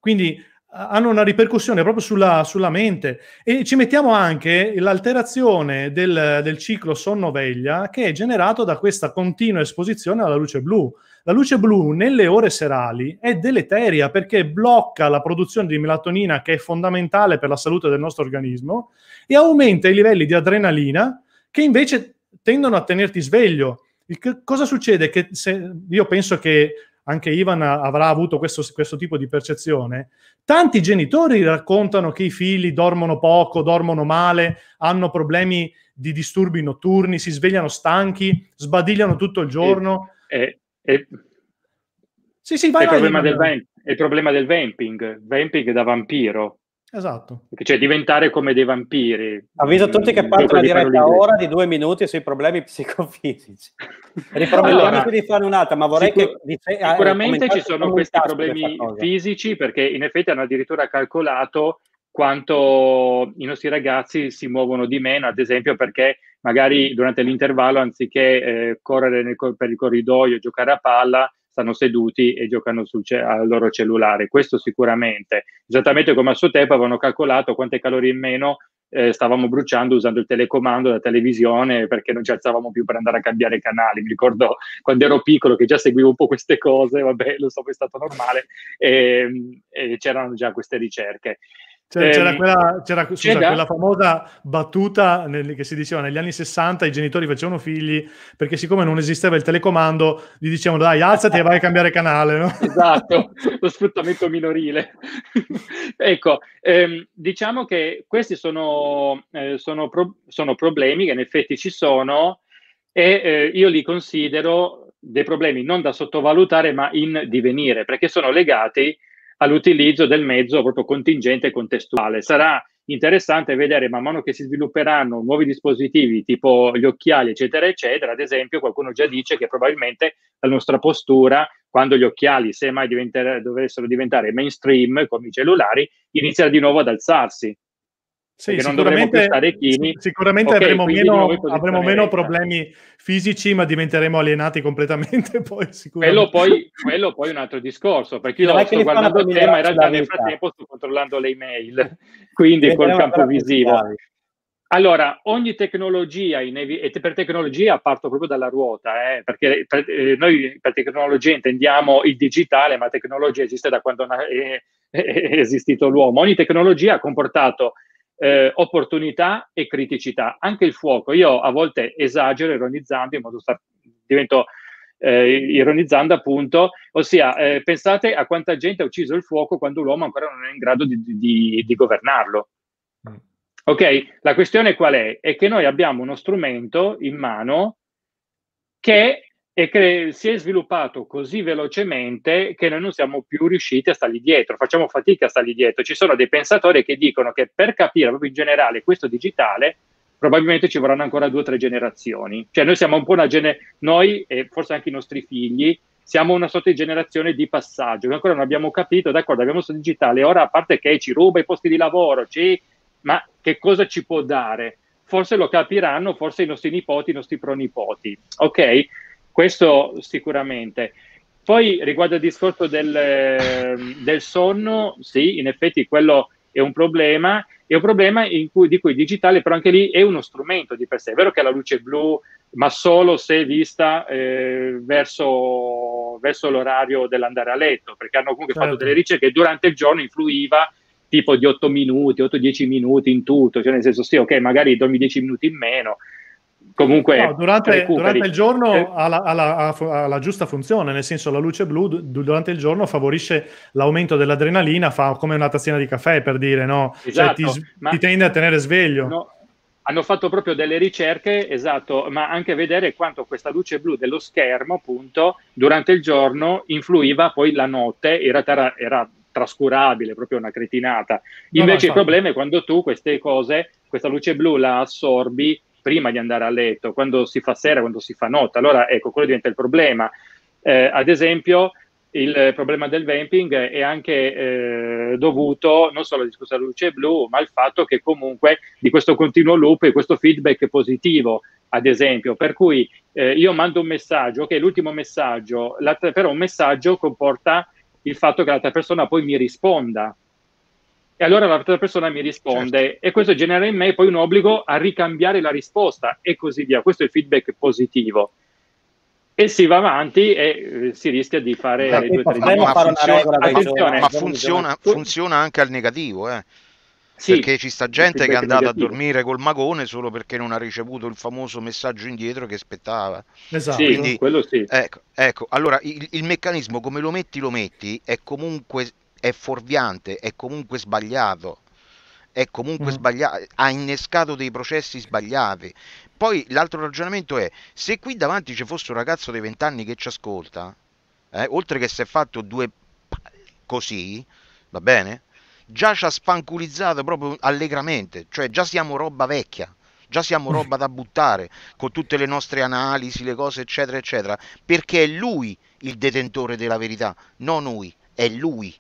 Speaker 5: quindi hanno una ripercussione proprio sulla, sulla, mente e ci mettiamo anche l'alterazione del, del, ciclo sonno-veglia che è generato da questa continua esposizione alla luce blu. La luce blu nelle ore serali è deleteria perché blocca la produzione di melatonina che è fondamentale per la salute del nostro organismo e aumenta i livelli di adrenalina che invece tendono a tenerti sveglio. Il, cosa succede? Che se, io penso che anche Ivan avrà avuto questo, questo, tipo di percezione, tanti genitori raccontano che i figli dormono poco, dormono male, hanno problemi di disturbi notturni, si svegliano stanchi, sbadigliano tutto il giorno.
Speaker 4: E, e, e...
Speaker 5: Sì, sì, vai, il, vai, problema vai. Del,
Speaker 4: il problema del vamping, vamping da vampiro, Esatto. Cioè diventare come dei vampiri. Avviso tutti che mm, parte la diretta ora
Speaker 2: di due minuti sui problemi psicofisici. Ripromettiamoci allora, di fare un'altra, ma vorrei sicur- che... Eh, sicuramente ci sono questi problemi
Speaker 4: fisici perché in effetti hanno addirittura calcolato quanto i nostri ragazzi si muovono di meno, ad esempio perché magari durante l'intervallo, anziché eh, correre nel, per il corridoio, giocare a palla, stanno seduti e giocano ce- al loro cellulare. Questo sicuramente, esattamente come a suo tempo avevano calcolato quante calorie in meno eh, stavamo bruciando usando il telecomando da televisione perché non ci alzavamo più per andare a cambiare canali. Mi ricordo quando ero piccolo che già seguivo un po' queste cose, vabbè, lo so, è stato normale, e, ehm, e c'erano già queste ricerche.
Speaker 5: C'era, ehm, quella, c'era scusa, quella, famosa battuta nel, che si diceva negli anni 60 i genitori facevano figli perché siccome non esisteva il telecomando gli dicevano dai alzati e vai a cambiare canale. No? Esatto, lo sfruttamento
Speaker 4: minorile. ecco, ehm, diciamo che questi sono, eh, sono, pro- sono, problemi che in effetti ci sono e eh, io li considero dei problemi non da sottovalutare ma in divenire perché sono legati all'utilizzo del mezzo proprio contingente e contestuale. Sarà interessante vedere man mano che si svilupperanno nuovi dispositivi tipo gli occhiali, eccetera, eccetera. Ad esempio, qualcuno già dice che probabilmente la nostra postura, quando gli occhiali, se mai dovessero diventare mainstream come i cellulari, inizierà di nuovo ad alzarsi sì, sicuramente, sicuramente okay, avremo, meno, avremo meno,
Speaker 5: problemi fisici, ma diventeremo alienati completamente. Poi, quello, poi,
Speaker 4: quello poi è un altro discorso, perché io non sto guardando il tema, in realtà nel frattempo sto controllando le email,
Speaker 5: quindi col campo visivo.
Speaker 4: Allora, ogni tecnologia, e per tecnologia parto proprio dalla ruota, eh, perché per, eh, noi per tecnologia intendiamo il digitale, ma tecnologia esiste da quando è, è esistito l'uomo. Ogni tecnologia ha comportato eh, opportunità e criticità. Anche il fuoco, io a volte esagero ironizzando, in modo che divento eh, ironizzando appunto, ossia eh, pensate a quanta gente ha ucciso il fuoco quando l'uomo ancora non è in grado di, di, di governarlo. Mm. Ok, la questione qual è? È che noi abbiamo uno strumento in mano che e che si è sviluppato così velocemente che noi non siamo più riusciti a stargli dietro, facciamo fatica a stargli dietro. Ci sono dei pensatori che dicono che per capire proprio in generale questo digitale probabilmente ci vorranno ancora due o tre generazioni. Cioè noi siamo un po' una generazione, noi e forse anche i nostri figli, siamo una sorta di generazione di passaggio, che ancora non abbiamo capito, d'accordo, abbiamo questo digitale, ora a parte che ci ruba i posti di lavoro, ci... ma che cosa ci può dare? forse lo capiranno, forse i nostri nipoti, i nostri pronipoti. Ok? Questo sicuramente. Poi riguardo al discorso del, del sonno, sì, in effetti quello è un problema, è un problema cui, di cui il digitale però anche lì è uno strumento di per sé. È vero che la luce blu, ma solo se vista eh, verso, verso, l'orario dell'andare a letto, perché hanno comunque certo. fatto delle certo. ricerche che durante il giorno influiva tipo di 8 minuti, 8-10 minuti in tutto, cioè nel senso sì, ok, magari dormi 10 minuti in meno, comunque no, durante, durante, il giorno eh.
Speaker 5: ha, la, ha, la, ha la, giusta funzione, nel senso la luce blu durante il giorno favorisce l'aumento dell'adrenalina, fa come una tazzina di caffè per dire, no? Esatto, cioè, ti, esatto, ma, ti, tende a tenere sveglio. No,
Speaker 4: hanno fatto proprio delle ricerche, esatto, ma anche vedere quanto questa luce blu dello schermo, appunto, durante il giorno influiva poi la notte, in realtà era, era trascurabile, proprio una cretinata. Invece no, no, il esatto. problema è quando tu queste cose, questa luce blu la assorbi prima di andare a letto, quando si fa sera, quando si fa notte. Allora, ecco, quello diventa il problema. Eh, ad esempio, il problema del vamping è anche eh, dovuto non solo alla discussione della luce blu, ma al fatto che comunque di questo continuo loop e questo feedback positivo, ad esempio, per cui eh, io mando un messaggio, ok, l'ultimo messaggio, però un messaggio comporta il fatto che l'altra persona poi mi risponda e allora l'altra persona mi risponde certo. e questo genera in me poi un obbligo a ricambiare la risposta e così via. Questo è il feedback positivo. E si va avanti e eh, si rischia di fare ma le due tre ma, eh, diciamo funziona, funziona, ma funziona,
Speaker 6: funziona, anche al negativo, eh. Sì, perché ci sta gente che è andata negativo. a dormire col magone solo perché non ha ricevuto il famoso messaggio indietro che aspettava. Esatto, Quindi, sì. Ecco, ecco, allora il, il meccanismo come lo metti, lo metti, è comunque è fuorviante, è comunque sbagliato, è comunque mm. sbagliato, ha innescato dei processi sbagliati. Poi l'altro ragionamento è, se qui davanti ci fosse un ragazzo dei vent'anni che ci ascolta, eh, oltre che si è fatto due così, va bene? Già ci ha spanculizzato proprio allegramente, cioè già siamo roba vecchia già siamo mm. roba da buttare con tutte le nostre analisi, le cose eccetera eccetera, perché è lui il detentore della verità, non noi, è lui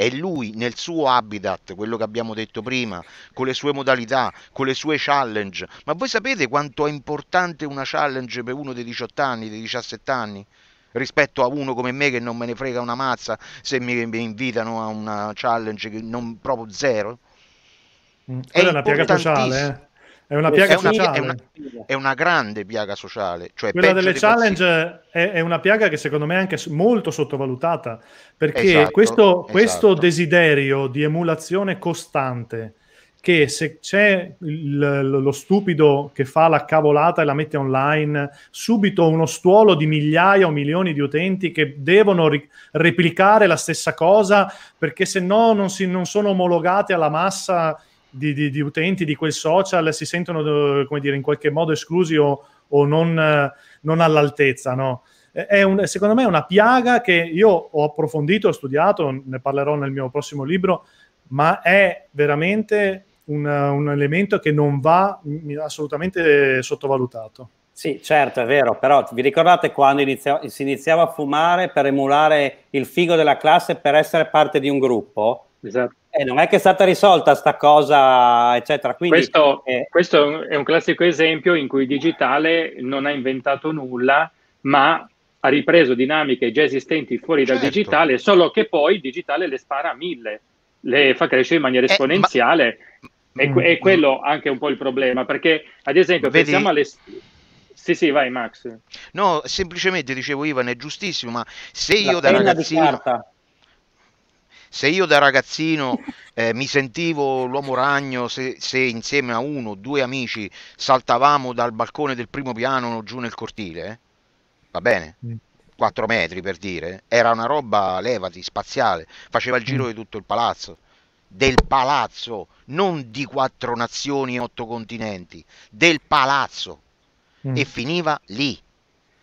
Speaker 6: è lui nel suo habitat, quello che abbiamo detto prima, con le sue modalità, con le sue challenge. Ma voi sapete quanto è importante una challenge per uno dei 18 anni, dei 17 anni? rispetto a uno come me che non me ne frega una mazza se mi, mi invitano a una challenge che non proprio zero.
Speaker 5: Mm, è, è una piaga sociale, eh? È una piaga è una, sociale. È una,
Speaker 6: è una, grande piaga sociale. Cioè Quella delle challenge
Speaker 5: è, è, una piaga che secondo me è anche molto sottovalutata, perché esatto, questo, esatto. questo, desiderio di emulazione costante, che se c'è il, lo stupido che fa la cavolata e la mette online, subito uno stuolo di migliaia o milioni di utenti che devono ri- replicare la stessa cosa, perché se no non, si, non sono omologate alla massa di, di, di, utenti di quel social si sentono, eh, come dire, in qualche modo esclusi o, o non, eh, non, all'altezza, no? È Un, secondo me è una piaga che io ho approfondito, ho studiato, ne parlerò nel mio prossimo libro, ma è veramente un, un elemento che non va mm, assolutamente sottovalutato.
Speaker 2: Sì, certo, è vero, però vi ricordate quando inizia, si iniziava a fumare per emulare il figo della classe per essere parte di un gruppo? Esatto.
Speaker 4: Eh, non è che è stata risolta sta cosa, eccetera. Quindi, questo, eh... questo, è un classico esempio in cui il digitale non ha inventato nulla, ma ha ripreso dinamiche già esistenti fuori certo. dal digitale, solo che poi il digitale le spara a mille, le fa crescere in maniera eh, esponenziale. Ma... E, mm. quello anche un po' il problema, perché ad esempio Vedi... pensiamo alle... Sì, sì, vai Max.
Speaker 6: No, semplicemente dicevo Ivan, è giustissimo, ma se La io da ragazzino se io da ragazzino eh, mi sentivo l'uomo ragno, se, se insieme a uno o due amici saltavamo dal balcone del primo piano giù nel cortile, va bene? 4 mm. metri per dire, era una roba levati, spaziale, faceva il giro mm. di tutto il palazzo, del palazzo, non di quattro nazioni e otto continenti, del palazzo, mm. e finiva lì.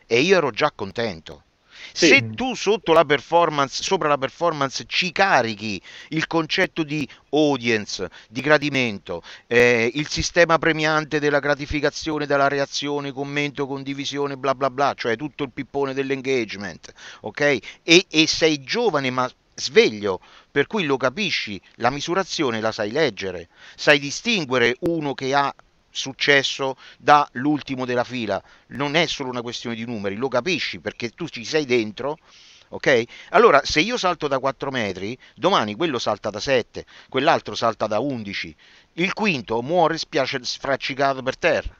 Speaker 6: E io ero già contento. Sì. Se tu sotto la performance, sopra la performance ci carichi il concetto di audience, di gradimento, eh, il sistema premiante della gratificazione, della reazione, commento, condivisione, bla bla bla, cioè tutto il pippone dell'engagement, ok? e, e sei giovane ma sveglio, per cui lo capisci, la misurazione la sai leggere, sai distinguere uno che ha successo da l'ultimo della fila, non è solo una questione di numeri, lo capisci perché tu ci sei dentro. Ok? Allora, se io salto da 4 metri, domani quello salta da 7, quell'altro salta da 11, il quinto muore spiace sfraccicato per terra.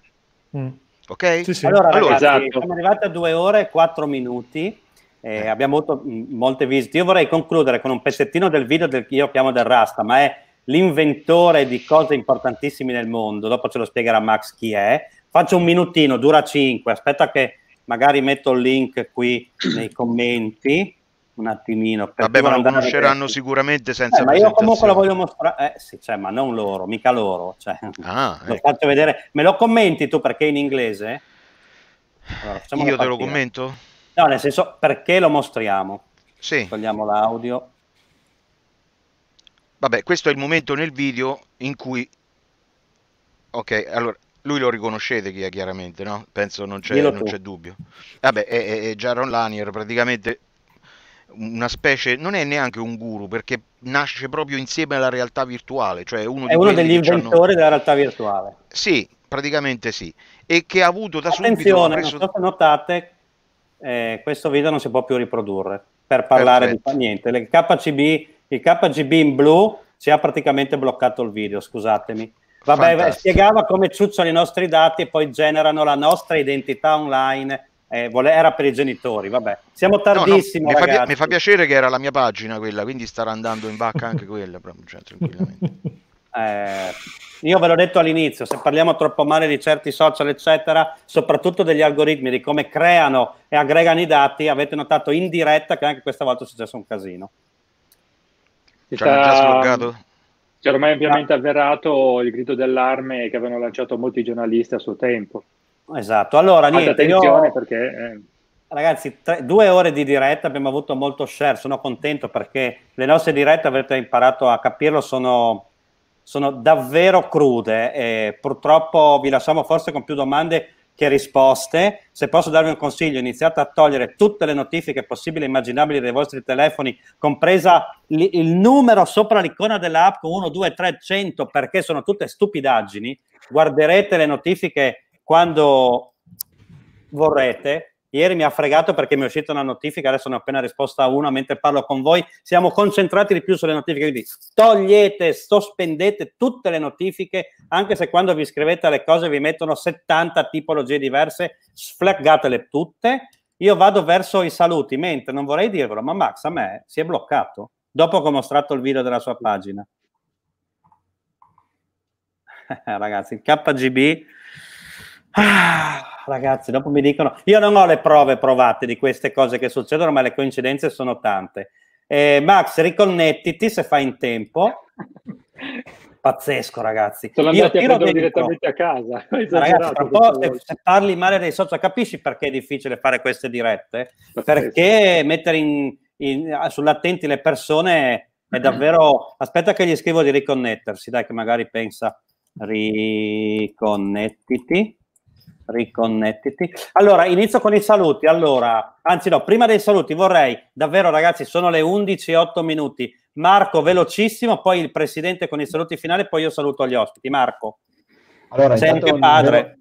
Speaker 6: Mm. Ok? Sì, sì. Allora, allora ragazzi, esatto. siamo arrivati a 2 ore e
Speaker 2: 4 minuti. Eh, abbiamo avuto mm, molte visite. Io vorrei concludere con un pezzettino del video del, io chiamo del Rasta, ma è l'inventore di cose importantissime nel mondo, dopo ce lo spiegherà Max chi è, faccio un minutino, dura 5, aspetta che magari metto il link qui nei commenti, un attimino. Vabbè, ma lo conosceranno
Speaker 6: sicuramente
Speaker 2: senza eh, Ma io comunque lo voglio mostrare, eh sì, cioè, ma non loro, mica loro, cioè, ah, ecco. faccio vedere, me lo commenti tu perché in inglese? Allora, io te lo commento? No, nel senso, perché lo mostriamo? Sì. Togliamo l'audio.
Speaker 6: Vabbè, questo è il momento nel video in cui... Ok, allora, lui lo riconoscete chi è chiaramente, no? Penso non c'è, non c'è dubbio. Vabbè, è, è Jaron Lanier praticamente una specie, non è neanche un guru perché nasce proprio insieme alla realtà virtuale, cioè uno è uno degli inventori hanno... della realtà virtuale. Sì, praticamente sì, e che ha avuto da Attenzione, subito... Attenzione, preso... notate,
Speaker 2: eh, questo video non si può più riprodurre per parlare Perfetto. di niente, le KCB il KGB in blu ci ha praticamente bloccato il video, scusatemi. Vabbè, Fantastico. spiegava come ciucciano i nostri dati e poi generano la nostra identità online. Eh, era per i
Speaker 6: genitori, vabbè. Siamo tardissimi. No, no, mi, fa, mi, fa, piacere che era la mia pagina quella, quindi starà andando in vacca anche quella, proprio, cioè, tranquillamente. Eh, io ve l'ho detto all'inizio, se
Speaker 2: parliamo troppo male di certi social, eccetera, soprattutto degli algoritmi, di come creano e aggregano i dati, avete notato in diretta che anche questa volta è successo un casino.
Speaker 4: Ci cioè, hanno già sbloccato? C'era cioè, ormai ampiamente avverato il grido d'allarme che avevano lanciato molti giornalisti a suo tempo.
Speaker 2: Esatto, allora niente, attenzione io...
Speaker 4: perché... Eh.
Speaker 2: Ragazzi, tre, due ore di diretta, abbiamo avuto molto share, sono contento perché le nostre dirette, avete imparato a capirlo, sono, sono davvero crude e purtroppo vi lasciamo forse con più domande che risposte. Se posso darvi un consiglio, iniziate a togliere tutte le notifiche possibili e immaginabili dai vostri telefoni, compresa l- il numero sopra l'icona dell'app con 1, 2, 3, 100, perché sono tutte stupidaggini. Guarderete le notifiche quando vorrete Ieri mi ha fregato perché mi è uscita una notifica, adesso ne ho appena risposta a una mentre parlo con voi. Siamo concentrati di più sulle notifiche, quindi togliete, sospendete tutte le notifiche, anche se quando vi iscrivete alle cose vi mettono 70 tipologie diverse, sflaggatele tutte. Io vado verso i saluti, mentre non vorrei dirvelo, ma Max a me si è bloccato dopo che ho mostrato il video della sua pagina. Ragazzi, il KGB... Ah ragazzi, dopo mi dicono, io non ho le prove provate di queste cose che succedono, ma le coincidenze sono tante. Eh, Max, riconnettiti se fai in tempo. Pazzesco, ragazzi. Sono io tiro dentro... direttamente a
Speaker 5: casa. Ragazzi,
Speaker 2: se, parli male dei social, capisci perché è difficile fare queste dirette? Pazzesco. Perché mettere in, in, sull'attenti le persone è davvero. Aspetta, che gli scrivo di riconnettersi, dai, che magari pensa. Riconnettiti riconnettiti. Allora, inizio con i saluti. Allora, anzi no, prima dei saluti vorrei davvero ragazzi, sono le 11 minuti. Marco, velocissimo, poi il presidente con i saluti finali, poi io saluto gli ospiti. Marco, allora, sempre padre. Vero...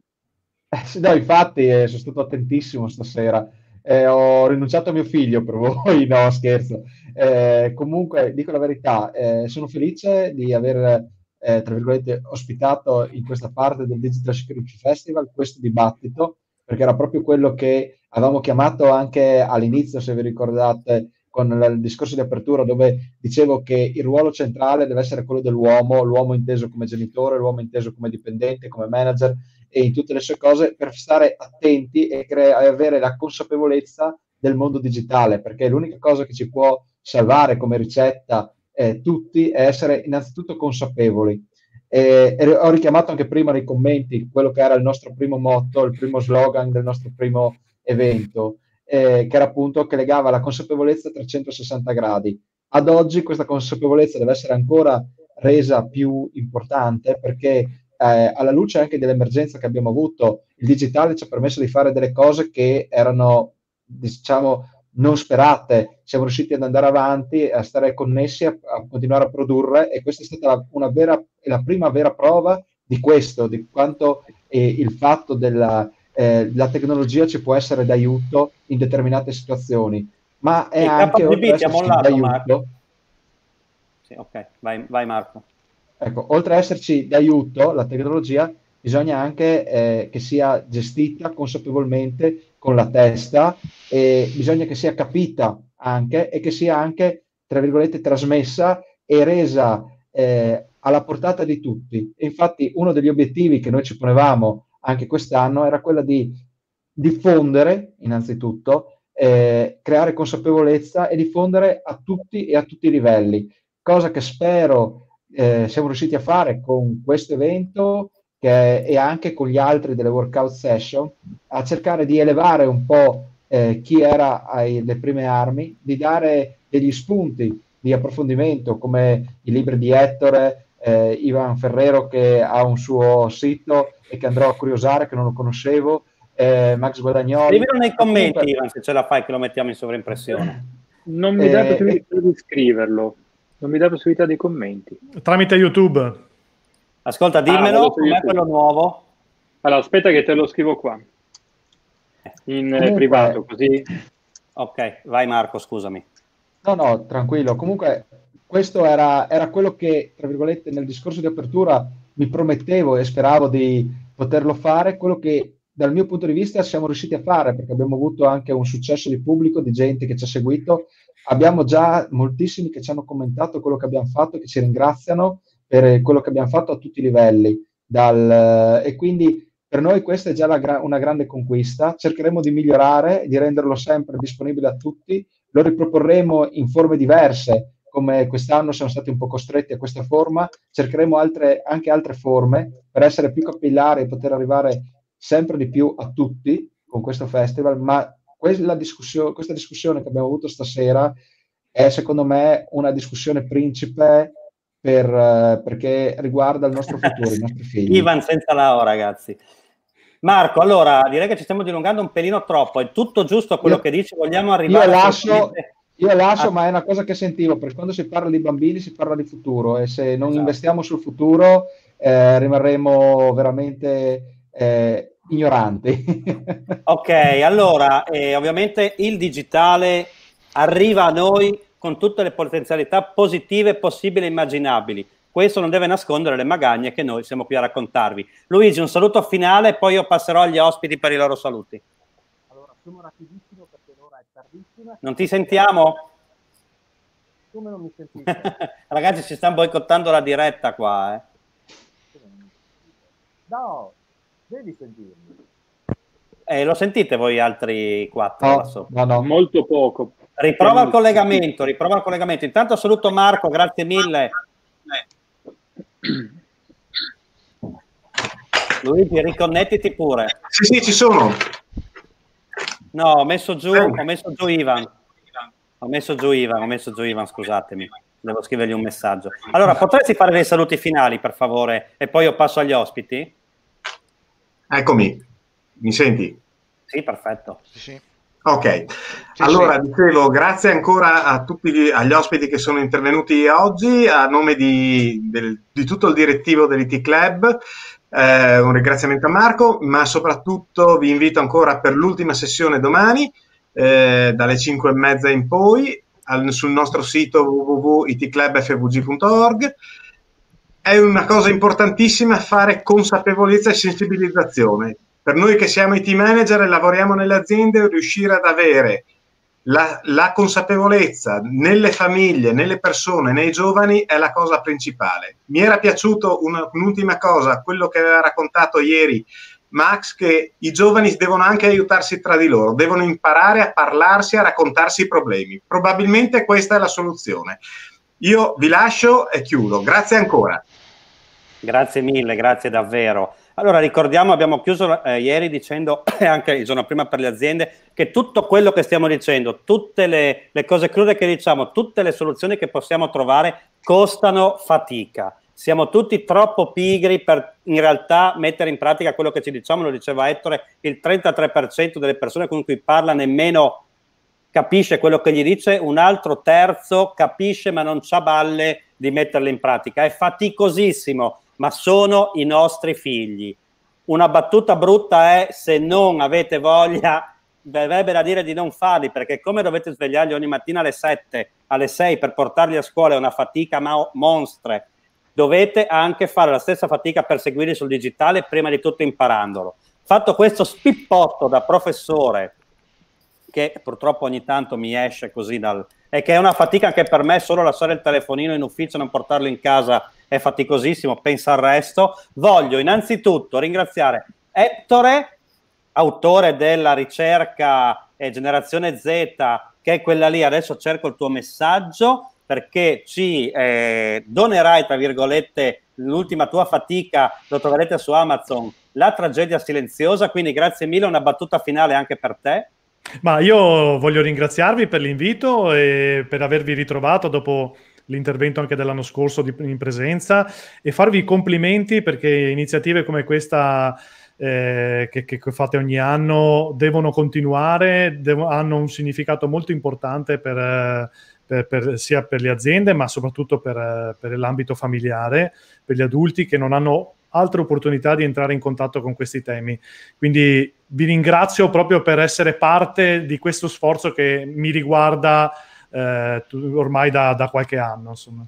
Speaker 1: Eh, no, infatti eh, sono stato attentissimo stasera. Eh, ho rinunciato a mio figlio per voi, no scherzo. Eh, comunque, dico la verità, eh, sono felice di aver eh, tra virgolette, ospitato in questa parte del Digital Security Festival questo dibattito, perché era proprio quello che avevamo chiamato anche all'inizio, se vi ricordate, con il discorso di apertura dove dicevo che il ruolo centrale deve essere quello dell'uomo, l'uomo inteso come genitore, l'uomo inteso come dipendente, come manager e in tutte le sue cose per stare attenti e cre- avere la consapevolezza del mondo digitale, perché l'unica cosa che ci può salvare come ricetta eh, tutti è essere innanzitutto consapevoli. Eh, ho richiamato anche prima nei commenti quello che era il nostro primo motto, il primo slogan del nostro primo evento, eh, che era appunto che legava la consapevolezza a 360 gradi. Ad oggi questa consapevolezza deve essere ancora resa più importante perché eh, alla luce anche dell'emergenza che abbiamo avuto, il digitale ci ha permesso di fare delle cose che erano, diciamo, non sperate, siamo riusciti ad andare avanti, a stare connessi, a, a continuare a produrre e questa è stata la, una vera, la prima vera prova di questo, di quanto eh, il fatto della eh, tecnologia ci può essere d'aiuto in determinate situazioni, ma è e anche KGB ti ha mollato, d'aiuto. Marco.
Speaker 2: Sì, ok, vai, vai, Marco.
Speaker 1: Ecco, oltre a esserci d'aiuto la tecnologia, bisogna anche eh, che sia gestita consapevolmente con la testa e bisogna che sia capita anche e che sia anche, tra virgolette, trasmessa e resa eh, alla portata di tutti. E infatti uno degli obiettivi che noi ci ponevamo anche quest'anno era quello di diffondere, innanzitutto, eh, creare consapevolezza e diffondere a tutti e a tutti i livelli, cosa che spero eh, siamo riusciti a fare con questo evento che, e anche con gli altri delle workout session a cercare di elevare un po' eh, chi era alle prime armi, di dare degli spunti di approfondimento come i libri di Ettore, eh, Ivan Ferrero che ha un suo sito e che andrò a curiosare, che non lo conoscevo, eh, Max Guadagnoli. Scrivilo nei commenti, per... Ivan,
Speaker 2: se ce la fai, che lo mettiamo in sovraimpressione.
Speaker 5: Non mi dà eh, possibilità
Speaker 2: di scriverlo, non mi dà
Speaker 5: possibilità dei commenti. Tramite YouTube.
Speaker 4: Ascolta, ah, dimmelo, ah, com'è quello nuovo? Allora, aspetta che te lo scrivo qua, in eh, privato, così...
Speaker 2: Ok, vai Marco, scusami.
Speaker 1: No, no, tranquillo. Comunque, questo era, era quello che, tra virgolette, nel discorso di apertura mi promettevo e speravo di poterlo fare, quello che dal mio punto di vista siamo riusciti a fare perché abbiamo avuto anche un successo di pubblico, di gente che ci ha seguito. Abbiamo già moltissimi che ci hanno commentato quello che abbiamo fatto, che ci ringraziano per eh, quello che abbiamo fatto a tutti i livelli. Dal, eh, e quindi per noi questa è già la, una grande conquista. Cercheremo di migliorare, di renderlo sempre disponibile a tutti. Lo riproporremo in forme diverse, come quest'anno siamo stati un po' costretti a questa forma. Cercheremo altre, anche altre forme per essere più capillari e poter arrivare sempre di più a tutti con questo festival. Ma discussio, questa discussione che abbiamo avuto stasera è secondo me una discussione principe per, eh, perché riguarda il nostro futuro, i nostri
Speaker 2: figli. Ivan senza la O, ragazzi. Marco, allora direi che ci stiamo dilungando un pelino troppo, è tutto giusto quello io, che dici, vogliamo arrivare... Io lascio, io lascio ah.
Speaker 1: ma è una cosa che sentivo, perché quando si parla di bambini si parla di futuro e se non esatto. investiamo sul futuro eh, rimarremo veramente eh, ignoranti.
Speaker 2: ok, allora eh, ovviamente il digitale arriva a noi con tutte le potenzialità positive possibili e immaginabili. Questo non deve nascondere le magagne che noi siamo qui a raccontarvi. Luigi, un saluto finale e poi io passerò agli ospiti per i loro saluti. Allora, sono rapidissimo perché l'ora è tardissima. Non ti sentiamo? Come non mi sentite? Ragazzi, ci stanno boicottando la diretta qua, eh.
Speaker 4: No, devi sentirmi.
Speaker 2: Eh, lo sentite voi altri quattro? No, no,
Speaker 4: no, molto poco. Riprova il collegamento,
Speaker 2: riprova il collegamento. Intanto saluto Marco, grazie mille. Luigi, riconnettiti pure. Sì, sì, ci sono. No, ho messo giù, ho messo giù Ivan. Ho messo giù Ivan, ho messo giù Ivan, scusatemi. Devo scrivergli un messaggio. Allora, potresti fare dei saluti finali, per favore, e poi io passo agli ospiti?
Speaker 3: Eccomi, mi senti?
Speaker 2: Sì, perfetto. Sì, sì.
Speaker 3: Ok, allora dicevo grazie ancora a tutti gli, agli ospiti che sono intervenuti oggi a nome di, del, di tutto il direttivo dell'IT Club. Eh, un ringraziamento a Marco, ma soprattutto vi invito ancora per l'ultima sessione domani eh, dalle 5 e mezza in poi al, sul nostro sito www.itclubfvg.org. È una cosa importantissima fare consapevolezza e sensibilizzazione per noi che siamo i team manager e lavoriamo nelle aziende, riuscire ad avere la, la, consapevolezza nelle famiglie, nelle persone, nei giovani è la cosa principale. Mi era piaciuto una, un'ultima cosa, quello che aveva raccontato ieri Max, che i giovani devono anche aiutarsi tra di loro, devono imparare a parlarsi, a raccontarsi i problemi. Probabilmente questa è la soluzione. Io vi lascio e chiudo.
Speaker 2: Grazie ancora. Grazie mille, grazie davvero. Allora ricordiamo, abbiamo chiuso eh, ieri dicendo, e anche il giorno prima per le aziende, che tutto quello che stiamo dicendo, tutte le, le cose crude che diciamo, tutte le soluzioni che possiamo trovare costano fatica siamo tutti troppo pigri per in realtà mettere in pratica quello che ci diciamo, lo diceva Ettore, il 33% delle persone con cui parla nemmeno capisce quello che gli dice, un altro terzo capisce ma non ha balle di metterle in pratica. È faticosissimo ma sono i nostri figli. Una battuta brutta è se non avete voglia, verrebbe da dire di non farli, perché come dovete svegliarli ogni mattina alle 7, alle 6 per portarli a scuola è una fatica ma- monstre. Dovete anche fare la stessa fatica per seguirli sul digitale, prima di tutto imparandolo. Fatto questo spippotto da professore, che purtroppo ogni tanto mi esce così dal... e che è una fatica anche per me, solo lasciare il telefonino in ufficio e non portarlo in casa è faticosissimo, pensa al resto. Voglio innanzitutto ringraziare Ettore, autore della ricerca eh, Generazione Z, che è quella lì, adesso cerco il tuo messaggio, perché ci eh, donerai, tra virgolette, l'ultima tua fatica, lo troverete su Amazon, La tragedia silenziosa, quindi grazie mille, una battuta finale anche per te.
Speaker 5: Ma io voglio ringraziarvi per l'invito e per avervi ritrovato dopo l'intervento anche dell'anno scorso di, in presenza e farvi i complimenti perché iniziative come questa eh, che, che, fate ogni anno devono continuare, dev- hanno un significato molto importante per, per, per, sia per le aziende ma soprattutto per, l'ambito familiare, per gli adulti che non hanno altre opportunità di entrare in contatto con questi temi. Quindi vi ringrazio proprio per essere parte di questo sforzo che mi riguarda eh, ormai da, da qualche anno. Insomma.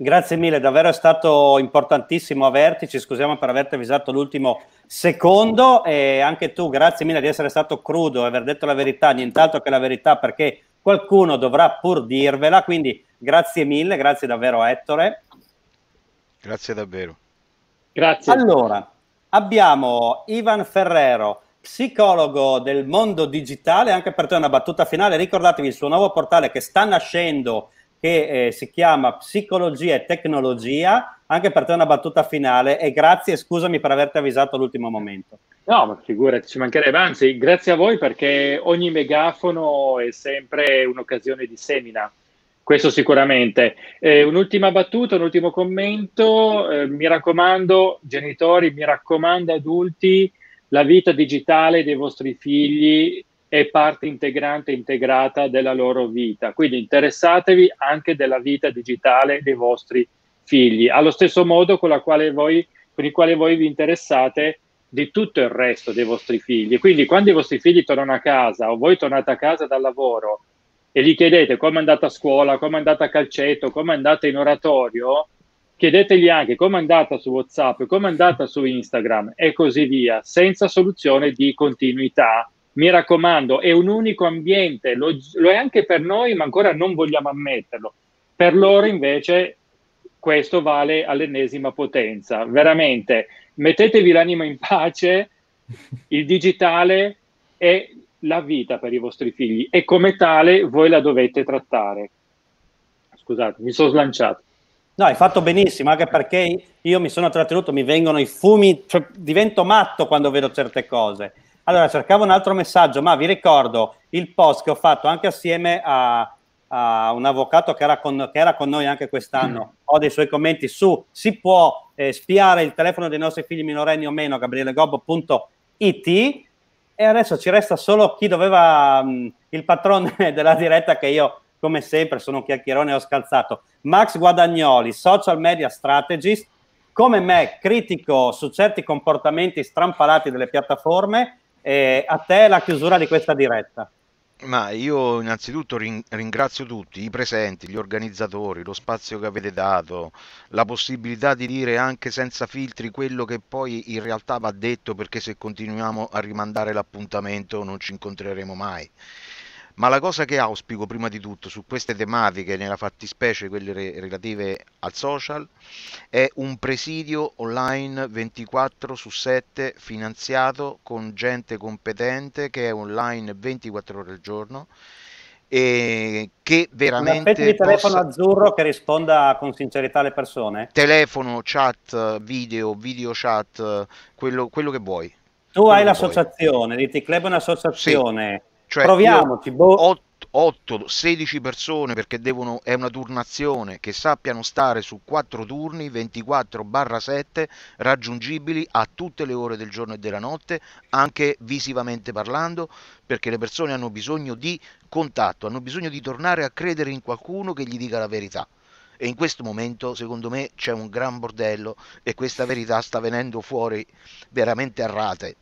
Speaker 2: Grazie mille, davvero è stato importantissimo averti, ci scusiamo per averti avvisato l'ultimo secondo e anche tu grazie mille di essere stato crudo e aver detto la verità, nient'altro che la verità perché qualcuno dovrà pur dirvela, quindi grazie mille, grazie davvero Ettore.
Speaker 6: Grazie davvero.
Speaker 2: Grazie. Allora, abbiamo Ivan Ferrero, psicologo del mondo digitale, anche per te una battuta finale, ricordatevi il suo nuovo portale che sta nascendo, che eh, si chiama Psicologia e Tecnologia, anche per te una battuta finale e grazie e scusami per averti avvisato
Speaker 4: all'ultimo momento. No, ma figurati, ci mancherebbe, anzi grazie a voi perché ogni megafono è sempre un'occasione di semina questo sicuramente. Eh, un'ultima battuta, un ultimo commento, eh, mi raccomando genitori, mi raccomando adulti, la vita digitale dei vostri figli è parte integrante e integrata della loro vita. Quindi interessatevi anche della vita digitale dei vostri figli, allo stesso modo con, voi, con il quale voi vi interessate di tutto il resto dei vostri figli. Quindi quando i vostri figli tornano a casa o voi tornate a casa dal lavoro e gli chiedete come è andata a scuola, come è andata a calcetto, come è andata in oratorio, chiedetegli anche come è andata su WhatsApp, come è andata su Instagram e così via, senza soluzione di continuità. Mi raccomando, è un unico ambiente, lo, lo è anche per noi, ma ancora non vogliamo ammetterlo. Per loro invece questo vale all'ennesima potenza. Veramente, mettetevi l'anima in pace, il digitale è la vita per i vostri figli e come tale voi la dovete trattare. Scusate, mi sono slanciato.
Speaker 2: No, hai fatto benissimo, anche perché io mi sono trattenuto, mi vengono i fumi, cioè, divento matto quando vedo certe cose. Allora, cercavo un altro messaggio, ma vi ricordo il post che ho fatto anche assieme a, a un avvocato che era, con, che era, con, noi anche quest'anno. Mm. Ho dei suoi commenti su si può eh, spiare il telefono dei nostri figli minorenni o meno, gabrielegobbo.it. E adesso ci resta solo chi doveva, mh, mm, il patrone della diretta che io come sempre sono un chiacchierone e ho scalzato. Max Guadagnoli, social media strategist, come me critico su certi comportamenti strampalati delle piattaforme. Eh, a te la chiusura di questa diretta.
Speaker 6: Ma io innanzitutto ringrazio tutti, i presenti, gli organizzatori, lo spazio che avete dato, la possibilità di dire anche senza filtri quello che poi in realtà va detto perché se continuiamo a rimandare l'appuntamento non ci incontreremo mai ma la cosa che auspico prima di tutto su queste tematiche, nella fattispecie quelle re relative al social, è un presidio online 24 su 7 finanziato con gente competente che è online 24 ore al giorno e che veramente un di telefono possa... azzurro che risponda con sincerità alle persone telefono, chat, video, video chat quello, quello che vuoi tu quello hai l'associazione, l'IT Club è un'associazione sì cioè, Proviamoci, boh. 8, 16 persone perché devono, è una turnazione che sappiano stare su 4 turni 24/7 raggiungibili a tutte le ore del giorno e della notte, anche visivamente parlando, perché le persone hanno bisogno di contatto, hanno bisogno di tornare a credere in qualcuno che gli dica la verità. E in questo momento, secondo me, c'è un gran bordello e questa verità sta venendo fuori veramente a rate.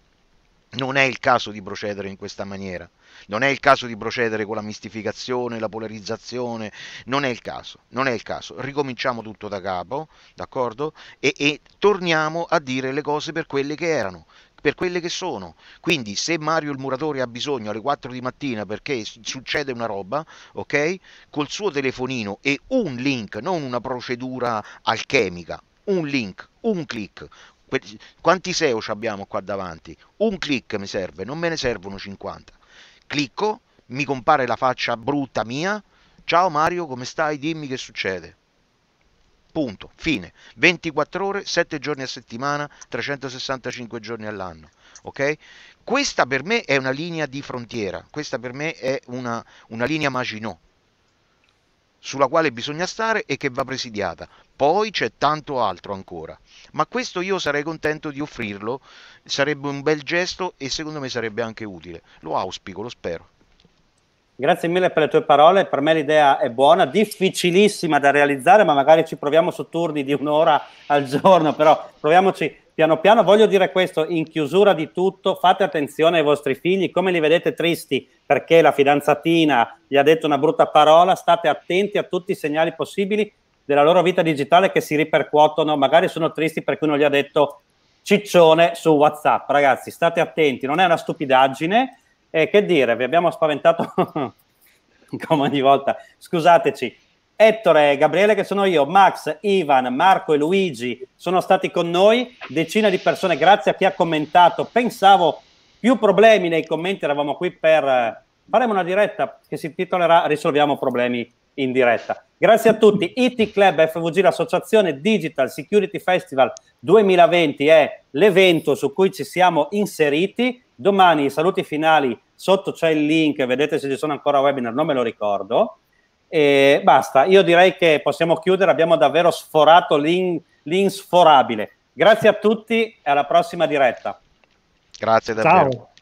Speaker 6: Non è il caso di procedere in questa maniera, non è il caso di procedere con la mistificazione, la polarizzazione, non è il caso, non è il caso. Ricominciamo tutto da capo, d'accordo? E, e torniamo a dire le cose per quelle che erano, per quelle che sono. Quindi se Mario il muratore ha bisogno alle 4 di mattina perché succede una roba, ok? Col suo telefonino e un link, non una procedura alchemica, un link, un click, Que- quanti SEO abbiamo qua davanti? Un click mi serve, non me ne servono 50. Clicco, mi compare la faccia brutta mia. Ciao Mario, come stai? Dimmi che succede. Punto, fine. 24 ore, 7 giorni a settimana, 365 giorni all'anno. Ok? Questa per me è una linea di frontiera, questa per me è una, una linea Maginot sulla quale bisogna stare e che va presidiata. Poi c'è tanto altro ancora. Ma questo io sarei contento di offrirlo, sarebbe un bel gesto e secondo me sarebbe anche utile. Lo auspico, lo spero.
Speaker 2: Grazie mille per le tue parole, per me l'idea è buona, difficilissima da realizzare, ma magari ci proviamo su turni di un'ora al giorno, però proviamoci piano piano voglio dire questo in chiusura di tutto fate attenzione ai vostri figli come li vedete tristi perché la fidanzatina gli ha detto una brutta parola state attenti a tutti i segnali possibili della loro vita digitale che si ripercuotono magari sono tristi perché uno gli ha detto ciccione su whatsapp ragazzi state attenti non è una stupidaggine eh, che dire vi abbiamo spaventato come ogni volta scusateci Ettore, Gabriele che sono io, Max, Ivan, Marco e Luigi sono stati con noi, decine di persone, grazie a chi ha commentato. Pensavo più problemi nei commenti, eravamo qui per eh, faremo una diretta che si intitolerà Risolviamo problemi in diretta. Grazie a tutti. IT Club FVG, l'associazione Digital Security Festival 2020 è l'evento su cui ci siamo inseriti. Domani i saluti finali, sotto c'è il link, vedete se ci sono ancora webinar, non me lo ricordo. E basta, io direi che possiamo chiudere, abbiamo davvero sforato l'in, l'insforabile. Grazie a tutti e alla prossima diretta.
Speaker 6: Grazie davvero. Ciao.